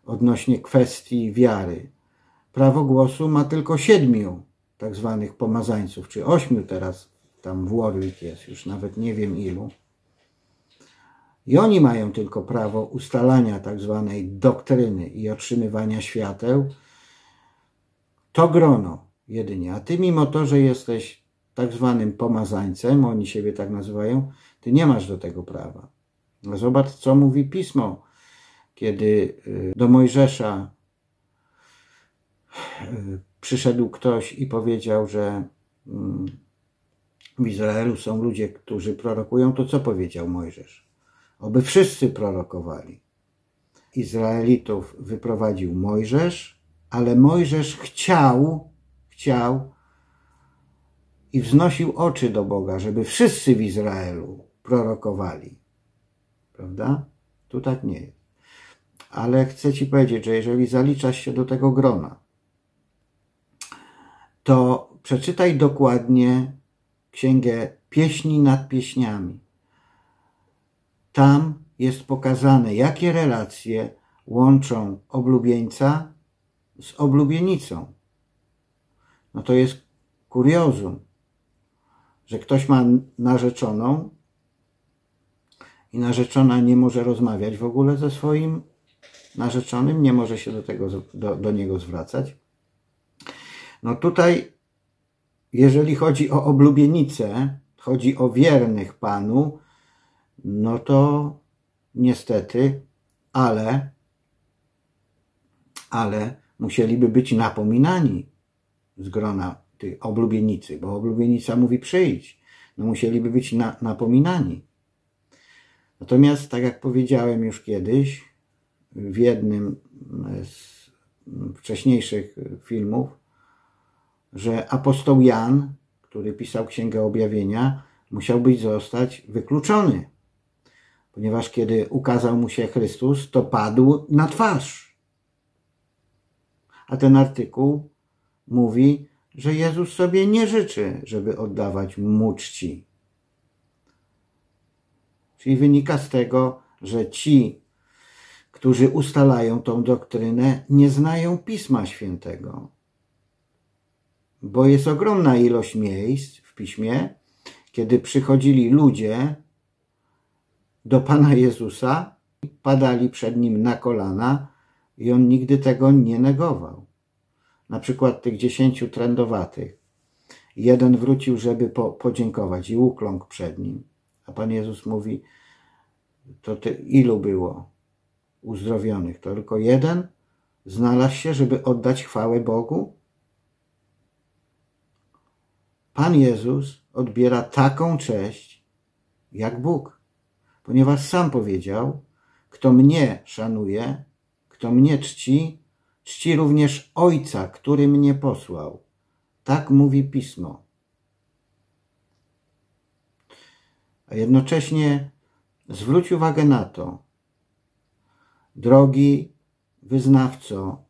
odnośnie kwestii wiary. Prawo głosu ma tylko siedmiu tak zwanych pomazańców, czy ośmiu teraz tam w Warwick jest, już nawet nie wiem ilu. I oni mają tylko prawo ustalania tak zwanej doktryny i otrzymywania świateł. To grono jedynie. A ty, mimo to, że jesteś tak zwanym pomazańcem, oni siebie tak nazywają, ty nie masz do tego prawa. No zobacz, co mówi pismo, kiedy y, do Mojżesza y, przyszedł ktoś i powiedział, że mm, w Izraelu są ludzie, którzy prorokują, to co powiedział Mojżesz? oby wszyscy prorokowali. Izraelitów wyprowadził Mojżesz, ale Mojżesz chciał, chciał i wznosił oczy do Boga, żeby wszyscy w Izraelu prorokowali. Prawda? Tu tak nie jest. Ale chcę Ci powiedzieć, że jeżeli zaliczasz się do tego grona, to przeczytaj dokładnie Księgę Pieśni nad Pieśniami tam jest pokazane, jakie relacje łączą oblubieńca z oblubienicą. No to jest kuriozum, że ktoś ma narzeczoną i narzeczona nie może rozmawiać w ogóle ze swoim narzeczonym, nie może się do, tego, do, do niego zwracać. No tutaj, jeżeli chodzi o oblubienicę, chodzi o wiernych Panu, no to niestety, ale, ale musieliby być napominani z grona tej oblubienicy, bo oblubienica mówi przyjdź. No musieliby być na, napominani. Natomiast, tak jak powiedziałem już kiedyś, w jednym z wcześniejszych filmów, że apostoł Jan, który pisał Księgę Objawienia, musiał być zostać wykluczony ponieważ kiedy ukazał mu się Chrystus, to padł na twarz. A ten artykuł mówi, że Jezus sobie nie życzy, żeby oddawać mu czci. Czyli wynika z tego, że ci, którzy ustalają tą doktrynę, nie znają Pisma Świętego. Bo jest ogromna ilość miejsc w Piśmie, kiedy przychodzili ludzie, do Pana Jezusa, padali przed Nim na kolana i On nigdy tego nie negował. Na przykład tych dziesięciu trędowatych. Jeden wrócił, żeby po, podziękować i ukląkł przed Nim. A Pan Jezus mówi, to ty, ilu było uzdrowionych? To tylko jeden znalazł się, żeby oddać chwałę Bogu? Pan Jezus odbiera taką cześć, jak Bóg ponieważ sam powiedział: Kto mnie szanuje, kto mnie czci, czci również Ojca, który mnie posłał. Tak mówi pismo. A jednocześnie zwróć uwagę na to, drogi wyznawco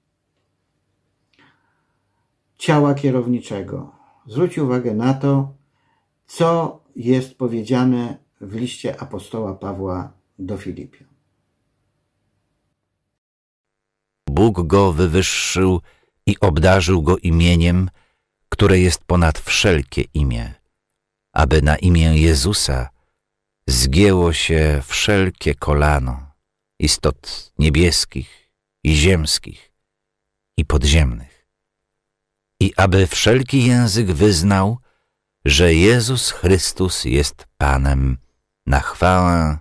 ciała kierowniczego, zwróć uwagę na to, co jest powiedziane w liście apostoła Pawła do Filipian. Bóg go wywyższył i obdarzył go imieniem, które jest ponad wszelkie imię, aby na imię Jezusa zgięło się wszelkie kolano istot niebieskich i ziemskich i podziemnych i aby wszelki język wyznał, że Jezus Chrystus jest Panem na chwałę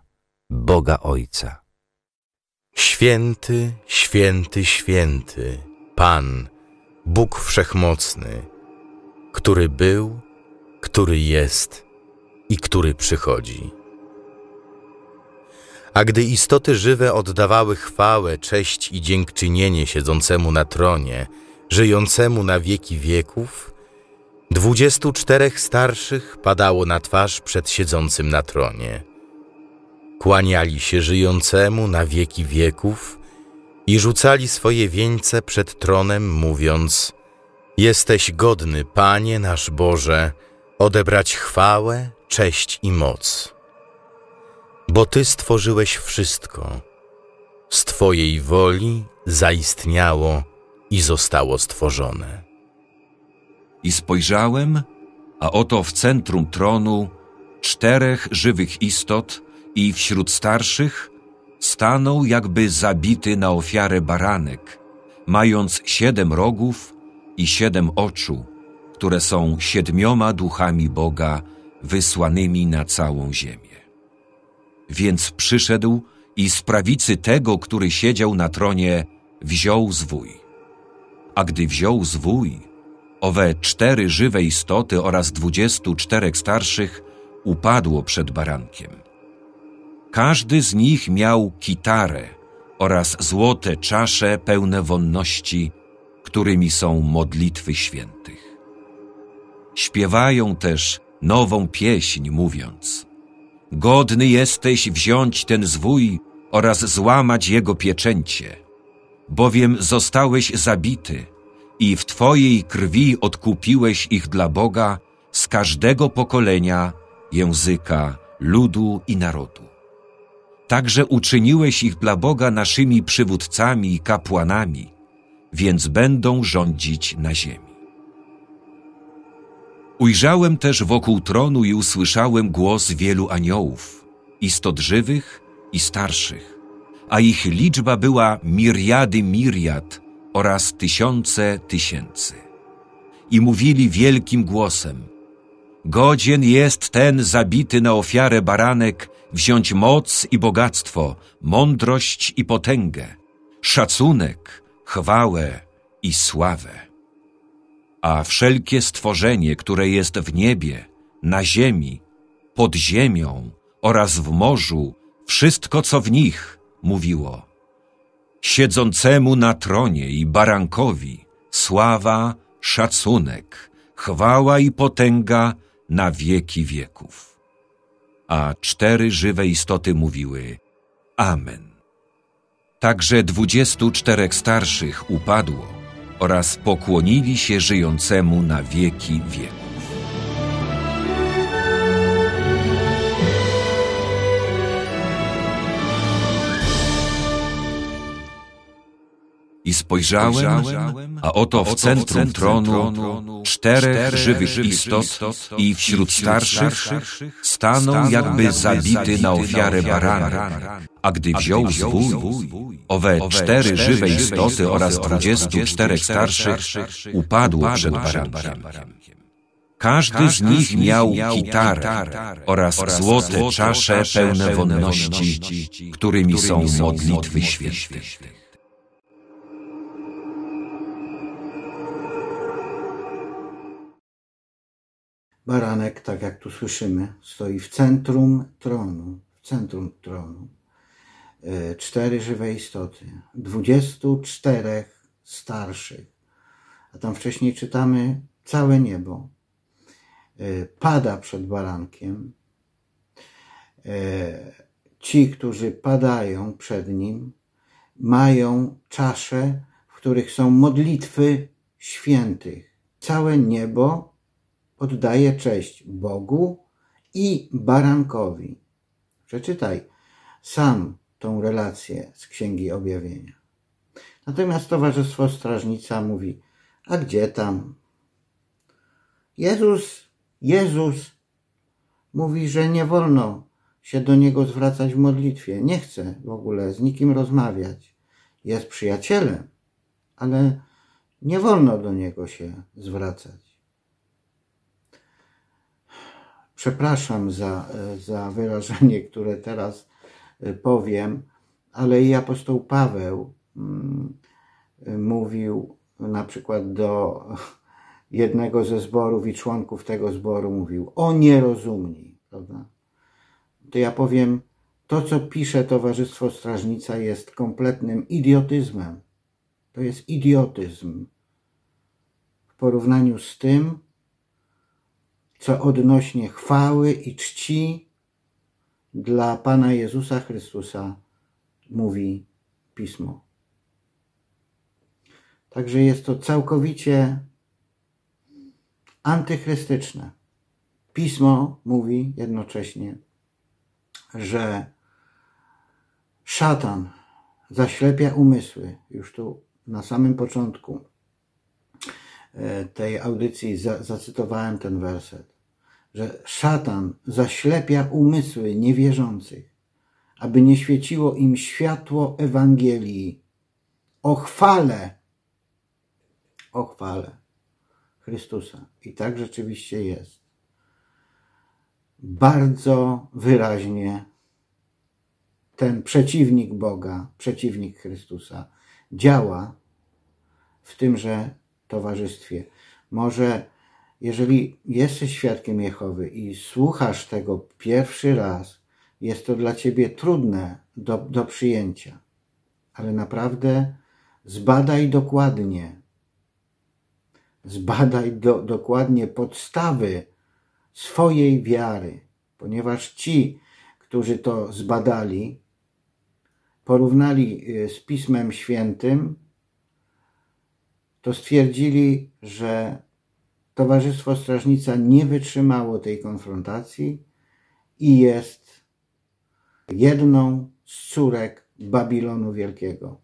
Boga Ojca. Święty, święty, święty, Pan, Bóg Wszechmocny, który był, który jest i który przychodzi. A gdy istoty żywe oddawały chwałę, cześć i dziękczynienie siedzącemu na tronie, żyjącemu na wieki wieków, Dwudziestu czterech starszych padało na twarz przed siedzącym na tronie. Kłaniali się żyjącemu na wieki wieków i rzucali swoje wieńce przed tronem, mówiąc: Jesteś godny, Panie nasz Boże, odebrać chwałę, cześć i moc. Bo Ty stworzyłeś wszystko. Z Twojej woli zaistniało i zostało stworzone. I spojrzałem, a oto w centrum tronu czterech żywych istot i wśród starszych stanął jakby zabity na ofiarę baranek, mając siedem rogów i siedem oczu, które są siedmioma duchami Boga wysłanymi na całą ziemię. Więc przyszedł i z prawicy tego, który siedział na tronie, wziął zwój. A gdy wziął zwój, Owe cztery żywe istoty oraz dwudziestu czterech starszych upadło przed barankiem. Każdy z nich miał kitarę oraz złote czasze pełne wonności, którymi są modlitwy świętych. Śpiewają też nową pieśń, mówiąc: Godny jesteś wziąć ten zwój oraz złamać jego pieczęcie, bowiem zostałeś zabity i w Twojej krwi odkupiłeś ich dla Boga z każdego pokolenia, języka, ludu i narodu. Także uczyniłeś ich dla Boga naszymi przywódcami i kapłanami, więc będą rządzić na ziemi. Ujrzałem też wokół tronu i usłyszałem głos wielu aniołów, istot żywych i starszych, a ich liczba była miriady miriad – oraz tysiące tysięcy. I mówili wielkim głosem: Godzien jest ten zabity na ofiarę baranek wziąć moc i bogactwo, mądrość i potęgę, szacunek, chwałę i sławę. A wszelkie stworzenie, które jest w niebie, na ziemi, pod ziemią oraz w morzu, wszystko co w nich, mówiło siedzącemu na tronie i barankowi sława, szacunek, chwała i potęga na wieki wieków. A cztery żywe istoty mówiły Amen. Także dwudziestu czterech starszych upadło oraz pokłonili się żyjącemu na wieki wieków. I spojrzałem, a oto w centrum tronu czterech żywych istot i wśród starszych stanął jakby zabity na ofiarę baranek. A gdy wziął zwój, owe cztery żywe istoty oraz dwudziestu czterech starszych upadło przed barankiem. Każdy z nich miał gitarę oraz złote czasze pełne wonności, którymi są modlitwy świętych. Baranek, tak jak tu słyszymy, stoi w centrum tronu, w centrum tronu. E, cztery żywe istoty, dwudziestu czterech starszych, a tam wcześniej czytamy całe niebo. E, pada przed barankiem. E, ci, którzy padają przed nim, mają czasze, w których są modlitwy świętych. Całe niebo oddaje cześć Bogu i barankowi. Przeczytaj sam tą relację z Księgi Objawienia. Natomiast Towarzystwo Strażnica mówi, a gdzie tam? Jezus, Jezus mówi, że nie wolno się do Niego zwracać w modlitwie. Nie chce w ogóle z nikim rozmawiać. Jest przyjacielem, ale nie wolno do Niego się zwracać. przepraszam za, za wyrażenie, które teraz y, powiem, ale i apostoł Paweł mm, y, mówił na przykład do jednego ze zborów i członków tego zboru mówił o nierozumni, prawda? To ja powiem, to co pisze Towarzystwo Strażnica jest kompletnym idiotyzmem. To jest idiotyzm w porównaniu z tym, co odnośnie chwały i czci dla Pana Jezusa Chrystusa mówi Pismo. Także jest to całkowicie antychrystyczne. Pismo mówi jednocześnie, że szatan zaślepia umysły. Już tu na samym początku e, tej audycji zacytowałem ten werset że szatan zaślepia umysły niewierzących, aby nie świeciło im światło Ewangelii. Ochwale, ochwale, Chrystusa. I tak rzeczywiście jest. Bardzo wyraźnie ten przeciwnik Boga, przeciwnik Chrystusa działa w tymże towarzystwie. Może jeżeli jesteś świadkiem Jehowy i słuchasz tego pierwszy raz, jest to dla ciebie trudne do, do przyjęcia, ale naprawdę zbadaj dokładnie, zbadaj do, dokładnie podstawy swojej wiary, ponieważ ci, którzy to zbadali, porównali y, z Pismem Świętym, to stwierdzili, że Towarzystwo Strażnica nie wytrzymało tej konfrontacji i jest jedną z córek Babilonu Wielkiego,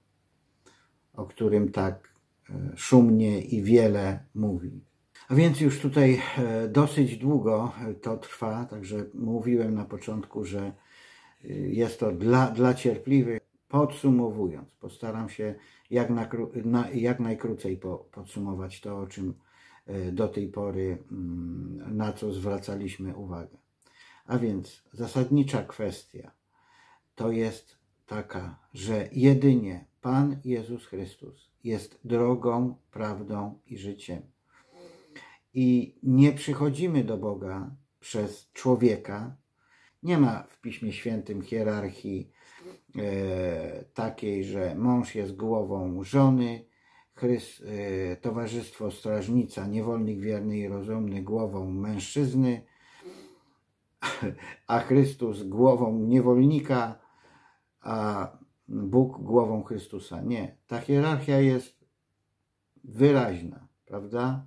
o którym tak e, szumnie i wiele mówi. A więc już tutaj e, dosyć długo e, to trwa, także mówiłem na początku, że jest to dla, dla cierpliwych. Podsumowując, postaram się jak, na, na, jak najkrócej po, podsumować to, o czym E, do tej pory, mm, na co zwracaliśmy uwagę. A więc zasadnicza kwestia to jest taka, że jedynie Pan Jezus Chrystus jest drogą, prawdą i życiem. I nie przychodzimy do Boga przez człowieka. Nie ma w Piśmie Świętym hierarchii e, takiej, że mąż jest głową żony, Chrys, y, e, Towarzystwo Strażnica, niewolnik wierny i rozumny głową mężczyzny, a Chrystus głową niewolnika, a Bóg głową Chrystusa. Nie, ta hierarchia jest wyraźna, prawda?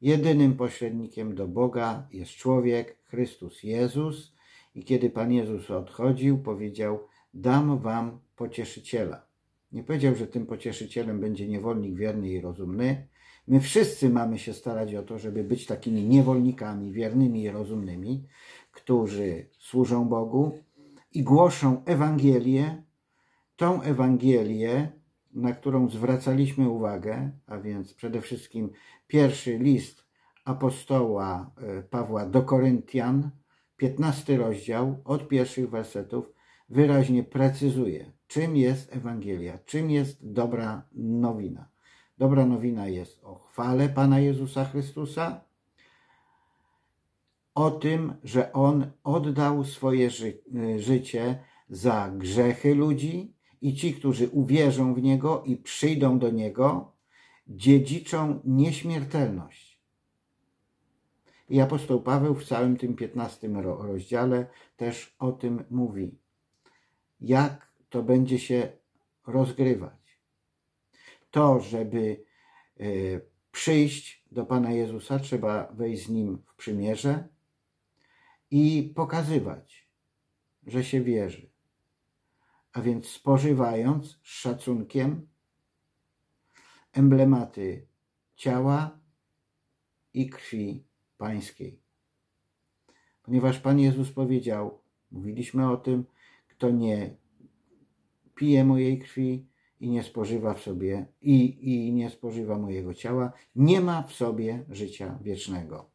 Jedynym pośrednikiem do Boga jest człowiek, Chrystus Jezus. I kiedy Pan Jezus odchodził, powiedział: Dam wam pocieszyciela. Nie powiedział, że tym pocieszycielem będzie niewolnik wierny i rozumny. My wszyscy mamy się starać o to, żeby być takimi niewolnikami wiernymi i rozumnymi, którzy służą Bogu i głoszą Ewangelię, tą Ewangelię, na którą zwracaliśmy uwagę, a więc przede wszystkim pierwszy list apostoła e, Pawła do Koryntian, 15 rozdział od pierwszych wersetów, wyraźnie precyzuje, czym jest Ewangelia, czym jest dobra nowina. Dobra nowina jest o chwale Pana Jezusa Chrystusa, o tym, że On oddał swoje ży y, życie za grzechy ludzi i ci, którzy uwierzą w Niego i przyjdą do Niego, dziedziczą nieśmiertelność. I apostoł Paweł w całym tym 15 rozdziale też o tym mówi. Jak to będzie się rozgrywać. To, żeby e, przyjść do Pana Jezusa, trzeba wejść z Nim w przymierze i pokazywać, że się wierzy. A więc spożywając z szacunkiem emblematy ciała i krwi pańskiej. Ponieważ Pan Jezus powiedział, mówiliśmy o tym, kto nie pije mojej krwi i nie spożywa w sobie i, i nie spożywa mojego ciała, nie ma w sobie życia wiecznego.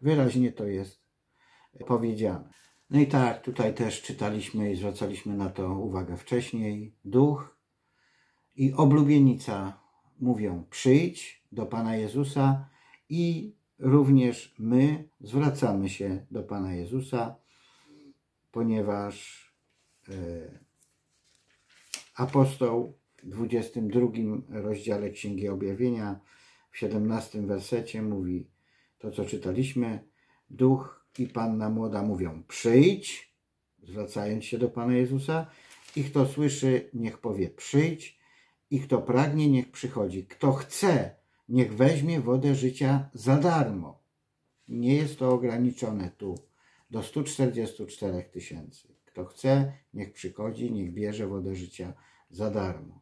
Wyraźnie to jest powiedziane. No i tak, tutaj też czytaliśmy i zwracaliśmy na to uwagę wcześniej. Duch i oblubienica mówią: Przyjdź do Pana Jezusa, i również my zwracamy się do Pana Jezusa, ponieważ E, apostoł w 22 rozdziale Księgi Objawienia w 17 wersecie mówi to, co czytaliśmy. Duch i Panna Młoda mówią przyjdź, zwracając się do Pana Jezusa i kto słyszy, niech powie przyjdź i kto pragnie, niech przychodzi. Kto chce, niech weźmie wodę życia za darmo. Nie jest to ograniczone tu do 144 tysięcy. Kto chce, niech przychodzi, niech bierze wodę życia za darmo.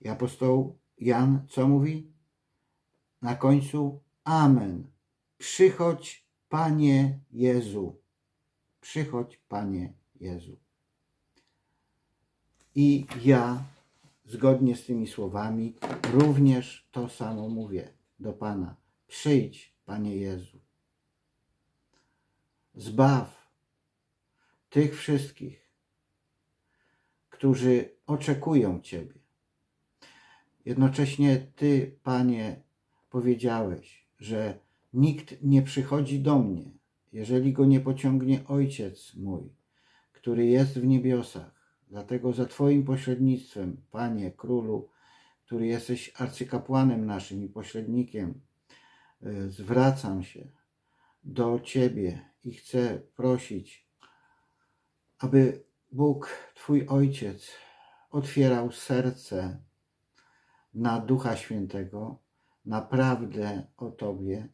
I apostoł Jan co mówi? Na końcu Amen. Przychodź, Panie Jezu. Przychodź, Panie Jezu. I ja, zgodnie z tymi słowami, również to samo mówię do Pana. Przyjdź, Panie Jezu. Zbaw, tych wszystkich, którzy oczekują Ciebie. Jednocześnie Ty, Panie, powiedziałeś, że nikt nie przychodzi do mnie, jeżeli go nie pociągnie Ojciec mój, który jest w niebiosach. Dlatego za Twoim pośrednictwem, Panie Królu, który jesteś arcykapłanem naszym i pośrednikiem, e, zwracam się do Ciebie i chcę prosić, aby Bóg, Twój Ojciec, otwierał serce na Ducha Świętego, na prawdę o Tobie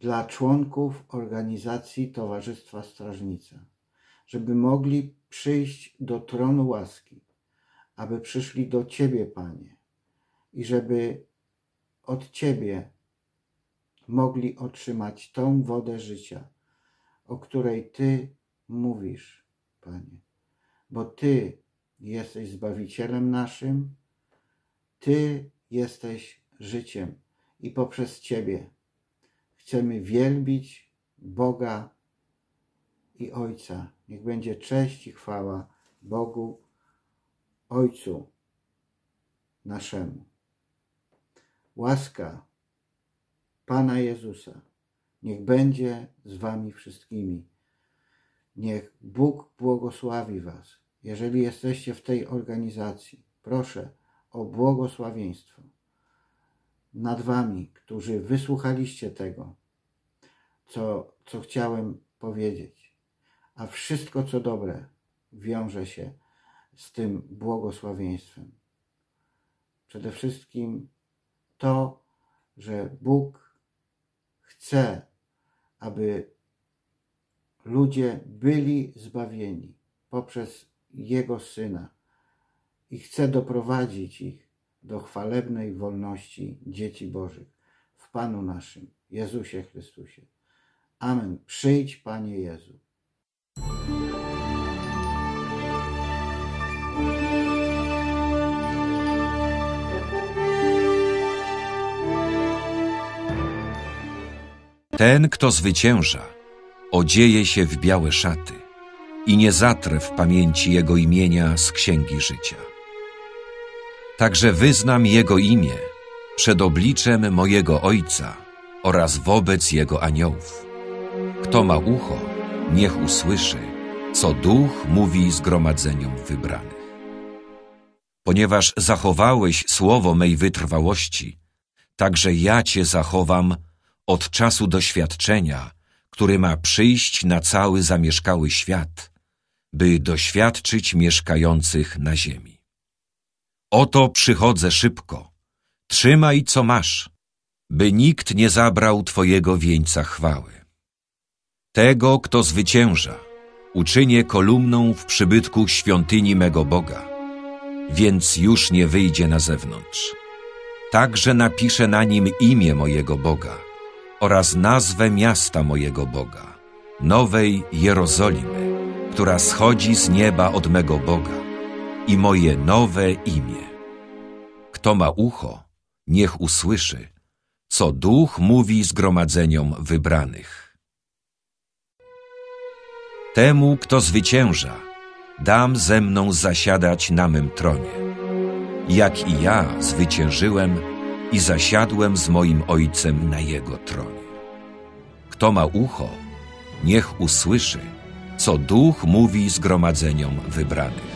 dla członków organizacji Towarzystwa Strażnica, żeby mogli przyjść do tronu łaski, aby przyszli do Ciebie, Panie, i żeby od Ciebie mogli otrzymać tą wodę życia, o której Ty mówisz Panie, bo Ty jesteś Zbawicielem naszym, Ty jesteś życiem i poprzez Ciebie chcemy wielbić Boga i Ojca. Niech będzie cześć i chwała Bogu, Ojcu naszemu. Łaska Pana Jezusa niech będzie z Wami wszystkimi. Niech Bóg błogosławi Was. Jeżeli jesteście w tej organizacji, proszę o błogosławieństwo nad Wami, którzy wysłuchaliście tego, co, co chciałem powiedzieć. A wszystko, co dobre, wiąże się z tym błogosławieństwem. Przede wszystkim to, że Bóg chce, aby ludzie byli zbawieni poprzez Jego Syna i chce doprowadzić ich do chwalebnej wolności dzieci Bożych w Panu naszym, Jezusie Chrystusie. Amen. Przyjdź, Panie Jezu. Ten, kto zwycięża odzieje się w białe szaty i nie zatrę w pamięci Jego imienia z Księgi Życia. Także wyznam Jego imię przed obliczem mojego Ojca oraz wobec Jego aniołów. Kto ma ucho, niech usłyszy, co Duch mówi zgromadzeniom wybranych. Ponieważ zachowałeś słowo mej wytrwałości, także ja Cię zachowam od czasu doświadczenia – który ma przyjść na cały zamieszkały świat, by doświadczyć mieszkających na ziemi. Oto przychodzę szybko, trzymaj co masz, by nikt nie zabrał Twojego wieńca chwały. Tego, kto zwycięża, uczynię kolumną w przybytku świątyni mego Boga, więc już nie wyjdzie na zewnątrz. Także napiszę na nim imię mojego Boga – oraz nazwę miasta mojego Boga, Nowej Jerozolimy, która schodzi z nieba od mego Boga, i moje nowe imię. Kto ma ucho, niech usłyszy, co Duch mówi zgromadzeniom wybranych. Temu, kto zwycięża, dam ze mną zasiadać na mym tronie. Jak i ja zwyciężyłem, i zasiadłem z moim Ojcem na Jego tronie. Kto ma ucho, niech usłyszy, co Duch mówi zgromadzeniom wybranych.